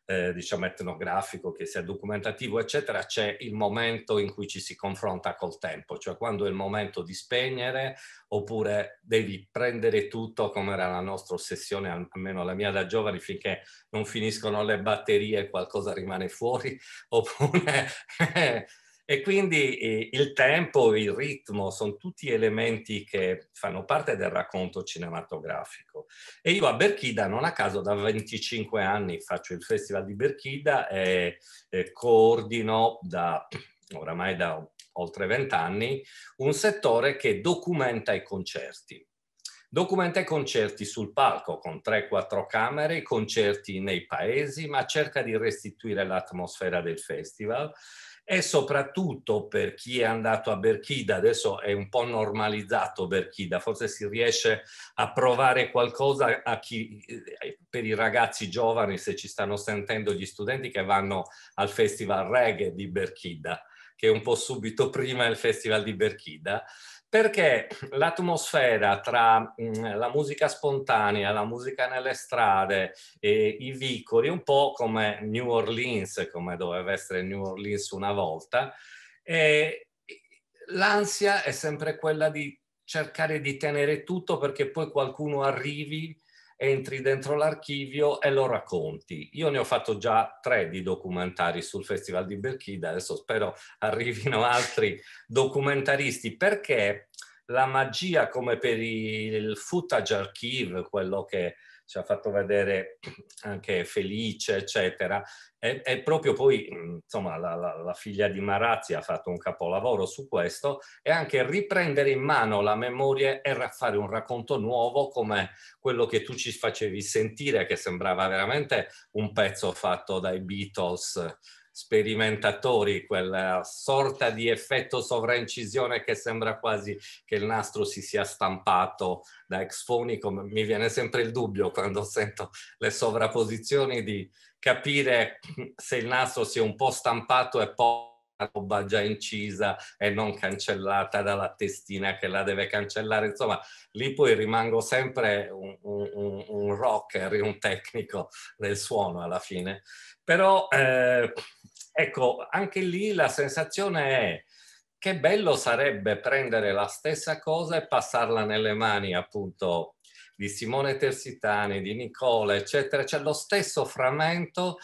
eh, diciamo etnografico, che sia documentativo, eccetera, c'è il momento in cui ci si confronta col tempo, cioè quando è il momento di spegnere oppure devi prendere tutto come era la nostra ossessione, almeno la mia da giovane, finché non finiscono le batterie e qualcosa rimane fuori, oppure eh, e quindi eh, il tempo, il ritmo, sono tutti elementi che fanno parte del racconto cinematografico. E io a Berchida, non a caso, da 25 anni faccio il Festival di Berchida e, e eh, coordino da oramai da oltre 20 anni un settore che documenta i concerti documenta i concerti sul palco con 3-4 camere, i concerti nei paesi, ma cerca di restituire l'atmosfera del festival e soprattutto per chi è andato a Berchida, adesso è un po' normalizzato Berchida, forse si riesce a provare qualcosa a chi, per i ragazzi giovani, se ci stanno sentendo gli studenti che vanno al Festival Reggae di Berchida, che è un po' subito prima il Festival di Berchida, perché l'atmosfera tra mm, la musica spontanea, la musica nelle strade e i vicoli, un po' come New Orleans, come doveva essere New Orleans una volta, l'ansia è sempre quella di cercare di tenere tutto perché poi qualcuno arrivi entri dentro l'archivio e lo racconti. Io ne ho fatto già tre di documentari sul Festival di Berchida, adesso spero arrivino altri documentaristi, perché la magia come per il footage archive, quello che ci ha fatto vedere anche Felice, eccetera. E, e proprio poi, mm, insomma, la, la, la, figlia di Marazzi ha fatto un capolavoro su questo e anche riprendere in mano la memoria e fare un racconto nuovo come quello che tu ci facevi sentire, che sembrava veramente un pezzo fatto dai Beatles sperimentatori, quella sorta di effetto sovraincisione che sembra quasi che il nastro si sia stampato da Exfonico. Mi viene sempre il dubbio quando sento le sovrapposizioni di capire se il nastro sia un po' stampato e poi roba già incisa e non cancellata dalla testina che la deve cancellare. Insomma, lì poi rimango sempre un, un, un rocker, un tecnico del suono alla fine. Però eh, Ecco, anche lì la sensazione è che bello sarebbe prendere la stessa cosa e passarla nelle mani appunto di Simone Tersitani, di Nicola, eccetera, c'è lo stesso frammento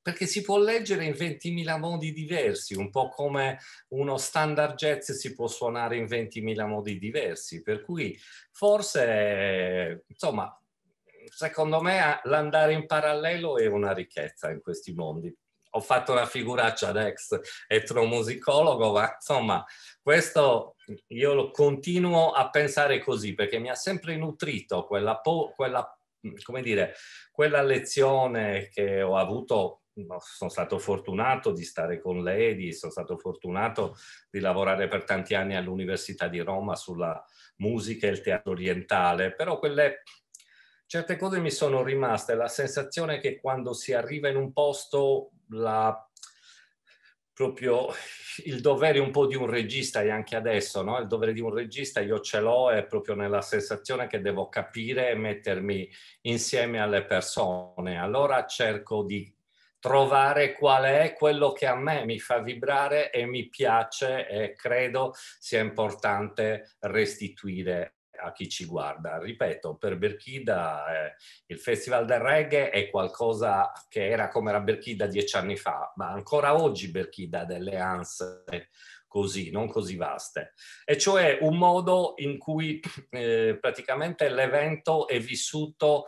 perché si può leggere in 20.000 modi diversi, un po' come uno standard jazz si può suonare in 20.000 modi diversi, per cui forse, insomma, secondo me l'andare in parallelo è una ricchezza in questi mondi ho fatto una figuraccia da ex etnomusicologo, ma insomma, questo io lo continuo a pensare così perché mi ha sempre nutrito quella, po- quella come dire, quella lezione che ho avuto sono stato fortunato di stare con Lady, sono stato fortunato di lavorare per tanti anni all'Università di Roma sulla musica e il teatro orientale, però quelle certe cose mi sono rimaste, la sensazione che quando si arriva in un posto la, proprio il dovere un po' di un regista e anche adesso, no? il dovere di un regista io ce l'ho è proprio nella sensazione che devo capire e mettermi insieme alle persone. Allora cerco di trovare qual è quello che a me mi fa vibrare e mi piace e credo sia importante restituire a chi ci guarda. Ripeto, per Berchida eh, il Festival del Reggae è qualcosa che era come la Berchida dieci anni fa, ma ancora oggi Berchida ha delle ansie così, non così vaste. E cioè un modo in cui eh, praticamente l'evento è vissuto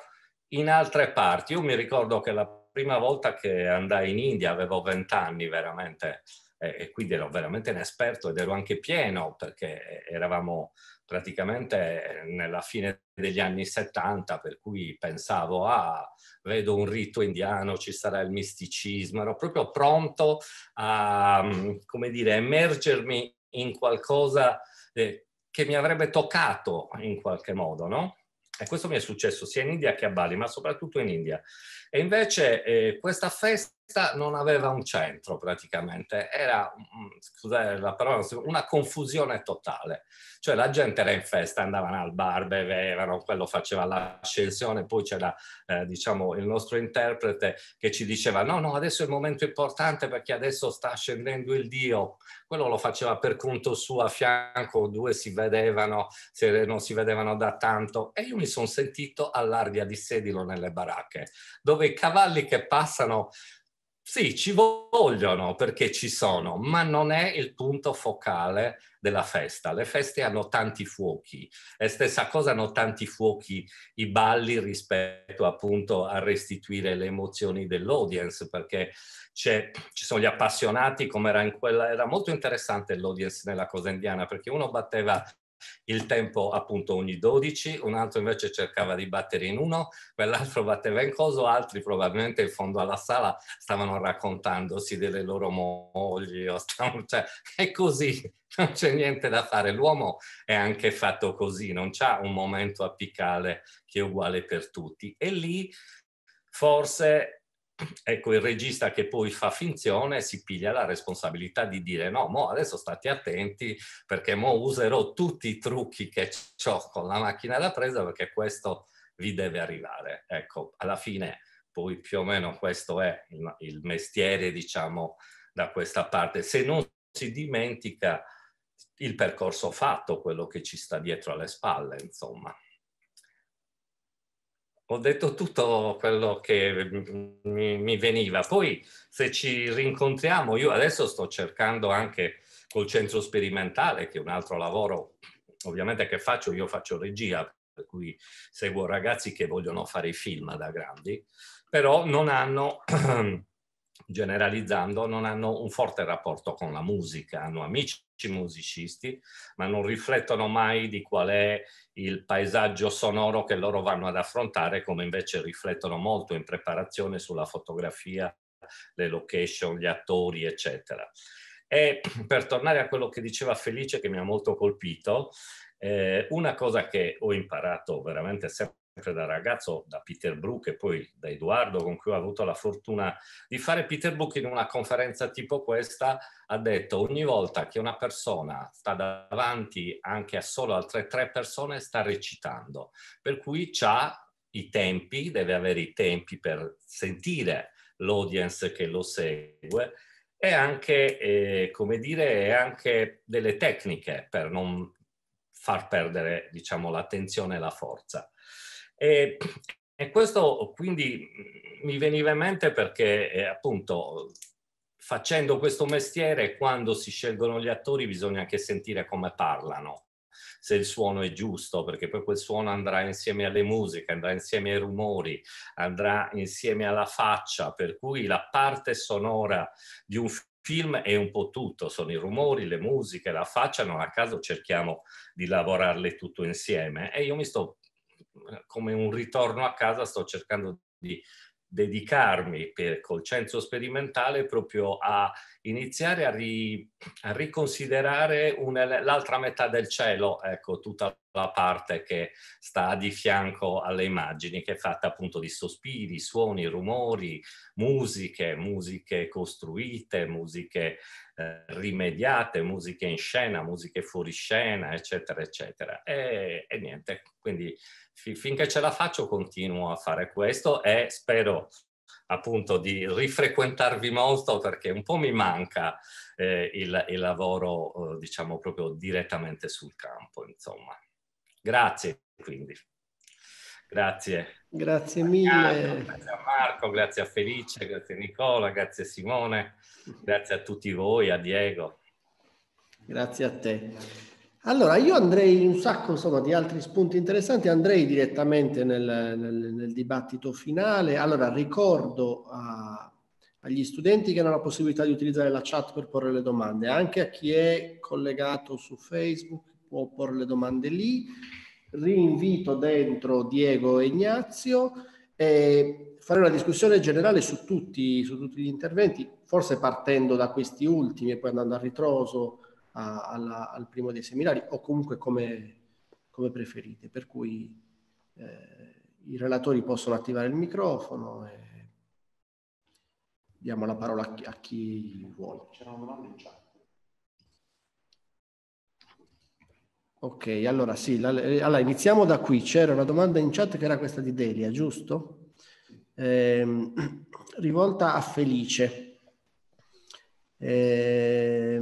in altre parti. Io mi ricordo che la prima volta che andai in India avevo vent'anni veramente, eh, e quindi ero veramente un esperto ed ero anche pieno perché eh, eravamo praticamente nella fine degli anni 70, per cui pensavo, ah, vedo un rito indiano, ci sarà il misticismo, ero proprio pronto a, mm, come dire, emergermi in qualcosa eh, che mi avrebbe toccato in qualche modo, no? E questo mi è successo sia in India che a Bali, ma soprattutto in India. E invece eh, questa festa non aveva un centro praticamente, era, mm, scusate la parola, una confusione totale. Cioè la gente era in festa, andavano al bar, bevevano, quello faceva l'ascensione, poi c'era eh, diciamo, il nostro interprete che ci diceva no, no, adesso è il momento importante perché adesso sta ascendendo il Dio. Quello lo faceva per conto suo, a fianco due si vedevano, se non si vedevano da tanto. E io mi sono sentito all'aria di sedilo nelle baracche, dove dove i cavalli che passano sì, ci vogliono perché ci sono, ma non è il punto focale della festa. Le feste hanno tanti fuochi e stessa cosa hanno tanti fuochi i balli rispetto appunto a restituire le emozioni dell'audience perché ci sono gli appassionati come era in quella, era molto interessante l'audience nella cosa indiana perché uno batteva il tempo appunto ogni 12, un altro invece cercava di battere in uno, quell'altro batteva in coso, altri probabilmente in fondo alla sala stavano raccontandosi delle loro mogli, o stavano, cioè, è così, non c'è niente da fare, l'uomo è anche fatto così, non c'è un momento apicale che è uguale per tutti e lì forse ecco il regista che poi fa finzione si piglia la responsabilità di dire no, mo adesso state attenti perché mo userò tutti i trucchi che ho con la macchina da presa perché questo vi deve arrivare. Ecco, alla fine poi più o meno questo è il, il mestiere, diciamo, da questa parte. Se non si dimentica il percorso fatto, quello che ci sta dietro alle spalle, insomma ho detto tutto quello che mi, mi, veniva. Poi se ci rincontriamo, io adesso sto cercando anche col centro sperimentale, che è un altro lavoro ovviamente che faccio, io faccio regia, per cui seguo ragazzi che vogliono fare i film da grandi, però non hanno generalizzando, non hanno un forte rapporto con la musica, hanno amici musicisti, ma non riflettono mai di qual è il paesaggio sonoro che loro vanno ad affrontare, come invece riflettono molto in preparazione sulla fotografia, le location, gli attori, eccetera. E per tornare a quello che diceva Felice, che mi ha molto colpito, eh, una cosa che ho imparato veramente sempre da ragazzo da Peter Brook e poi da Edoardo con cui ho avuto la fortuna di fare Peter Brook in una conferenza tipo questa ha detto ogni volta che una persona sta davanti anche a solo altre tre persone sta recitando per cui ha i tempi, deve avere i tempi per sentire l'audience che lo segue e anche, eh, come dire, anche delle tecniche per non far perdere diciamo, l'attenzione e la forza. E, e questo quindi mm, mi veniva in mente perché eh, appunto facendo questo mestiere quando si scelgono gli attori bisogna anche sentire come parlano se il suono è giusto, perché poi quel suono andrà insieme alle musiche, andrà insieme ai rumori, andrà insieme alla faccia, per cui la parte sonora di un film è un po' tutto, sono i rumori, le musiche, la faccia, non a caso cerchiamo di lavorarle tutto insieme e io mi sto come un ritorno a casa sto cercando di dedicarmi per, col censo sperimentale proprio a iniziare a, ri, a riconsiderare l'altra metà del cielo, ecco, tutta la parte che sta di fianco alle immagini, che è fatta appunto di sospiri, suoni, rumori, musiche, musiche costruite, musiche eh, rimediate, musiche in scena, musiche fuori scena, eccetera, eccetera. E, e niente, quindi fi, finché ce la faccio continuo a fare questo e spero appunto di rifrequentarvi molto perché un po' mi manca eh, il, il, lavoro, eh, diciamo, proprio direttamente sul campo, insomma. Grazie, quindi. Grazie. Grazie mille. grazie a Marco, grazie a Felice, grazie a Nicola, grazie a Simone, grazie a tutti voi, a Diego. Grazie a te. Allora, io andrei un sacco insomma, di altri spunti interessanti, andrei direttamente nel, nel, nel dibattito finale. Allora, ricordo a, agli studenti che hanno la possibilità di utilizzare la chat per porre le domande, anche a chi è collegato su Facebook può porre le domande lì. Rinvito dentro Diego e Ignazio e fare una discussione generale su tutti, su tutti gli interventi, forse partendo da questi ultimi e poi andando a ritroso a, alla, al primo dei seminari o comunque come, come preferite. Per cui eh, i relatori possono attivare il microfono e diamo la parola a chi, a chi vuole. C'erano domande in chat. Ok, allora sì, la, eh, allora, iniziamo da qui. C'era una domanda in chat che era questa di Delia, giusto? Eh, rivolta a Felice. Eh,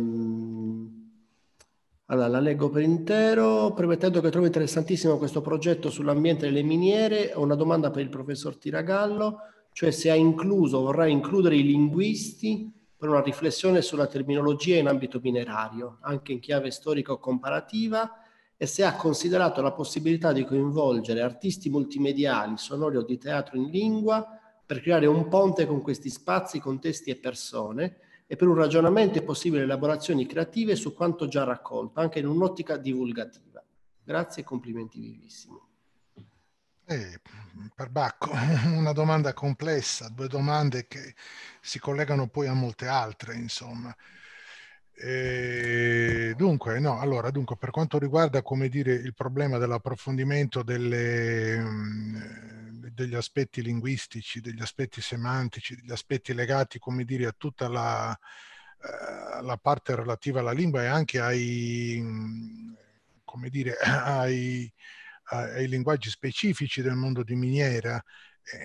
allora, la leggo per intero, premettendo che trovo interessantissimo questo progetto sull'ambiente delle miniere, ho una domanda per il professor Tiragallo, cioè se ha incluso, vorrà includere i linguisti per una riflessione sulla terminologia in ambito minerario, anche in chiave storico-comparativa, e se ha considerato la possibilità di coinvolgere artisti multimediali, sonori o di teatro in lingua, per creare un ponte con questi spazi, contesti e persone, e per un ragionamento è possibile elaborazioni creative su quanto già raccolto, anche in un'ottica divulgativa. Grazie e complimenti vivissimi. Eh, Perbacco, una domanda complessa, due domande che si collegano poi a molte altre, insomma. E eh, dunque, no, allora, dunque, per quanto riguarda, come dire, il problema dell'approfondimento delle mm, degli aspetti linguistici, degli aspetti semantici, degli aspetti legati, come dire, a tutta la, eh, la parte relativa alla lingua e anche ai, mm, come dire, ai, ai linguaggi specifici del mondo di miniera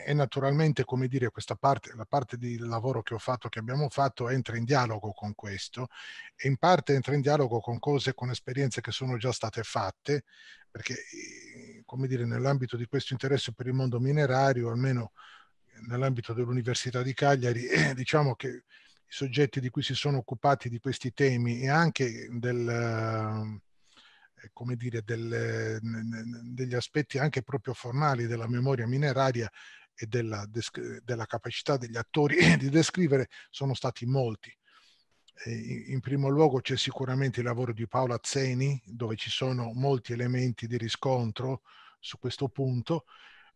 e naturalmente, come dire, questa parte, la parte di lavoro che ho fatto, che abbiamo fatto, entra in dialogo con questo e in parte entra in dialogo con cose, con esperienze che sono già state fatte, perché eh, come dire, nell'ambito di questo interesse per il mondo minerario, almeno nell'ambito dell'Università di Cagliari, eh, diciamo che i soggetti di cui si sono occupati di questi temi e anche del, eh, come dire, del, degli aspetti anche proprio formali della memoria mineraria e della, della capacità degli attori di descrivere sono stati molti in primo luogo c'è sicuramente il lavoro di Paola Zeni, dove ci sono molti elementi di riscontro su questo punto,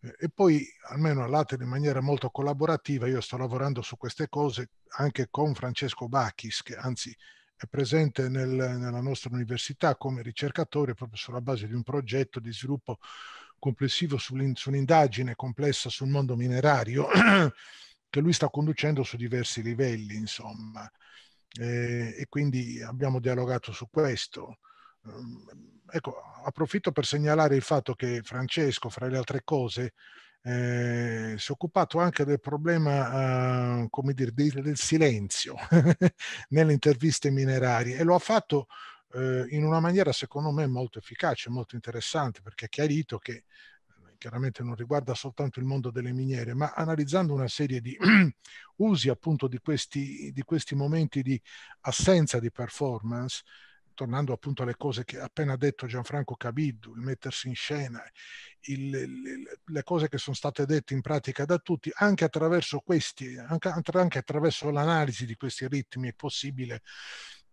eh, e poi almeno all'Atel in maniera molto collaborativa io sto lavorando su queste cose anche con Francesco Bacchis, che anzi è presente nel, nella nostra università come ricercatore proprio sulla base di un progetto di sviluppo complessivo sull'indagine complessa sul mondo minerario che lui sta conducendo su diversi livelli, insomma eh, e quindi abbiamo dialogato su questo. Ehm, ecco, approfitto per segnalare il fatto che Francesco, fra le altre cose, eh, si è occupato anche del problema, eh, come dire, del, del silenzio nelle interviste minerarie e lo ha fatto eh, in una maniera secondo me molto efficace, molto interessante, perché ha chiarito che chiaramente non riguarda soltanto il mondo delle miniere, ma analizzando una serie di usi appunto di questi, di questi momenti di assenza di performance, tornando appunto alle cose che ha appena detto Gianfranco Cabiddu, il mettersi in scena, il, il, le cose che sono state dette in pratica da tutti, anche attraverso questi, anche, anche attraverso l'analisi di questi ritmi è possibile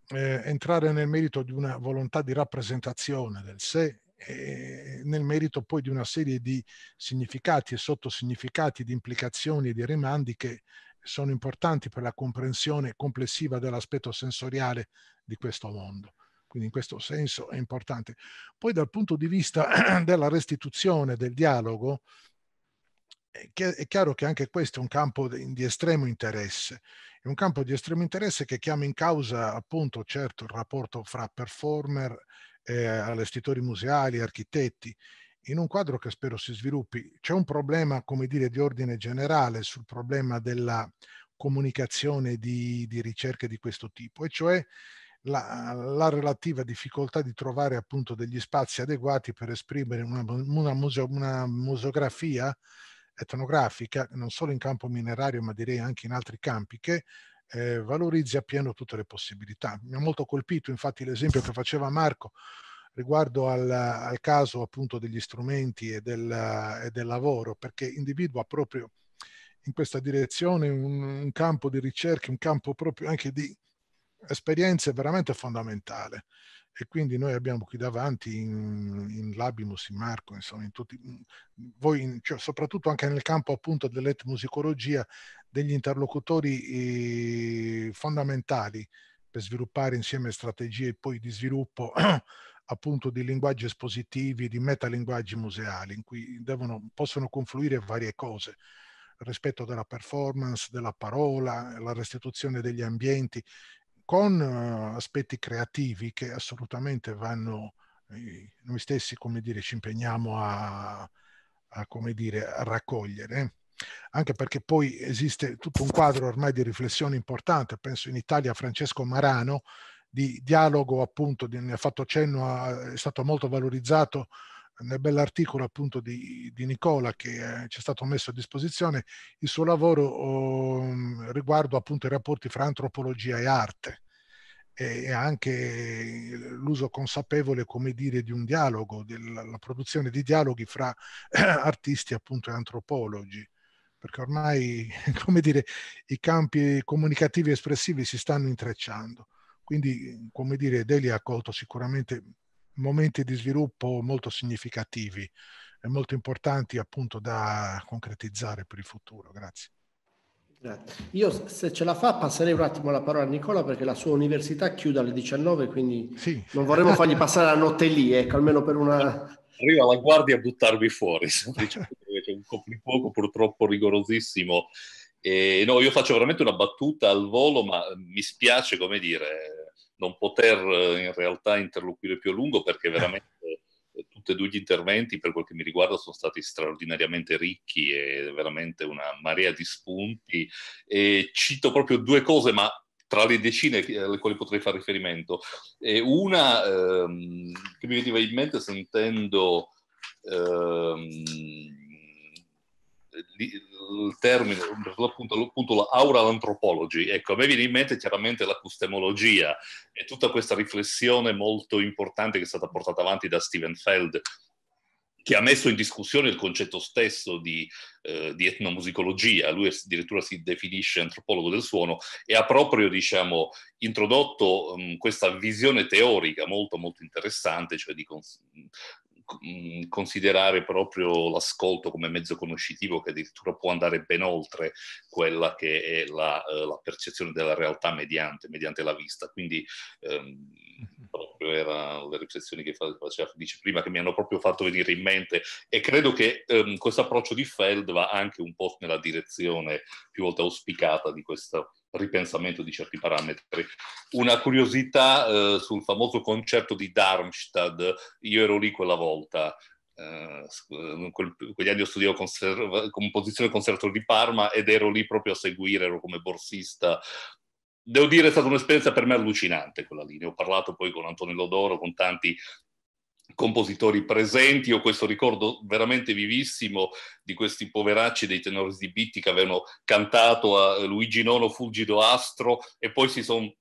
eh, entrare nel merito di una volontà di rappresentazione del sé eh, nel merito poi di una serie di significati e sottosignificati, di implicazioni e di rimandi che sono importanti per la comprensione complessiva dell'aspetto sensoriale di questo mondo. Quindi in questo senso è importante. Poi dal punto di vista della restituzione, del dialogo, è chiaro che anche questo è un campo di estremo interesse. È un campo di estremo interesse che chiama in causa appunto certo il rapporto fra performer eh, a museali, architetti, in un quadro che spero si sviluppi. C'è un problema, come dire, di ordine generale sul problema della comunicazione di, di ricerche di questo tipo, e cioè la, la, relativa difficoltà di trovare appunto degli spazi adeguati per esprimere una, una, museo, una museografia etnografica, non solo in campo minerario, ma direi anche in altri campi, che eh, valorizzi appieno tutte le possibilità. Mi ha molto colpito infatti l'esempio che faceva Marco riguardo al, al caso appunto degli strumenti e del, e del, lavoro, perché individua proprio in questa direzione un, un campo di ricerca, un campo proprio anche di esperienze veramente fondamentale e quindi noi abbiamo qui davanti in, in Labimus, in Marco, insomma, in tutti, voi in, cioè, soprattutto anche nel campo appunto dell'etmusicologia degli interlocutori eh, fondamentali per sviluppare insieme strategie poi di sviluppo appunto di linguaggi espositivi, di metalinguaggi museali, in cui devono, possono confluire varie cose, rispetto della performance, della parola, la restituzione degli ambienti, con eh, aspetti creativi che assolutamente vanno, eh, noi stessi, come dire, ci impegniamo a, a, dire, a raccogliere anche perché poi esiste tutto un quadro ormai di riflessione importante, penso in Italia Francesco Marano, di dialogo appunto, di, ne ha fatto cenno, a, è stato molto valorizzato nel bell'articolo appunto di, di Nicola che eh, ci è stato messo a disposizione, il suo lavoro oh, riguardo appunto i rapporti fra antropologia e arte e anche l'uso consapevole, come dire, di un dialogo, della produzione di dialoghi fra artisti appunto e antropologi perché ormai, come dire, i campi comunicativi e espressivi si stanno intrecciando. Quindi, come dire, Deli ha colto sicuramente momenti di sviluppo molto significativi e molto importanti appunto da concretizzare per il futuro. Grazie. Io se ce la fa passerei un attimo la parola a Nicola perché la sua università chiude alle 19 quindi sì. non vorremmo fargli passare la notte lì, ecco, almeno per una... Arriva la guardia a buttarvi fuori. c'è un coprifuoco purtroppo rigorosissimo. E, no, io faccio veramente una battuta al volo, ma eh, mi spiace, come dire, non poter eh, in realtà interloquire più a lungo perché veramente eh, tutti e due gli interventi, per quel che mi riguarda, sono stati straordinariamente ricchi e veramente una marea di spunti. E cito proprio due cose, ma tra le decine alle quali potrei fare riferimento. E una ehm, che mi veniva in mente sentendo ehm, il termine, appunto, appunto la aural anthropology, ecco, a me viene in mente chiaramente la e tutta questa riflessione molto importante che è stata portata avanti da Steven Feld che ha messo in discussione il concetto stesso di, eh, di, etnomusicologia, lui addirittura si definisce antropologo del suono e ha proprio diciamo, introdotto um, questa visione teorica molto molto interessante, cioè di, cons- mh, mm, considerare proprio l'ascolto come mezzo conoscitivo che addirittura può andare ben oltre quella che è la, eh, la percezione della realtà mediante, mediante la vista. Quindi ehm, mhm. proprio erano le riflessioni che faceva Felice prima che mi hanno proprio fatto venire in mente e credo che ehm, questo approccio di Feld va anche un po' nella direzione più volte auspicata di questa ripensamento di certi parametri. Una curiosità eh, sul famoso concerto di Darmstadt, io ero lì quella volta, eh, quel, quegli anni ho studiato conserva, composizione e di Parma ed ero lì proprio a seguire, ero come borsista. Devo dire è stata un'esperienza per me allucinante quella lì, ne ho parlato poi con Antonio Lodoro, con tanti compositori presenti. ho questo ricordo veramente vivissimo di questi poveracci dei tenori di Bitti che avevano cantato a Luigi Nono Fulgido Astro e poi si sono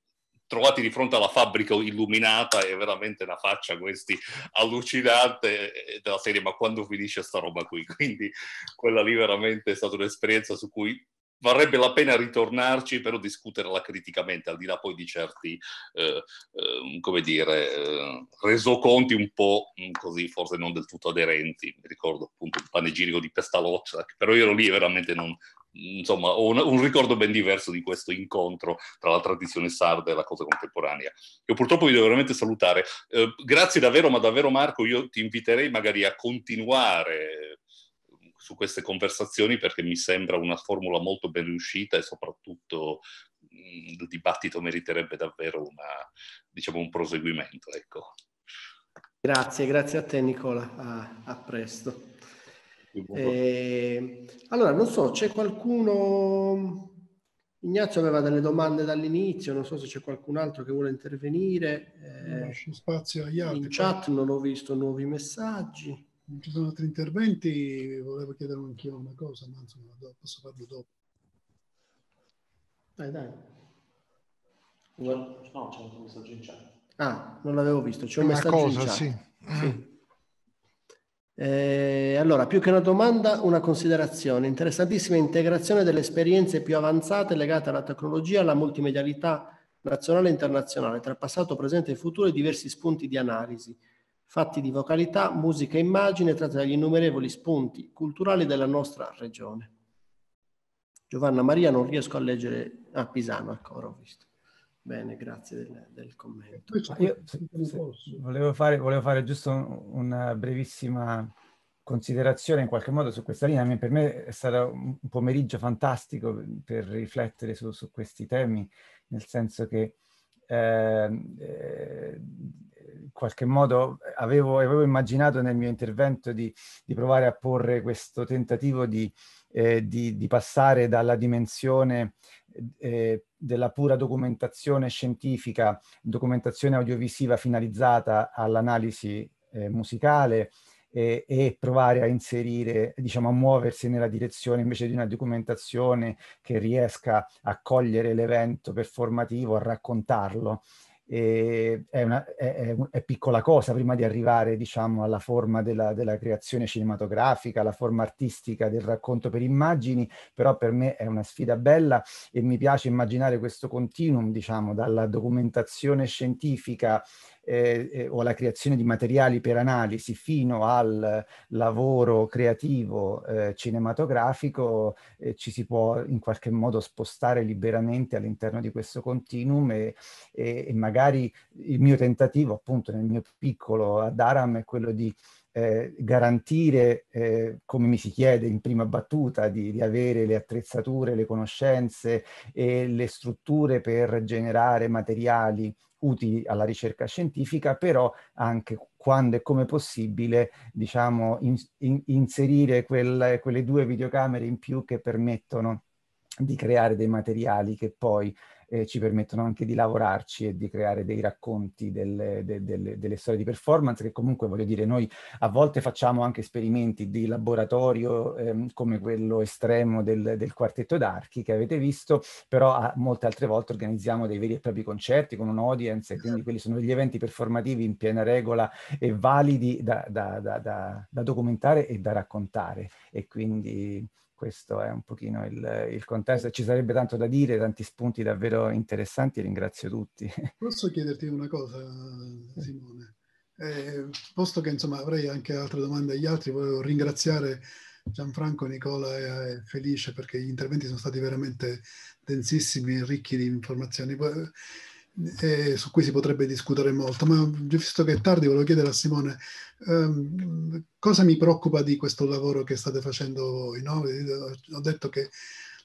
trovati di fronte alla fabbrica illuminata e veramente una faccia questi allucinante eh, della serie ma quando finisce sta roba qui quindi quella lì veramente è stata un'esperienza su cui varrebbe la pena ritornarci, però discuterla criticamente, al di là poi di certi, eh, eh, come dire, eh, resoconti un po' mm, così, forse non del tutto aderenti. Mi ricordo appunto il panegirico di Pestalozza, però io ero lì e veramente non, insomma, ho un, un, ricordo ben diverso di questo incontro tra la tradizione sarda e la cosa contemporanea. Io purtroppo vi devo veramente salutare. Eh, grazie davvero, ma davvero Marco, io ti inviterei magari a continuare su queste conversazioni perché mi sembra una formula molto ben riuscita e soprattutto mm, il dibattito meriterebbe davvero una, diciamo, un proseguimento. Ecco. Grazie, grazie a te Nicola, a, a presto. Eh, allora, non so, c'è qualcuno... Ignazio aveva delle domande dall'inizio, non so se c'è qualcun altro che vuole intervenire. Eh, Lascio spazio agli altri. Eh, in chat non ho visto nuovi messaggi non ci sono altri interventi, volevo chiedere anch'io una cosa, ma insomma posso farlo dopo. Dai, dai. No, c'è un messaggio in chat. Ah, non l'avevo visto, c'è un messaggio cosa, in chat. Sì. sì. Eh, allora, più che una domanda, una considerazione. Interessantissima integrazione delle esperienze più avanzate legate alla tecnologia, alla multimedialità nazionale e internazionale, tra passato, presente e futuro e diversi spunti di analisi fatti di vocalità, musica e immagine tratta dagli innumerevoli spunti culturali della nostra regione. Giovanna Maria non riesco a leggere a ah, Pisano, ecco, ora ho visto. Bene, grazie del, del commento. Io volevo fare, volevo fare giusto una brevissima considerazione in qualche modo su questa linea. Per me è stato un pomeriggio fantastico per riflettere su, su questi temi, nel senso che ehm, eh, in qualche modo avevo, avevo, immaginato nel mio intervento di, di, provare a porre questo tentativo di, eh, di, di passare dalla dimensione eh, della pura documentazione scientifica, documentazione audiovisiva finalizzata all'analisi eh, musicale e, e, provare a inserire, diciamo, a muoversi nella direzione invece di una documentazione che riesca a cogliere l'evento performativo, a raccontarlo è, una, è, è, piccola cosa prima di arrivare diciamo, alla forma della, della, creazione cinematografica, alla forma artistica del racconto per immagini, però per me è una sfida bella e mi piace immaginare questo continuum diciamo, dalla documentazione scientifica eh, eh, o alla creazione di materiali per analisi fino al lavoro creativo eh, cinematografico, eh, ci si può in qualche modo spostare liberamente all'interno di questo continuum e, e, e magari il mio tentativo appunto nel mio piccolo ad Aram è quello di eh, garantire, eh, come mi si chiede in prima battuta, di, di, avere le attrezzature, le conoscenze e le strutture per generare materiali utili alla ricerca scientifica, però anche quando e come possibile diciamo, in, in, inserire quel, quelle due videocamere in più che permettono di creare dei materiali che poi eh, ci permettono anche di lavorarci e di creare dei racconti delle, de, delle, delle, storie di performance che comunque voglio dire noi a volte facciamo anche esperimenti di laboratorio ehm, come quello estremo del, del, quartetto d'archi che avete visto però a, molte altre volte organizziamo dei veri e propri concerti con un audience e quindi quelli sono degli eventi performativi in piena regola e validi da, da, da, da documentare e da raccontare e quindi questo è un pochino il, il, contesto. Ci sarebbe tanto da dire, tanti spunti davvero interessanti, ringrazio tutti. Posso chiederti una cosa, Simone? Eh, posto che insomma avrei anche altre domande agli altri, volevo ringraziare Gianfranco, Nicola e eh, Felice perché gli interventi sono stati veramente densissimi e ricchi di informazioni. Poi, e su cui si potrebbe discutere molto, ma visto che è tardi volevo chiedere a Simone ehm, cosa mi preoccupa di questo lavoro che state facendo voi. No? Eh, ho detto che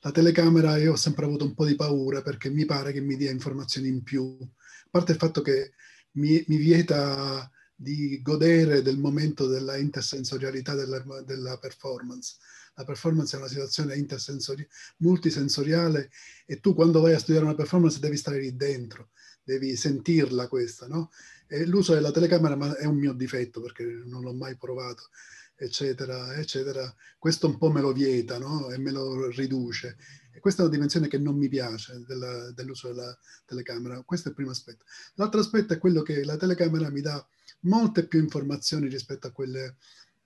la telecamera io ho sempre avuto un po' di paura perché mi pare che mi dia informazioni in più, a parte il fatto che mi, mi vieta di godere del momento della intersensorialità della, della performance la performance è una situazione multisensoriale e tu quando vai a studiare una performance devi stare lì dentro, devi sentirla questa, no? l'uso della telecamera è un mio difetto perché non l'ho mai provato, eccetera, eccetera. Questo un po' me lo vieta, no? E me lo riduce. E questa è una dimensione che non mi piace della, dell'uso della telecamera. Questo è il primo aspetto. L'altro aspetto è quello che la telecamera mi dà molte più informazioni rispetto a quelle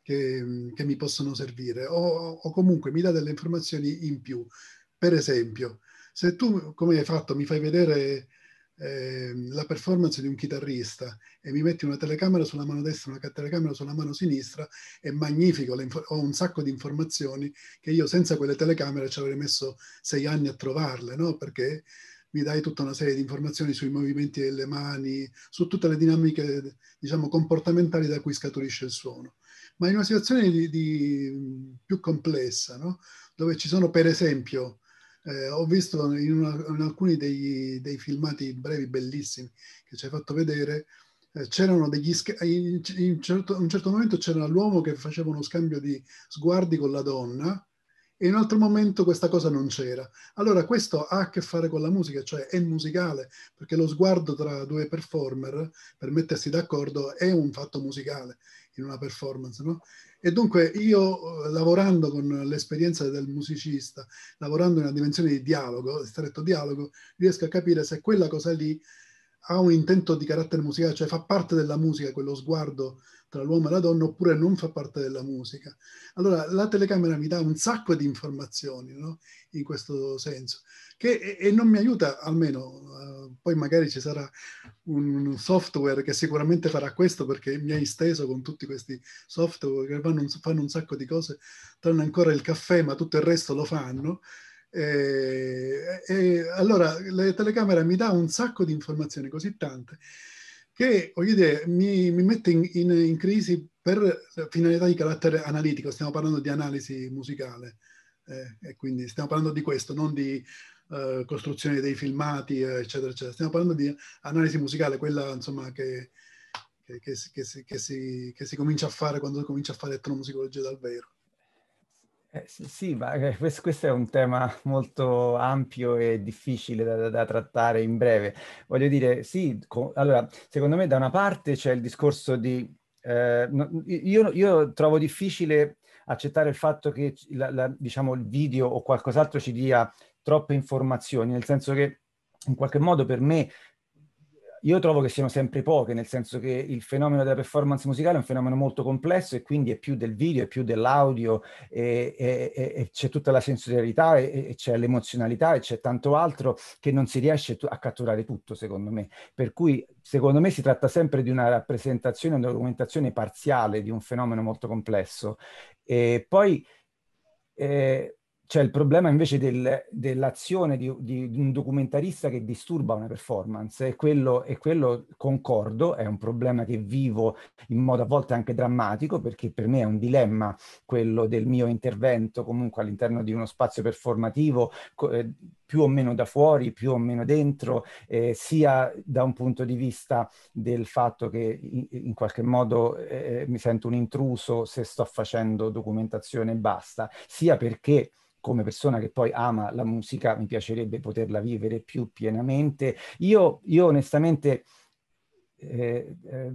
che, che mi possono servire o, o comunque mi dà delle informazioni in più. Per esempio, se tu, come hai fatto, mi fai vedere Ehm, la performance di un chitarrista e mi metti una telecamera sulla mano destra, e una telecamera sulla mano sinistra, è magnifico, ho un sacco di informazioni che io senza quelle telecamere ci avrei messo sei anni a trovarle, no? Perché mi dai tutta una serie di informazioni sui movimenti delle mani, su tutte le dinamiche, diciamo, comportamentali da cui scaturisce il suono. Ma in una situazione di, di più complessa, no? dove ci sono, per esempio, eh, ho visto in, una, in alcuni dei, dei, filmati brevi, bellissimi, che ci hai fatto vedere, eh, c'erano degli sc- in, in certo, un certo momento c'era l'uomo che faceva uno scambio di sguardi con la donna, e in un altro momento questa cosa non c'era. Allora questo ha a che fare con la musica, cioè è musicale, perché lo sguardo tra due performer per mettersi d'accordo è un fatto musicale in una performance, no? E dunque io eh, lavorando con l'esperienza del musicista, lavorando in una dimensione di dialogo, stretto dialogo, riesco a capire se quella cosa lì ha un intento di carattere musicale, cioè fa parte della musica quello sguardo tra l'uomo e la donna oppure non fa parte della musica. Allora la telecamera mi dà un sacco di informazioni no? in questo senso che, e, non mi aiuta almeno, uh, poi magari ci sarà un software che sicuramente farà questo perché mi è esteso con tutti questi software che fanno fanno un sacco di cose, tranne ancora il caffè ma tutto il resto lo fanno. E, eh, e allora la telecamera mi dà un sacco di informazioni, così tante, che voglio dire, mi, mi mette in, in, in, crisi per finalità di carattere analitico, stiamo parlando di analisi musicale eh, e quindi stiamo parlando di questo, non di eh, costruzione dei filmati, eccetera, eccetera. Stiamo parlando di analisi musicale, quella insomma che, che, che, si, che si, si, comincia a fare quando si comincia a fare etnomusicologia dal vero. Eh, sì, sì, ma eh, questo, questo, è un tema molto ampio e difficile da, da, da trattare in breve. Voglio dire, sì, co- allora, secondo me da una parte c'è il discorso di... Eh, no, io, io, trovo difficile accettare il fatto che la, la, diciamo, il video o qualcos'altro ci dia troppe informazioni, nel senso che in qualche modo per me io trovo che siano sempre poche, nel senso che il fenomeno della performance musicale è un fenomeno molto complesso e quindi è più del video, è più dell'audio, e, e, e c'è tutta la sensorialità, e, e c'è l'emozionalità, e c'è tanto altro che non si riesce a catturare tutto, secondo me. Per cui, secondo me, si tratta sempre di una rappresentazione, una documentazione parziale di un fenomeno molto complesso. E poi... Eh, c'è cioè, il problema invece del, dell'azione di, di, di, un documentarista che disturba una performance e quello, e quello concordo, è un problema che vivo in modo a volte anche drammatico perché per me è un dilemma quello del mio intervento comunque all'interno di uno spazio performativo. Co- eh, più o meno da fuori, più o meno dentro, eh, sia da un punto di vista del fatto che in, in qualche modo eh, mi sento un intruso se sto facendo documentazione e basta, sia perché come persona che poi ama la musica mi piacerebbe poterla vivere più pienamente. Io, io onestamente eh, eh,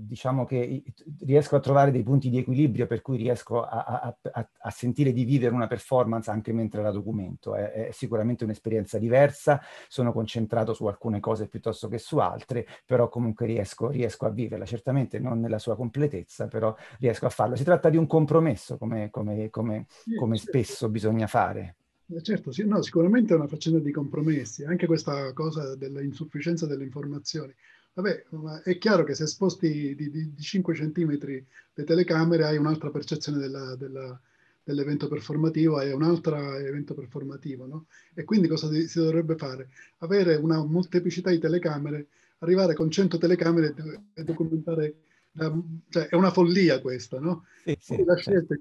diciamo che riesco a trovare dei punti di equilibrio per cui riesco a, a, a sentire di vivere una performance anche mentre la documento. È, è sicuramente un'esperienza diversa, sono concentrato su alcune cose piuttosto che su altre, però comunque riesco, riesco a viverla, certamente non nella sua completezza, però riesco a farlo. Si tratta di un compromesso, come, come, come, come certo. spesso bisogna fare. Eh, certo, sì, no, sicuramente è una faccenda di compromessi, anche questa cosa dell'insufficienza delle informazioni. Vabbè, è chiaro che se sposti di, di, di 5 cm le telecamere hai un'altra percezione della, della, dell'evento performativo, hai un altro evento performativo, no? E quindi cosa si dovrebbe fare? Avere una molteplicità di telecamere, arrivare con 100 telecamere e documentare cioè, è una follia questa, no? Sì, sì, la scelta,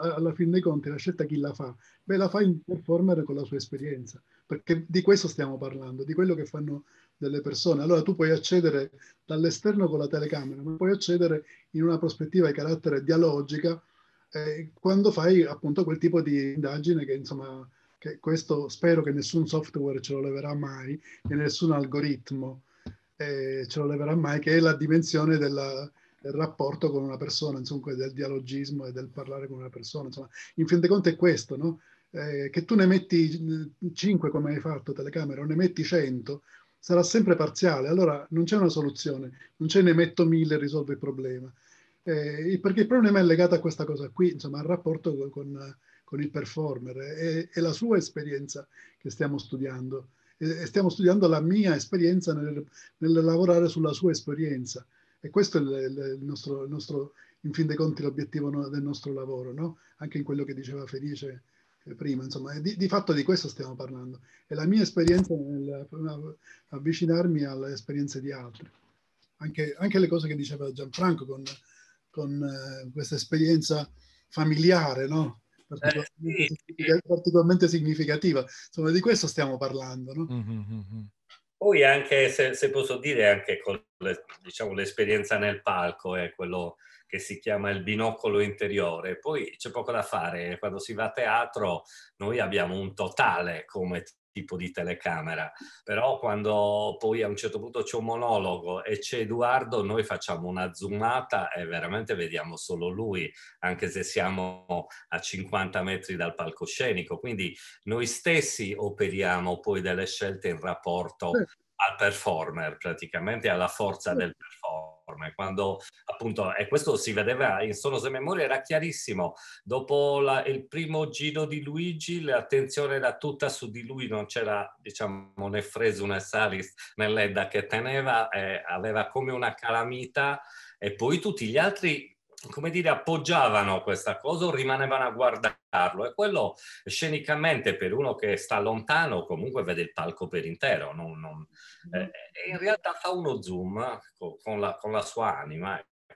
alla fine dei conti, la scelta chi la fa? Beh, la fa il performer con la sua esperienza, perché di questo stiamo parlando, di quello che fanno delle persone. Allora tu puoi accedere dall'esterno con la telecamera, ma puoi accedere in una prospettiva di carattere dialogica eh, quando fai appunto quel tipo di indagine che insomma, che questo spero che nessun software ce lo leverà mai e nessun algoritmo eh, ce lo leverà mai, che è la dimensione della, del rapporto con una persona, insomma, del dialogismo e del parlare con una persona. Insomma, in fin dei conti è questo, no? Eh, che tu ne metti 5 come hai fatto telecamera o ne metti 100, sarà sempre parziale, allora non c'è una soluzione, non c'è ne metto mille e risolvo il problema. Eh, perché il problema è legato a questa cosa qui, insomma, al rapporto con, con, il performer, è, è, la sua esperienza che stiamo studiando e, stiamo studiando la mia esperienza nel, nel, lavorare sulla sua esperienza. E questo è il, il, nostro, il nostro, in fin dei conti, l'obiettivo del nostro lavoro, no? anche in quello che diceva Felice prima, insomma, di, di, fatto di questo stiamo parlando. È la mia esperienza nel avvicinarmi alle esperienze di altri. Anche, anche le cose che diceva Gianfranco con, con eh, questa esperienza familiare, no? Particolarmente, eh, sì. particolarmente, significativa. Insomma, di questo stiamo parlando, no? Mm-hmm, mm-hmm. Poi anche, se, se, posso dire, anche con le, diciamo, l'esperienza nel palco, è eh, quello che si chiama il binocolo interiore. Poi c'è poco da fare, quando si va a teatro noi abbiamo un totale come tipo di telecamera, però quando poi a un certo punto c'è un monologo e c'è Edoardo, noi facciamo una zoomata e veramente vediamo solo lui, anche se siamo a 50 metri dal palcoscenico, quindi noi stessi operiamo poi delle scelte in rapporto al performer, praticamente alla forza del performer forme, quando appunto, e questo si vedeva in Sono se memoria, era chiarissimo, dopo la, il primo giro di Luigi l'attenzione era tutta su di lui, non c'era diciamo né Fresu né Salis né Ledda che teneva, eh, aveva come una calamita e poi tutti gli altri come dire, appoggiavano questa cosa o rimanevano a guardarlo. E quello scenicamente per uno che sta lontano comunque vede il palco per intero. Non, non, mm-hmm. eh, in realtà fa uno zoom con la, con la sua anima. Ecco.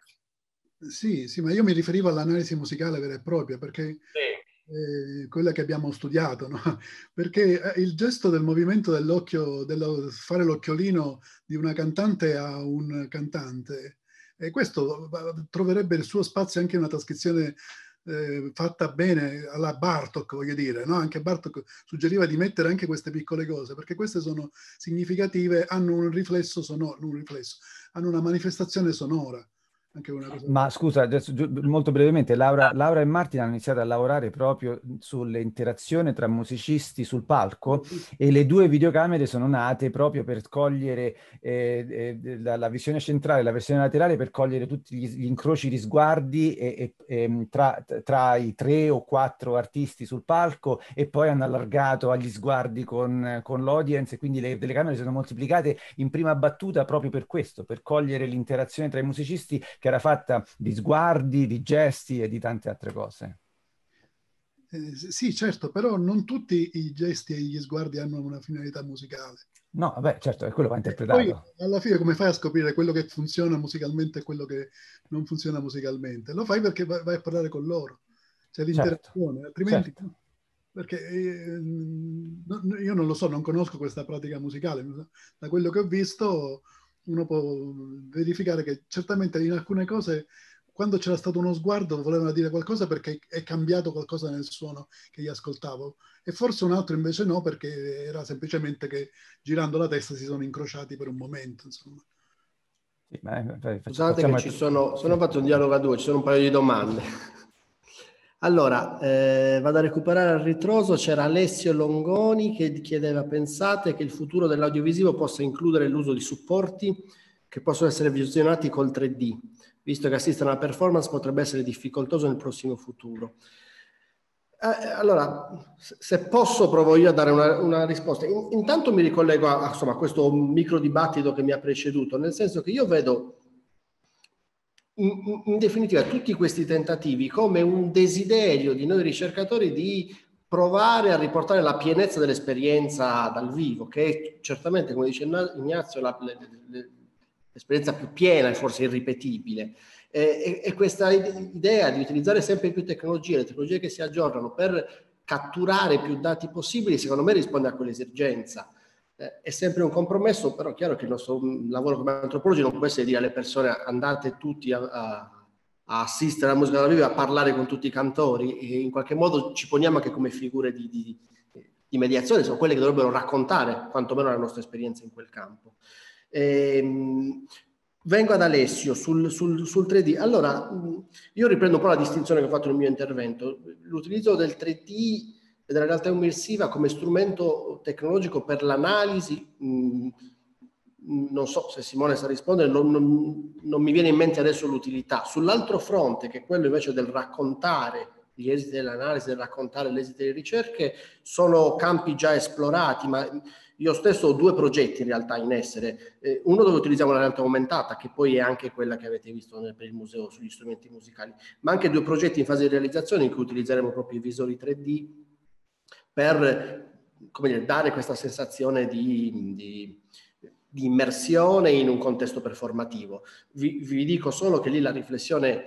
Sì, sì, ma io mi riferivo all'analisi musicale vera e propria, perché sì. eh, quella che abbiamo studiato, no? perché eh, il gesto del movimento dell'occhio, dello fare l'occhiolino di una cantante a un cantante, e questo troverebbe il suo spazio anche in una trascrizione eh, fatta bene alla Bartok, voglio dire, no? anche Bartok suggeriva di mettere anche queste piccole cose, perché queste sono significative, hanno un riflesso sonoro, un riflesso, hanno una manifestazione sonora anche una cosa. Ma scusa, adesso, molto brevemente, Laura, ah. Laura, e Martin hanno iniziato a lavorare proprio sull'interazione tra musicisti sul palco e le due videocamere sono nate proprio per cogliere eh, eh, la, la, visione centrale e la versione laterale, per cogliere tutti gli, gli incroci di sguardi e, e, e, ehm, tra, tra, i tre o quattro artisti sul palco e poi hanno allargato agli sguardi con, con l'audience e quindi le telecamere sono moltiplicate in prima battuta proprio per questo, per cogliere l'interazione tra i musicisti che che era fatta di sguardi, di gesti e di tante altre cose. Eh, sì, certo, però non tutti i gesti e gli sguardi hanno una finalità musicale. No, vabbè, certo, è quello va eh, interpretato. Poi, alla fine come fai a scoprire quello che funziona musicalmente e quello che non funziona musicalmente? Lo fai perché vai, a parlare con loro, c'è certo. l'interazione, certo. altrimenti... Certo. Perché eh, io non lo so, non conosco questa pratica musicale, da quello che ho visto uno può verificare che certamente in alcune cose quando c'era stato uno sguardo volevano dire qualcosa perché è cambiato qualcosa nel suono che gli ascoltavo e forse un altro invece no perché era semplicemente che girando la testa si sono incrociati per un momento insomma. Sì, beh, beh, facciamo, Scusate che ci sono, se fatto un dialogo a due, ci sono un paio di domande. Allora, eh, vado a recuperare al ritroso, c'era Alessio Longoni che chiedeva, pensate che il futuro dell'audiovisivo possa includere l'uso di supporti che possono essere visionati col 3D, visto che assistere a una performance potrebbe essere difficoltoso nel prossimo futuro. Eh, allora, se posso provo io a dare una, una risposta. intanto mi ricollego a, insomma, a questo micro dibattito che mi ha preceduto, nel senso che io vedo in, in definitiva tutti questi tentativi come un desiderio di noi ricercatori di provare a riportare la pienezza dell'esperienza dal vivo, che è certamente, come dice Ignazio, la, le, le, l'esperienza più piena e forse irripetibile. E, e, questa idea di utilizzare sempre più tecnologie, le tecnologie che si aggiornano per catturare più dati possibili, secondo me risponde a quell'esigenza eh, è sempre un compromesso, però è chiaro che il nostro mm, lavoro come antropologi non può essere dire alle persone andate tutti a, a, a assistere alla musica dal vivo, a parlare con tutti i cantori e in qualche modo ci poniamo anche come figure di, di, di mediazione, sono quelle che dovrebbero raccontare quantomeno la nostra esperienza in quel campo. Ehm, vengo ad Alessio sul, sul, sul, 3D. Allora, mm, io riprendo un po' la distinzione che ho fatto nel mio intervento. L'utilizzo del 3D della realtà immersiva come strumento tecnologico per l'analisi. Mm, mm, non so se Simone sa rispondere, non, non, non, mi viene in mente adesso l'utilità. Sull'altro fronte, che è quello invece del raccontare gli esiti dell'analisi, del raccontare gli esiti delle ricerche, sono campi già esplorati, ma io stesso ho due progetti in realtà in essere. Eh, uno dove utilizziamo la realtà aumentata, che poi è anche quella che avete visto nel, per il museo sugli strumenti musicali, ma anche due progetti in fase di realizzazione in cui utilizzeremo proprio i visori 3D per dire, dare questa sensazione di, di, di, immersione in un contesto performativo. Vi, vi dico solo che lì la riflessione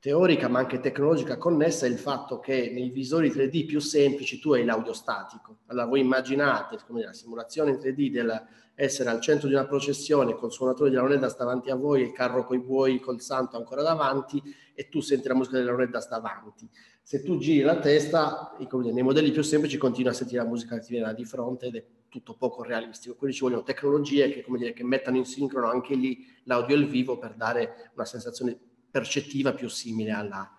teorica ma anche tecnologica connessa è il fatto che nei visori 3D più semplici tu hai l'audio statico. Allora voi immaginate come la simulazione in 3D del essere al centro di una processione con il suonatore della moneta davanti a voi, il carro coi buoi col santo ancora davanti e tu senti la musica della moneta davanti se tu giri la testa, nei modelli più semplici continui a sentire la musica che ti viene da di fronte ed è tutto poco realistico. Quindi ci vogliono tecnologie che, dire, che mettano in sincrono anche lì l'audio e il vivo per dare una sensazione percettiva più simile alla,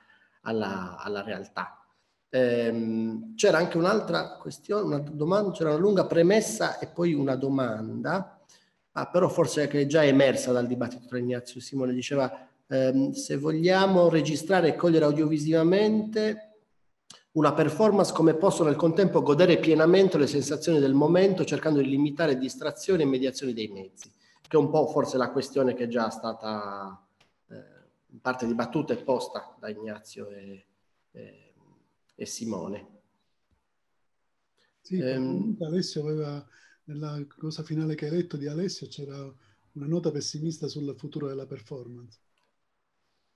alla, alla realtà. Ehm, c'era anche un'altra questione, un'altra domanda, c'era una lunga premessa e poi una domanda, ah, però forse che è già emersa dal dibattito tra Ignazio e Simone, diceva ehm, se vogliamo registrare e cogliere audiovisivamente una performance come possono al contempo godere pienamente le sensazioni del momento cercando di limitare distrazioni e mediazioni dei mezzi, che è un po' forse la questione che è già stata eh, in parte dibattuta e posta da Ignazio e, e, e Simone. Sì, ehm, Alessio aveva, nella cosa finale che hai letto di Alessio c'era una nota pessimista sul futuro della performance.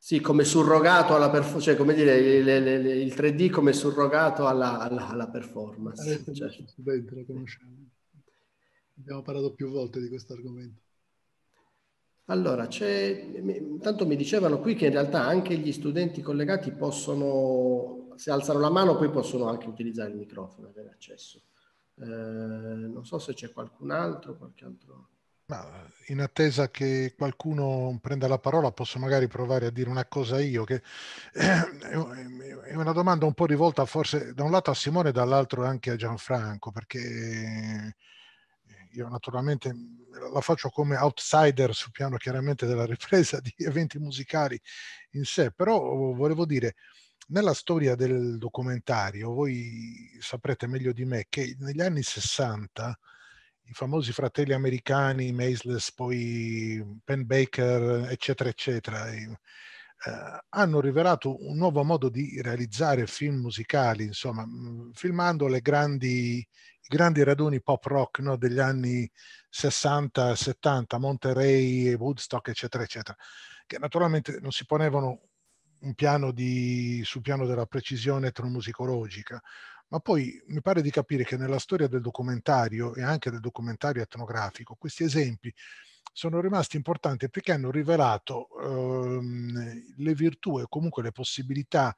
Sì, come surrogato alla performance, cioè come dire, il, il, il 3D come surrogato alla, alla, alla performance. Eh, certo. Cioè. Studente, conosciamo. Abbiamo parlato più volte di questo argomento. Allora, intanto mi dicevano qui che in realtà anche gli studenti collegati possono, se alzano la mano, poi possono anche utilizzare il microfono, avere accesso. Eh, non so se c'è qualcun altro, qualche altro... Ma in attesa che qualcuno prenda la parola, posso magari provare a dire una cosa io, che è una domanda un po' rivolta forse da un lato a Simone e dall'altro anche a Gianfranco, perché eh, io naturalmente la faccio come outsider sul piano chiaramente della ripresa di eventi musicali in sé, però volevo dire, nella storia del documentario voi saprete meglio di me che negli anni 60 i famosi fratelli americani, Maisless, poi mhmm, Penn Baker, eccetera, eccetera, e, eh, hanno rivelato un nuovo modo di realizzare film musicali, insomma, mhmm, filmando le grandi, i grandi raduni pop rock no, degli anni 60, 70, Monterey, Woodstock, eccetera, eccetera, che naturalmente non si ponevano un piano di, sul piano della precisione etnomusicologica ma poi mi pare di capire che nella storia del documentario e anche del documentario etnografico questi esempi sono rimasti importanti perché hanno rivelato ehm, le virtù e comunque le possibilità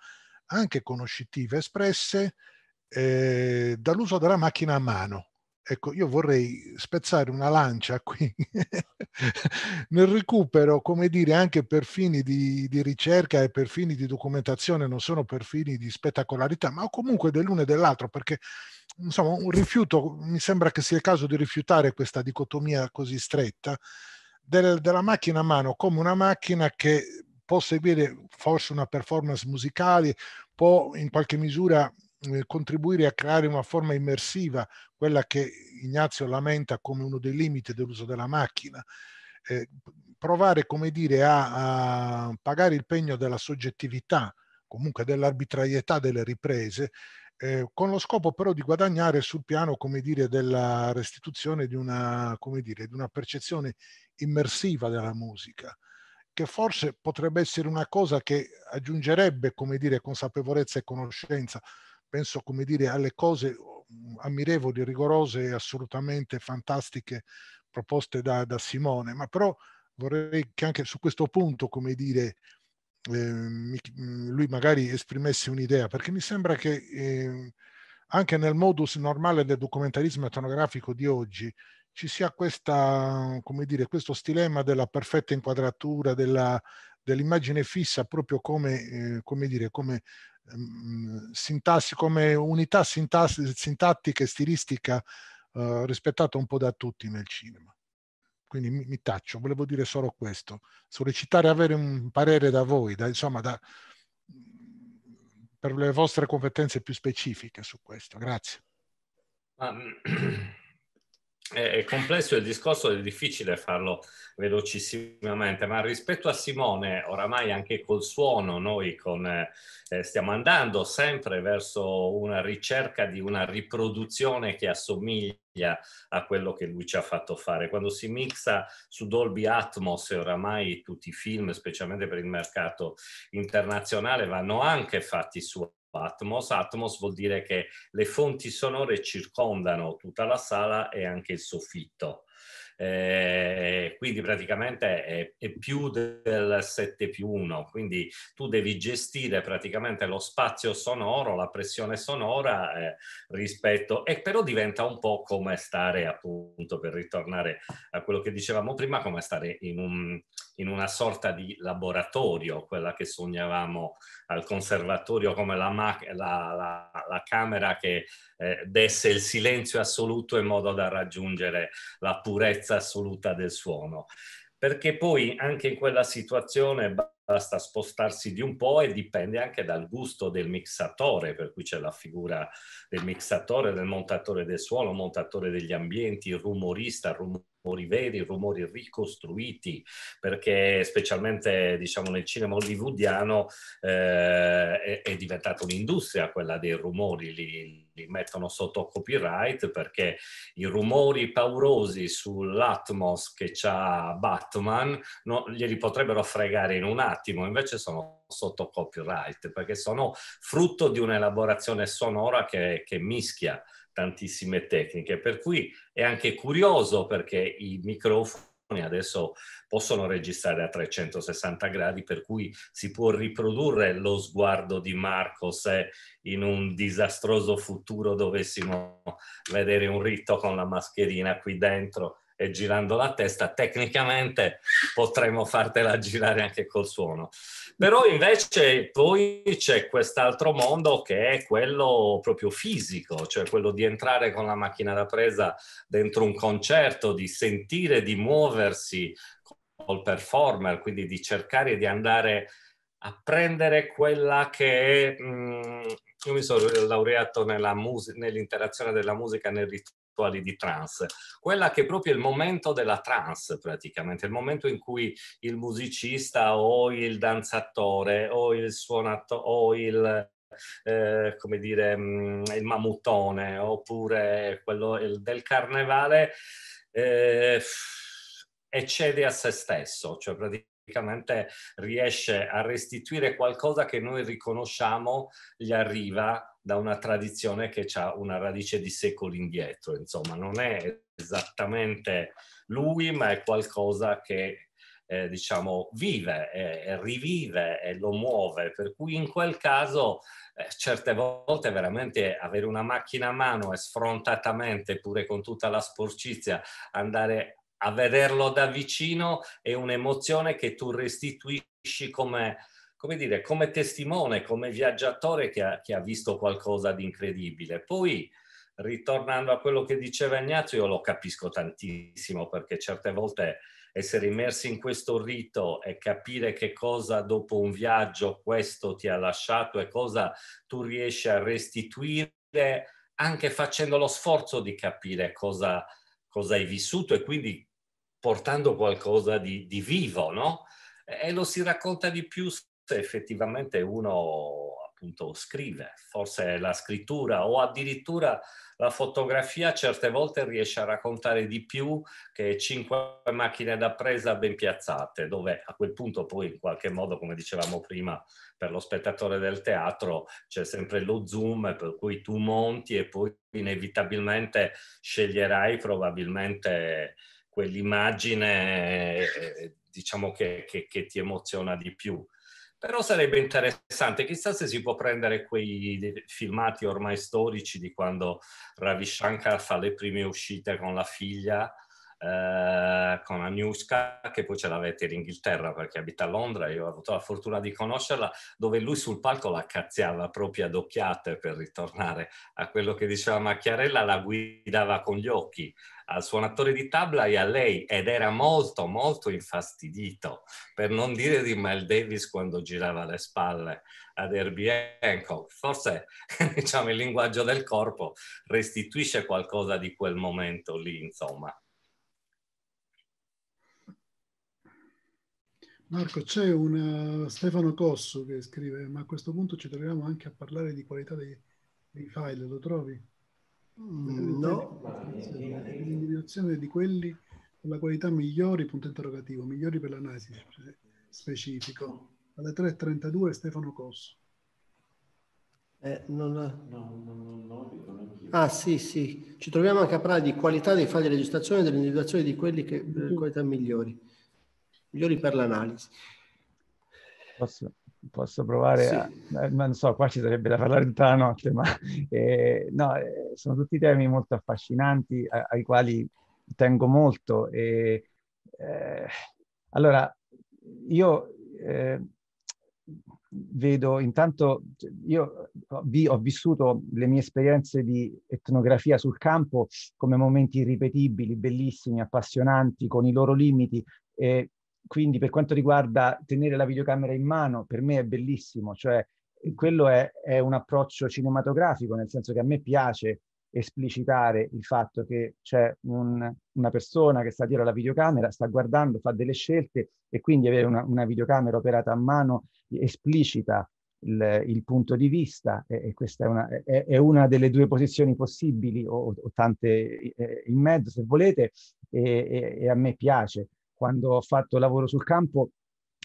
anche conoscitive espresse eh, dall'uso della macchina a mano, Ecco, io vorrei spezzare una lancia qui nel recupero, come dire, anche per fini di, di, ricerca e per fini di documentazione, non sono per fini di spettacolarità, ma comunque dell'uno e dell'altro, perché insomma un rifiuto, mi sembra che sia il caso di rifiutare questa dicotomia così stretta del, della macchina a mano come una macchina che può seguire forse una performance musicale, può in qualche misura eh, contribuire a creare una forma immersiva, quella che Ignazio lamenta come uno dei limiti dell'uso della macchina. Eh, provare, come dire, a, a, pagare il pegno della soggettività, comunque dell'arbitrarietà delle riprese, eh, con lo scopo però di guadagnare sul piano, come dire, della restituzione di una, come dire, di una percezione immersiva della musica che forse potrebbe essere una cosa che aggiungerebbe, come dire, consapevolezza e conoscenza penso come dire, alle cose mm, ammirevoli, rigorose e assolutamente fantastiche proposte da, da, Simone, ma però vorrei che anche su questo punto, come dire, eh, lui magari esprimesse un'idea, perché mi sembra che eh, anche nel modus normale del documentarismo etnografico di oggi ci sia questa, come dire, questo stilema della perfetta inquadratura, della, dell'immagine fissa proprio come, eh, come, dire, come Ehm, sintassi come unità sintassi, sintattica e stilistica eh, rispettata un po' da tutti nel cinema. Quindi mi, mi, taccio, volevo dire solo questo, sollecitare avere un parere da voi, da, insomma, da, per le vostre competenze più specifiche su questo. Grazie. Um. è complesso il discorso è difficile farlo velocissimamente, ma rispetto a Simone, oramai anche col suono, noi con, eh, stiamo andando sempre verso una ricerca di una riproduzione che assomiglia a quello che lui ci ha fatto fare. Quando si mixa su Dolby Atmos e oramai tutti i film, specialmente per il mercato internazionale, vanno anche fatti su Atmos. Atmos vuol dire che le fonti sonore circondano tutta la sala e anche il soffitto. Eh, quindi praticamente è, è, più del 7 più 1, quindi tu devi gestire praticamente lo spazio sonoro, la pressione sonora eh, rispetto, e però diventa un po' come stare appunto, per ritornare a quello che dicevamo prima, come stare in un, in una sorta di laboratorio, quella che sognavamo al conservatorio come la, la, la, la camera che eh, desse il silenzio assoluto in modo da raggiungere la purezza assoluta del suono. Perché poi anche in quella situazione basta spostarsi di un po' e dipende anche dal gusto del mixatore, per cui c'è la figura del mixatore, del montatore del suono, montatore degli ambienti, rumorista, rumorista rumori veri, rumori ricostruiti, perché specialmente diciamo, nel cinema hollywoodiano eh, è, è, diventata un'industria quella dei rumori, li, li, mettono sotto copyright perché i rumori paurosi sull'atmos che ha Batman no, glieli potrebbero fregare in un attimo, invece sono sotto copyright perché sono frutto di un'elaborazione sonora che, che mischia tantissime tecniche, per cui è anche curioso perché i microfoni adesso possono registrare a 360 gradi, per cui si può riprodurre lo sguardo di Marco se eh, in un disastroso futuro dovessimo vedere un rito con la mascherina qui dentro e girando la testa, tecnicamente potremmo fartela girare anche col suono. Però invece poi c'è quest'altro mondo che è quello proprio fisico, cioè quello di entrare con la macchina da presa dentro un concerto, di sentire, di muoversi col performer, quindi di cercare di andare a prendere quella che è... Mh, mm, io mi sono laureato nell'interazione della musica nel rit- rituali di trance, quella che è proprio il momento della trance praticamente, il momento in cui il musicista o il danzatore o il suonato o il eh, come dire, mm, il mammutone oppure quello del carnevale eh, eccede a se stesso, cioè praticamente riesce a restituire qualcosa che noi riconosciamo, gli arriva da una tradizione che ha una radice di secoli indietro, insomma, non è esattamente lui, ma è qualcosa che eh, diciamo, vive, eh, rivive e lo muove, per cui in quel caso eh, certe volte veramente avere una macchina a mano e sfrontatamente, pure con tutta la sporcizia, andare a vederlo da vicino è un'emozione che tu restituisci come come dire, come testimone, come viaggiatore che ha, che ha visto qualcosa di incredibile. Poi, ritornando a quello che diceva Ignazio, io lo capisco tantissimo perché certe volte essere immersi in questo rito e capire che cosa dopo un viaggio questo ti ha lasciato e cosa tu riesci a restituire anche facendo lo sforzo di capire cosa, cosa hai vissuto e quindi portando qualcosa di, di vivo, no? E lo si racconta di più effettivamente uno appunto scrive, forse la scrittura o addirittura la fotografia certe volte riesce a raccontare di più che cinque macchine da presa ben piazzate, dove a quel punto poi in qualche modo, come dicevamo prima, per lo spettatore del teatro c'è sempre lo zoom, per cui tu monti e poi inevitabilmente sceglierai probabilmente quell'immagine eh, eh, diciamo che, che, che ti emoziona di più però sarebbe interessante, chissà se si può prendere quei filmati ormai storici di quando Ravi Shankar fa le prime uscite con la figlia, eh, con Agnieszka, che poi ce l'avete in Inghilterra perché abita a Londra, io ho avuto la fortuna di conoscerla, dove lui sul palco la cazziava proprio ad occhiate per ritornare a quello che diceva Macchiarella, la guidava con gli occhi, al suonatore di tabla e a lei ed era molto molto infastidito, per non dire di Mel Davis quando girava le spalle ad Herbie Hancock. Forse diciamo, il linguaggio del corpo restituisce qualcosa di quel momento lì, insomma. Marco, c'è un eh, Stefano Cossu che scrive, ma a questo punto ci troviamo anche a parlare di qualità dei, dei file, lo trovi? Mm, no, l'individuazione di quelli con la qualità migliori, punto interrogativo, migliori per l'analisi specifico. Alle 3.32 Stefano Cosso. Eh, non... No, no, no, ah sì, sì, ci troviamo anche a parlare di qualità dei file di registrazione e dell'individuazione di quelli che eh, mm. qualità migliori, migliori per l'analisi. Prossimo posso provare sì. a, eh, non so, qua ci sarebbe da parlare tutta la notte, ma eh, no, eh, sono tutti temi molto affascinanti a, ai quali tengo molto. E, eh, allora, io eh, vedo intanto, io vi, ho vissuto le mie esperienze di etnografia sul campo come momenti irripetibili, bellissimi, appassionanti, con i loro limiti. E quindi per quanto riguarda tenere la videocamera in mano, per me è bellissimo, cioè eh, quello è, è un approccio cinematografico, nel senso che a me piace esplicitare il fatto che c'è un, una persona che sta dietro alla videocamera, sta guardando, fa delle scelte e quindi avere una, una videocamera operata a mano esplicita il, il punto di vista e, e questa è una, è, è una, delle due posizioni possibili o, o tante eh, in mezzo se volete e, e, e a me piace quando ho fatto lavoro sul campo,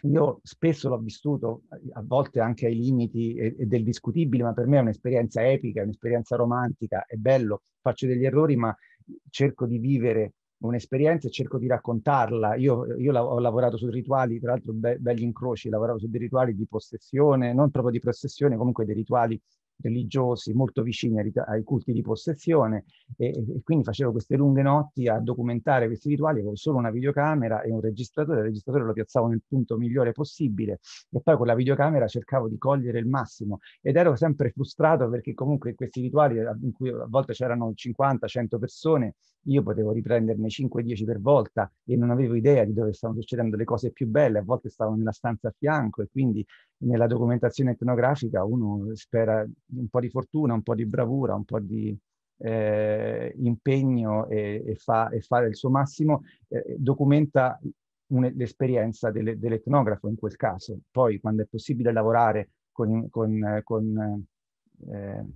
io spesso l'ho vissuto, a volte anche ai limiti e, e del discutibile, ma per me è un'esperienza epica, è un'esperienza romantica, è bello, faccio degli errori, ma cerco di vivere un'esperienza e cerco di raccontarla. Io, io la, ho lavorato su rituali, tra l'altro be, belli incroci, lavoravo su dei rituali di possessione, non proprio di possessione, comunque dei rituali religiosi molto vicini ai, ai culti di possessione e, e, quindi facevo queste lunghe notti a documentare questi rituali con solo una videocamera e un registratore, il registratore lo piazzavo nel punto migliore possibile e poi con la videocamera cercavo di cogliere il massimo ed ero sempre frustrato perché comunque questi rituali in cui a volte c'erano 50-100 persone io potevo riprenderne 5-10 per volta e non avevo idea di dove stavano succedendo le cose più belle, a volte stavo nella stanza a fianco e quindi nella documentazione etnografica uno spera un po' di fortuna, un po' di bravura, un po' di eh, impegno e, e, fa, e, fa, il suo massimo, eh, documenta l'esperienza delle, dell'etnografo in quel caso. Poi quando è possibile lavorare con... con, con eh,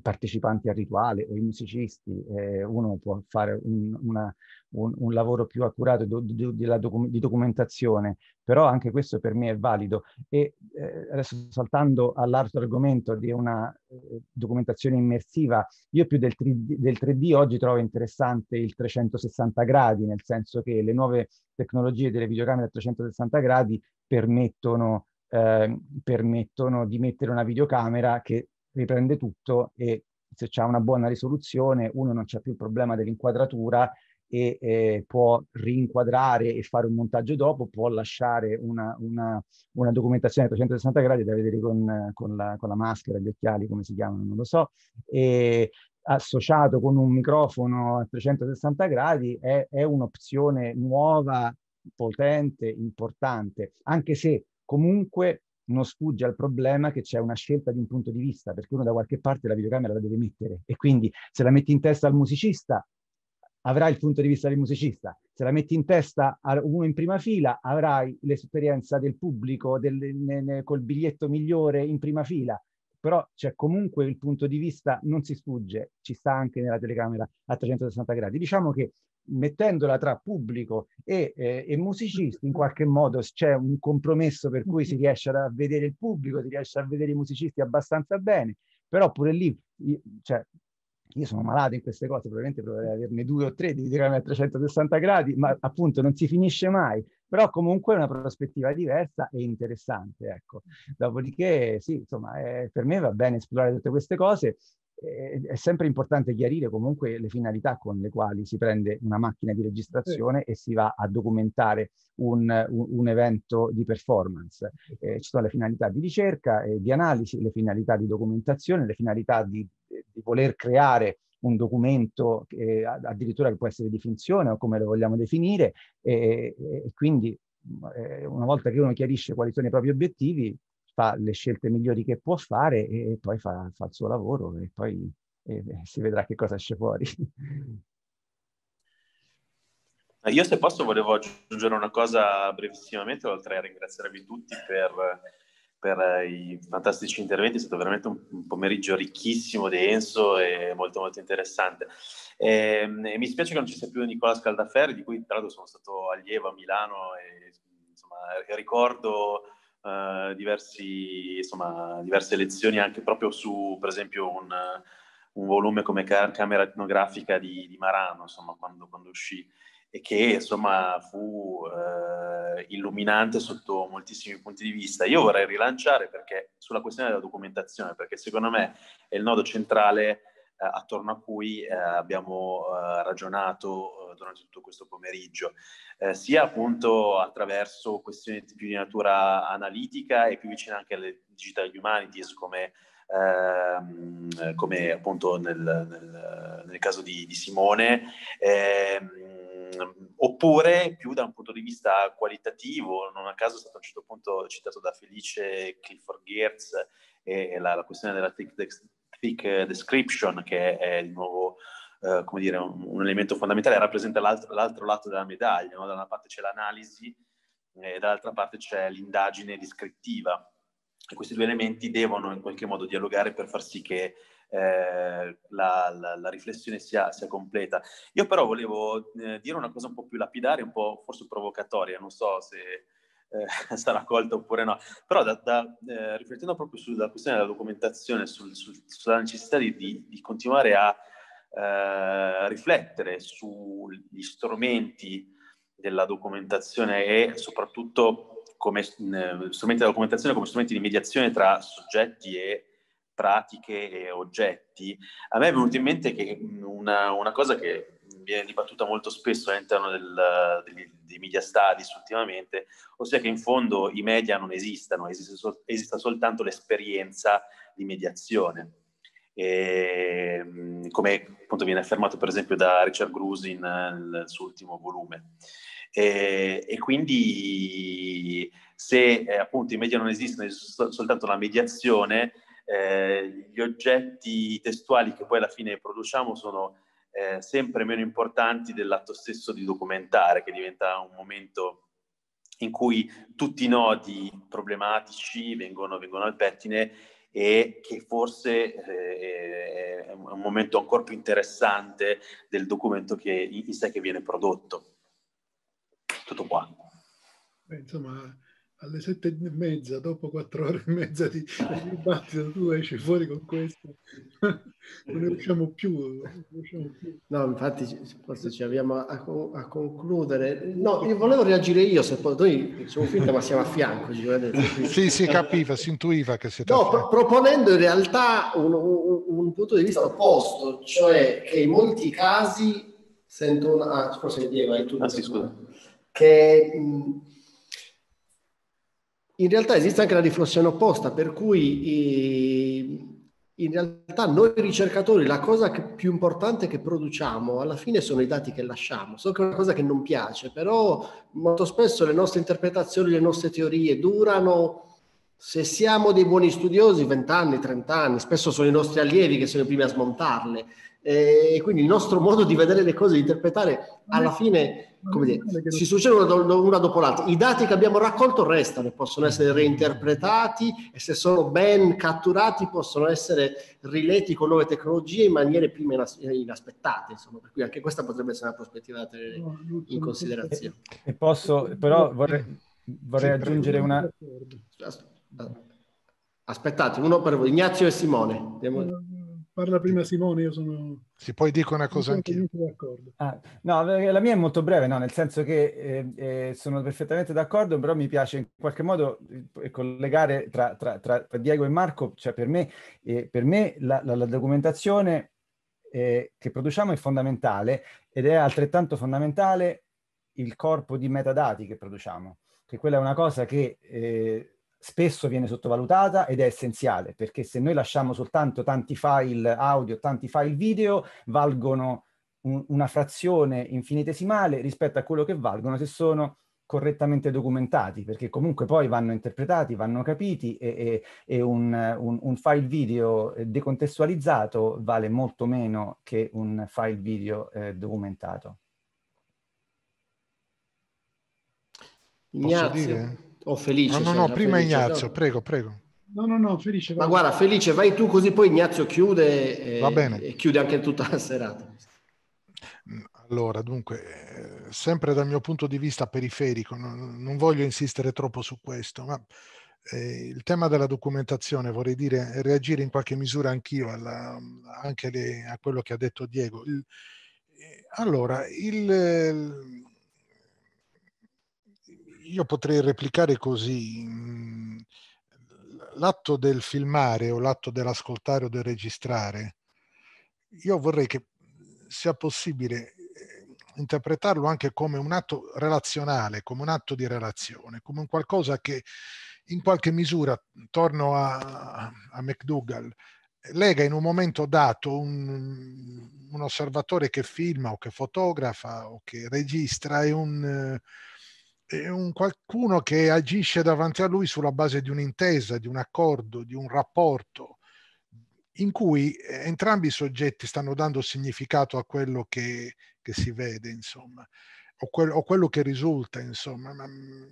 partecipanti al rituale o i musicisti, eh, uno può fare un, una, un, un lavoro più accurato do, do, di, docu- di, documentazione, però anche questo per me è valido. E eh, adesso saltando all'altro argomento di una eh, documentazione immersiva, io più del 3D, del 3D oggi trovo interessante il 360 gradi, nel senso che le nuove tecnologie delle videocamere a 360 gradi permettono eh, permettono di mettere una videocamera che riprende tutto e se c'è una buona risoluzione uno non c'è più il problema dell'inquadratura e eh, può rinquadrare e fare un montaggio dopo, può lasciare una, una, una documentazione a 360 gradi da vedere con, con, la, con, la, maschera, gli occhiali, come si chiamano, non lo so, e associato con un microfono a 360 gradi è, è un'opzione nuova, potente, importante, anche se comunque non sfugge al problema che c'è una scelta di un punto di vista, perché uno da qualche parte la videocamera la deve mettere e quindi se la metti in testa al musicista avrai il punto di vista del musicista, se la metti in testa a uno in prima fila avrai l'esperienza del pubblico del, ne, ne, col biglietto migliore in prima fila, però c'è comunque il punto di vista, non si sfugge, ci sta anche nella telecamera a 360 gradi. Diciamo che mettendola tra pubblico e, eh, e, musicisti, in qualche modo c'è un compromesso per cui si mhm. riesce a vedere il pubblico, si riesce a vedere i musicisti abbastanza bene, però pure lì, io, cioè, io sono malato in queste cose, probabilmente proverei ad averne due o tre di tirarmi a 360 gradi, ma appunto non si finisce mai, però comunque è una prospettiva diversa e interessante, ecco. Dopodiché, sì, insomma, eh, per me va bene esplorare tutte queste cose, è sempre importante chiarire comunque le finalità con le quali si prende una macchina di registrazione e si va a documentare un, un evento di performance. Eh, ci sono le finalità di ricerca, e di analisi, le finalità di documentazione, le finalità di, di voler creare un documento che eh, addirittura può essere di finzione o come lo vogliamo definire e quindi eh, una volta che uno chiarisce quali sono i propri obiettivi, fa le scelte migliori che può fare e, poi fa, fa il suo lavoro e poi e si vedrà che cosa esce fuori. Eh, io se posso volevo aggiungere una cosa brevissimamente, oltre a ringraziarvi tutti per, per eh, i fantastici interventi, è stato veramente un, pomeriggio ricchissimo, denso e molto molto interessante. E, ehm, e mi spiace che non ci sia più Nicola Scaldaferri, di cui tra l'altro sono stato allievo a Milano e insomma, ricordo eh, diversi, insomma, diverse lezioni anche proprio su, per esempio, un, un volume come Camera etnografica di, di Marano, insomma, quando, quando, uscì, e che insomma fu eh, illuminante sotto moltissimi punti di vista. Io vorrei rilanciare perché, sulla questione della documentazione, perché secondo me è il nodo centrale eh, attorno a cui eh, abbiamo eh, ragionato durante tutto questo pomeriggio, eh, sia appunto attraverso questioni più di natura analitica e più vicine anche alle digital humanities come, ehm, come appunto nel, nel, nel, caso di, di Simone. Ehm, oppure più da un punto di vista qualitativo, non a caso è stato a un certo punto citato da Felice Clifford Geertz e la, la questione della thick, thick, description che è di nuovo eh, come dire, un, un, elemento fondamentale, rappresenta l'altro, l'altro lato della medaglia, no? da una parte c'è l'analisi e eh, dall'altra parte c'è l'indagine descrittiva. E questi due elementi devono in qualche modo dialogare per far sì che eh, la, la, la, riflessione sia, sia, completa. Io però volevo eh, dire una cosa un po' più lapidaria, un po' forse provocatoria, non so se eh, sarà colta oppure no, però da, da, eh, riflettendo proprio sulla questione della documentazione, sul, sul, sulla necessità di, di, di continuare a eh, riflettere sugli strumenti della documentazione e soprattutto come strumenti della documentazione come strumenti di mediazione tra soggetti e pratiche e oggetti. A me è venuto in mente che mm, una, una cosa che viene dibattuta molto spesso all'interno del, del, dei media studies ultimamente, ossia che in fondo i media non esistano, esiste, esista soltanto l'esperienza di mediazione e, come appunto viene affermato per esempio da Richard Grusin nel suo ultimo volume. E, e quindi se eh, appunto i media non esistono, esiste soltanto la mediazione, eh, gli oggetti testuali che poi alla fine produciamo sono eh, sempre meno importanti dell'atto stesso di documentare, che diventa un momento in cui tutti i nodi problematici vengono, vengono al pettine e che forse eh, è un momento ancora più interessante del documento che in sé che viene prodotto. Tutto qua. insomma, alle sette e mezza, dopo quattro ore e mezza di, dibattito, tu esci fuori con questo, non ne usciamo più. No, infatti forse ci abbiamo a, a, concludere. No, io volevo reagire io, se poi noi siamo finti ma siamo a fianco. sì, si capiva, si intuiva che siete No, pro- proponendo in realtà un, un, un punto di vista opposto, cioè che in molti casi sento una... Ah, forse Diego, hai tu... Ah, sì, scusa. Che... Mh, in realtà esiste anche la riflessione opposta, per cui in realtà noi ricercatori la cosa più importante che produciamo alla fine sono i dati che lasciamo. So che è una cosa che non piace, però molto spesso le nostre interpretazioni, le nostre teorie durano se siamo dei buoni studiosi, 20 anni, 30 anni, spesso sono i nostri allievi che sono i primi a smontarle. E eh, quindi il nostro modo di vedere le cose, di interpretare, alla fine come dire, si succedono una, una dopo l'altra. I dati che abbiamo raccolto restano e possono essere reinterpretati e se sono ben catturati possono essere riletti con nuove tecnologie in maniere prima inas- eh, inaspettate. Insomma. Per cui anche questa potrebbe essere una prospettiva da tenere in considerazione. E posso, però vorrei, vorrei aggiungere una... Aspettate, uno per voi, Ignazio e Simone. Andiamo... Parla prima Simone, io sono... Si poi dico una cosa anch'io. Ah, no, eh, la mia è molto breve, no? nel senso che eh, eh, sono perfettamente d'accordo, però mi piace in qualche modo eh, collegare tra, tra, tra, Diego e Marco, cioè per me, eh, per me la, la, la documentazione che produciamo è fondamentale ed è altrettanto fondamentale il corpo di metadati che produciamo, che quella è una cosa che spesso viene sottovalutata ed è essenziale perché se noi lasciamo soltanto tanti file audio, tanti file video, valgono un, una frazione infinitesimale rispetto a quello che valgono se sono correttamente documentati, perché comunque poi vanno interpretati, vanno capiti e, e, e un, un, un, file video eh, decontestualizzato vale molto meno che un file video eh, documentato. Ignazio. O oh, Felice. No, no, cioè, no, prima felice, Ignazio, no. prego, prego. No, no, no, Felice. Vai. Ma guarda, Felice, vai tu così poi Ignazio chiude e, e chiude anche tutta la serata. Allora, dunque, sempre dal mio punto di vista periferico, non, non voglio insistere troppo su questo, ma eh, il tema della documentazione, vorrei dire, reagire in qualche misura anch'io alla, anche le, a quello che ha detto Diego. Il, eh, allora, il, io potrei replicare così. Mm, l'atto del filmare o l'atto dell'ascoltare o del registrare, io vorrei che sia possibile eh, interpretarlo anche come un atto relazionale, come un atto di relazione, come un qualcosa che in qualche misura, torno a, a McDougall, lega in un momento dato un, un, osservatore che filma o che fotografa o che registra e un, un qualcuno che agisce davanti a lui sulla base di un'intesa, di un accordo, di un rapporto, in cui eh, entrambi i soggetti stanno dando significato a quello che, che si vede, insomma, o, quel, o, quello che risulta, insomma. Ma, mm,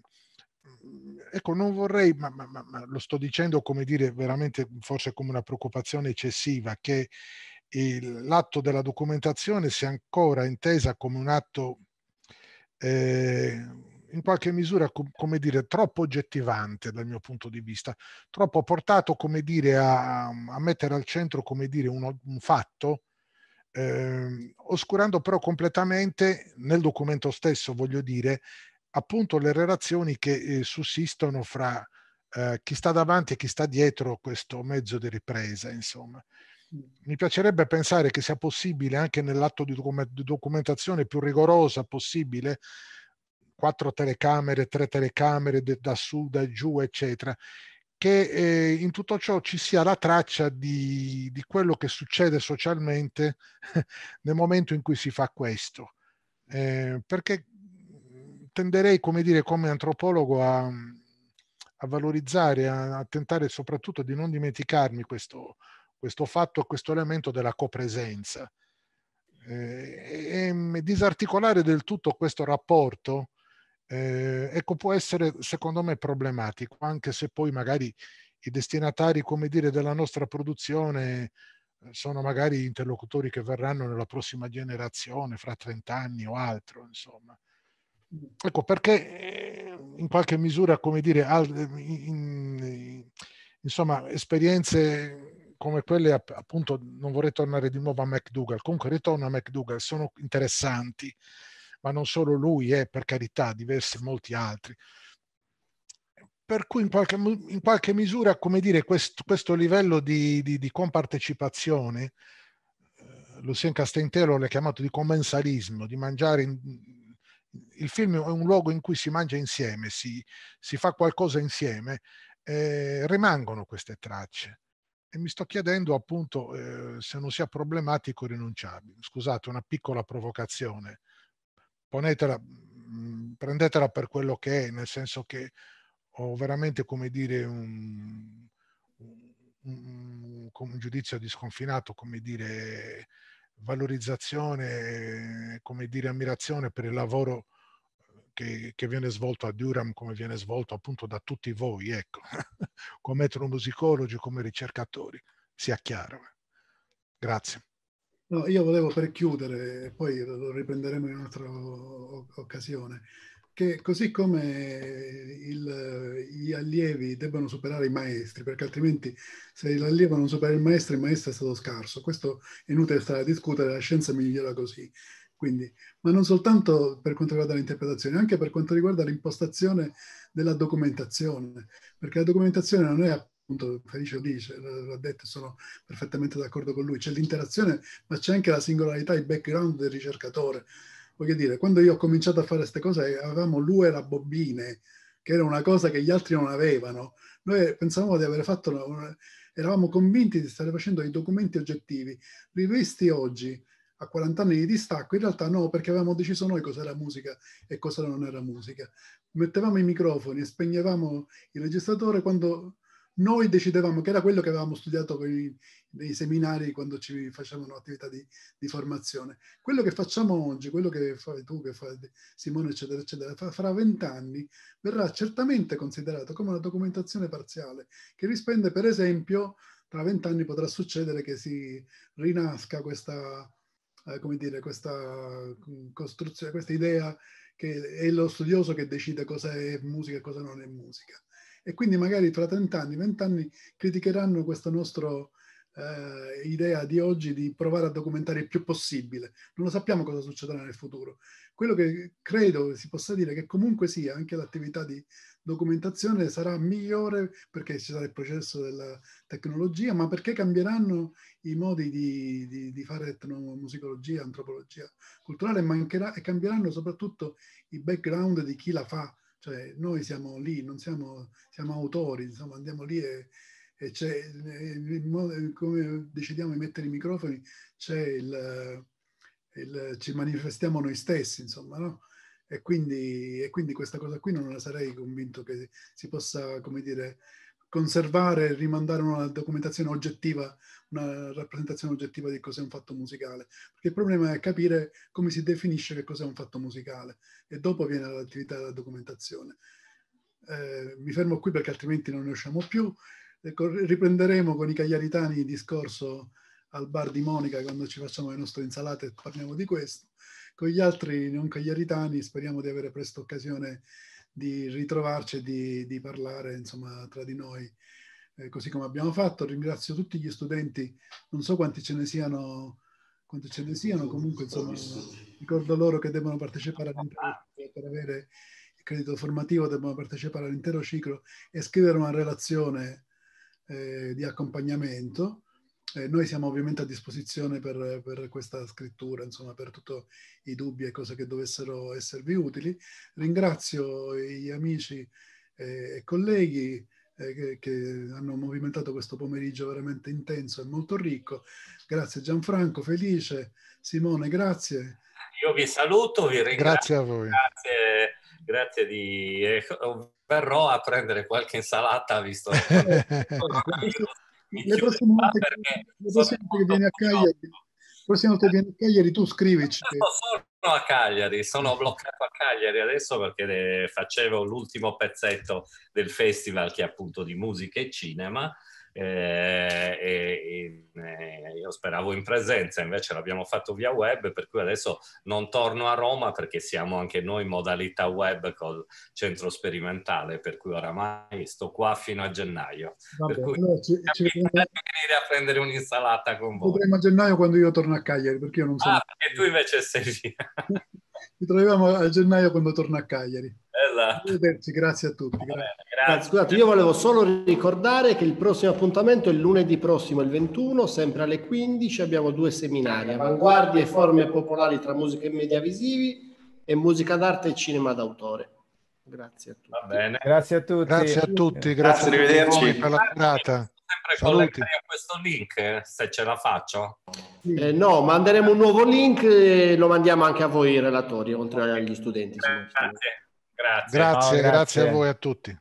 mm, ecco, non vorrei, ma, ma, ma, lo sto dicendo come dire veramente forse come una preoccupazione eccessiva, che il, l'atto della documentazione sia ancora intesa come un atto... Eh, in qualche misura, come dire, troppo oggettivante dal mio punto di vista, troppo portato, come dire, a, a mettere al centro, come dire, un, un fatto, eh, oscurando però completamente nel documento stesso, voglio dire, appunto le relazioni che eh, sussistono fra eh, chi sta davanti e chi sta dietro questo mezzo di ripresa, insomma. Mm. Mi piacerebbe pensare che sia possibile anche nell'atto di documentazione più rigorosa possibile quattro telecamere, tre telecamere da su, da giù, eccetera, che eh, in tutto ciò ci sia la traccia di, di quello che succede socialmente nel momento in cui si fa questo. Eh, perché tenderei, come dire, come antropologo a, a valorizzare, a, a, tentare soprattutto di non dimenticarmi questo, questo fatto, questo elemento della copresenza. Eh, e, e disarticolare del tutto questo rapporto eh, ecco, può essere secondo me problematico, anche se poi magari i destinatari, come dire, della nostra produzione eh, sono magari interlocutori che verranno nella prossima generazione, fra 30 anni o altro, insomma. Mm. Ecco, perché ehm, in qualche misura, come dire, ehm, in, insomma, esperienze come quelle, appunto, non vorrei tornare di nuovo a McDougall, comunque ritorno a McDougall, sono interessanti ma non solo lui, eh, per carità, diversi, molti altri. Per cui in qualche, in qualche misura, come dire, questo, questo livello di, di, di compartecipazione, eh, Lucien Castentero l'ha chiamato di commensalismo, di mangiare in, il film è un luogo in cui si mangia insieme, si, si fa qualcosa insieme, eh, rimangono queste tracce. E mi sto chiedendo appunto eh, se non sia problematico rinunciarvi. Scusate, una piccola provocazione ponetela, mm, prendetela per quello che è, nel senso che ho veramente, come dire, un, un, un, un giudizio disconfinato, come dire, valorizzazione, come dire, ammirazione per il lavoro eh, che, che, viene svolto a Durham, come viene svolto appunto da tutti voi, ecco, come etnomusicologi, come ricercatori, sia chiaro. Eh. Grazie. No, io volevo per chiudere, poi lo riprenderemo in un'altra occasione, che così come il, gli allievi debbano superare i maestri, perché altrimenti se l'allievo non supera il maestro, il maestro è stato scarso. Questo è inutile stare a discutere, la scienza migliora così. Quindi, ma non soltanto per quanto riguarda l'interpretazione, anche per quanto riguarda l'impostazione della documentazione, perché la documentazione non è appunto Felicio dice, l'ha detto, sono perfettamente d'accordo con lui, c'è l'interazione, ma c'è anche la singolarità, il background del ricercatore. Voglio dire, quando io ho cominciato a fare queste cose, avevamo lui e la bobine, che era una cosa che gli altri non avevano. Noi pensavamo di aver fatto, una, eravamo convinti di stare facendo dei documenti oggettivi, rivisti oggi a 40 anni di distacco, in realtà no, perché avevamo deciso noi cosa era musica e cosa non era musica. Mettevamo i microfoni e spegnevamo il registratore quando noi decidevamo, che era quello che avevamo studiato i, nei seminari quando ci facevano attività di, di, formazione. Quello che facciamo oggi, quello che fai tu, che fai Simone, eccetera, eccetera, fra, fra vent'anni verrà certamente considerato come una documentazione parziale che rispende, per esempio, tra vent'anni potrà succedere che si rinasca questa, eh, come dire, questa mm, costruzione, questa idea che è lo studioso che decide cosa è musica e cosa non è musica e quindi magari tra 30 anni, 20 anni criticheranno questa nostra eh, idea di oggi di provare a documentare il più possibile. Non lo sappiamo cosa succederà nel futuro. Quello che credo si possa dire è che comunque sia anche l'attività di documentazione sarà migliore perché ci sarà il processo della tecnologia, ma perché cambieranno i modi di, di, di fare etnomusicologia, antropologia culturale mancherà, e cambieranno soprattutto i background di chi la fa cioè, noi siamo lì, non siamo, siamo autori, insomma, andiamo lì e, e c'è, eh, eh, come decidiamo di mettere i microfoni, c'è il, il, ci manifestiamo noi stessi, insomma, no? E quindi, e quindi, questa cosa qui non la sarei convinto che si possa, come dire, conservare e rimandare una documentazione oggettiva una rappresentazione oggettiva di cos'è un fatto musicale, perché il problema è capire come si definisce che cos'è un fatto musicale e dopo viene l'attività della documentazione. Eh, mi fermo qui perché altrimenti non ne usciamo più. Ecco, riprenderemo con i cagliaritani il discorso al bar di Monica quando ci facciamo le nostre insalate e parliamo di questo. Con gli altri non cagliaritani speriamo di avere presto occasione di ritrovarci e di, di parlare insomma, tra di noi eh, così come abbiamo fatto. Ringrazio tutti gli studenti, non so quanti ce ne siano, ce ne siano comunque insomma, ricordo loro che devono partecipare all'intero per avere il credito formativo, devono partecipare all'intero ciclo e scrivere una relazione eh, di accompagnamento. Eh, noi siamo ovviamente a disposizione per, per, questa scrittura, insomma, per tutti i dubbi e cose che dovessero esservi utili. Ringrazio gli amici eh, e colleghi eh, che, hanno movimentato questo pomeriggio veramente intenso e molto ricco. Grazie Gianfranco, Felice, Simone, grazie. Io vi saluto, vi ringrazio. Grazie a voi. Grazie, grazie di... Eh, verrò a prendere qualche insalata, visto... le prossime volte che, prossime che vieni a Cagliari prossima volta che vieni a Cagliari tu scrivici. Sto sono a Cagliari, sono bloccato a Cagliari adesso perché eh, facevo l'ultimo pezzetto del festival che è appunto di musica e cinema eh, e, e eh, io speravo in presenza, invece l'abbiamo fatto via web, per cui adesso non torno a Roma perché siamo anche noi in modalità web col centro sperimentale, per cui oramai sto qua fino a gennaio. Vabbè, per cui allora ci, ci venire a prendere un'insalata con voi. Potremmo a gennaio quando io torno a Cagliari, perché io non so... Ah, perché tu invece sei via. Ci troviamo a gennaio quando torno a Cagliari. Esatto. Grazie a tutti. Grazie. Bene, grazie. Scusate, io volevo solo ricordare che il prossimo appuntamento è lunedì prossimo, il 21, sempre alle 15. Abbiamo due seminari, Avanguardie e forme popolari tra musica e media visivi e musica d'arte e cinema d'autore. Grazie a tutti. Va bene. Grazie a tutti. Grazie a tutti, grazie, grazie a tutti per la serata sempre collegare a questo link se ce la faccio? Eh, no, manderemo un nuovo link e lo mandiamo anche a voi relatori, oltre agli studenti. Grazie. Grazie, grazie, no, grazie. grazie a voi a tutti.